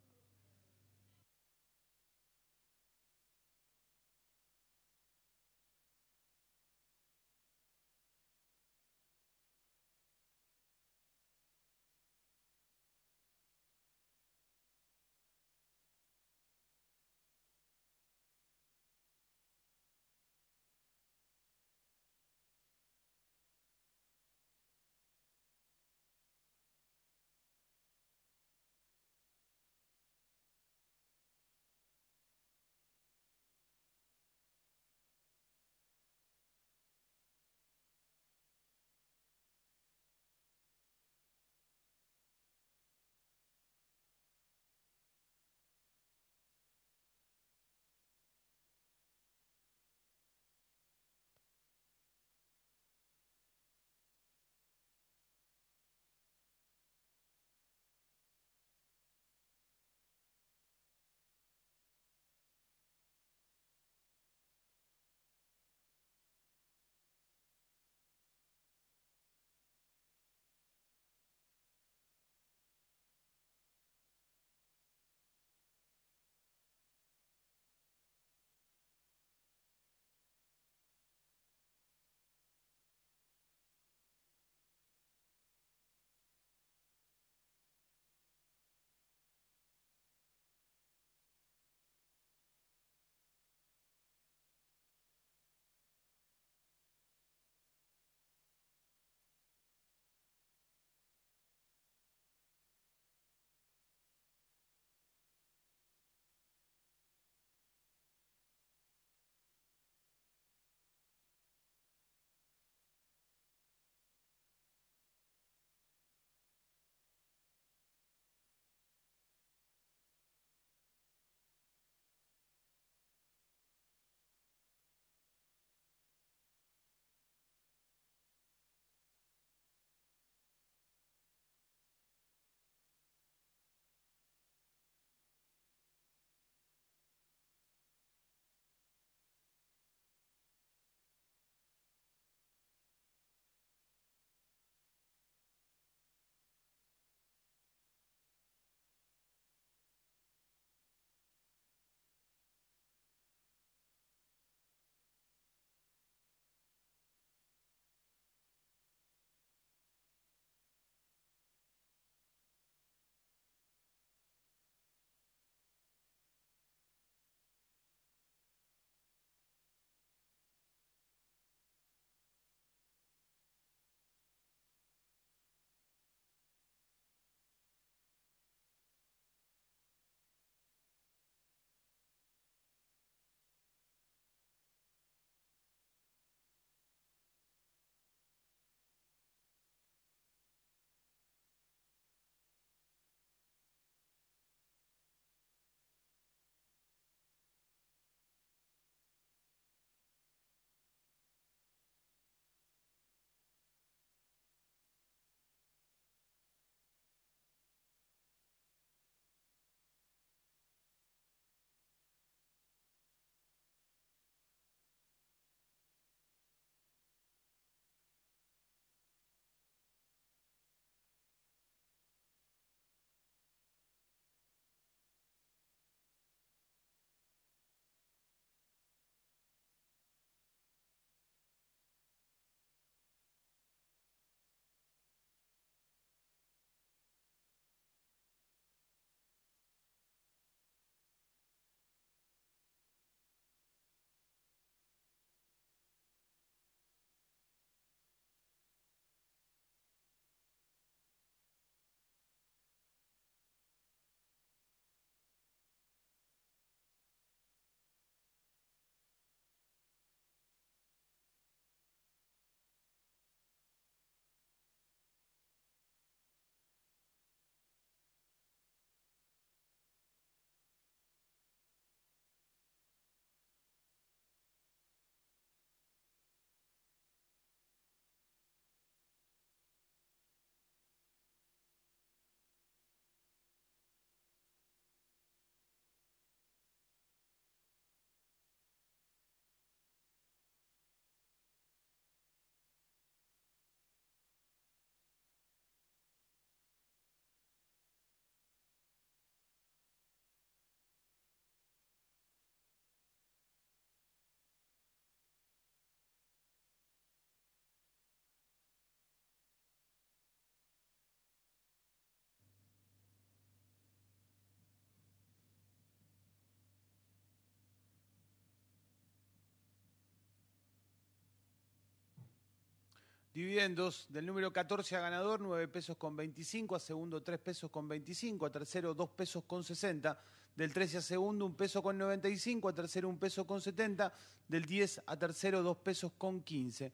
Dividendos del número 14 a ganador 9 pesos con 25, a segundo 3 pesos con 25, a tercero 2 pesos con 60, del 13 a segundo 1 peso con 95, a tercero 1 peso con 70, del 10 a tercero 2 pesos con 15.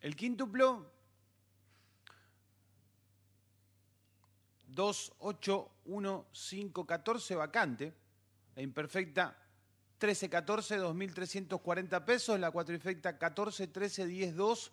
El quíntuplo 2, 8, 1, 5, 14 vacante, la imperfecta 13, 14, 2.340 pesos, la cuatrifecta 14, 13, 10, 2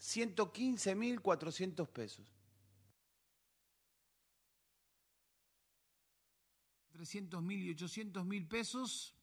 115.400 pesos. 300.000 y pesos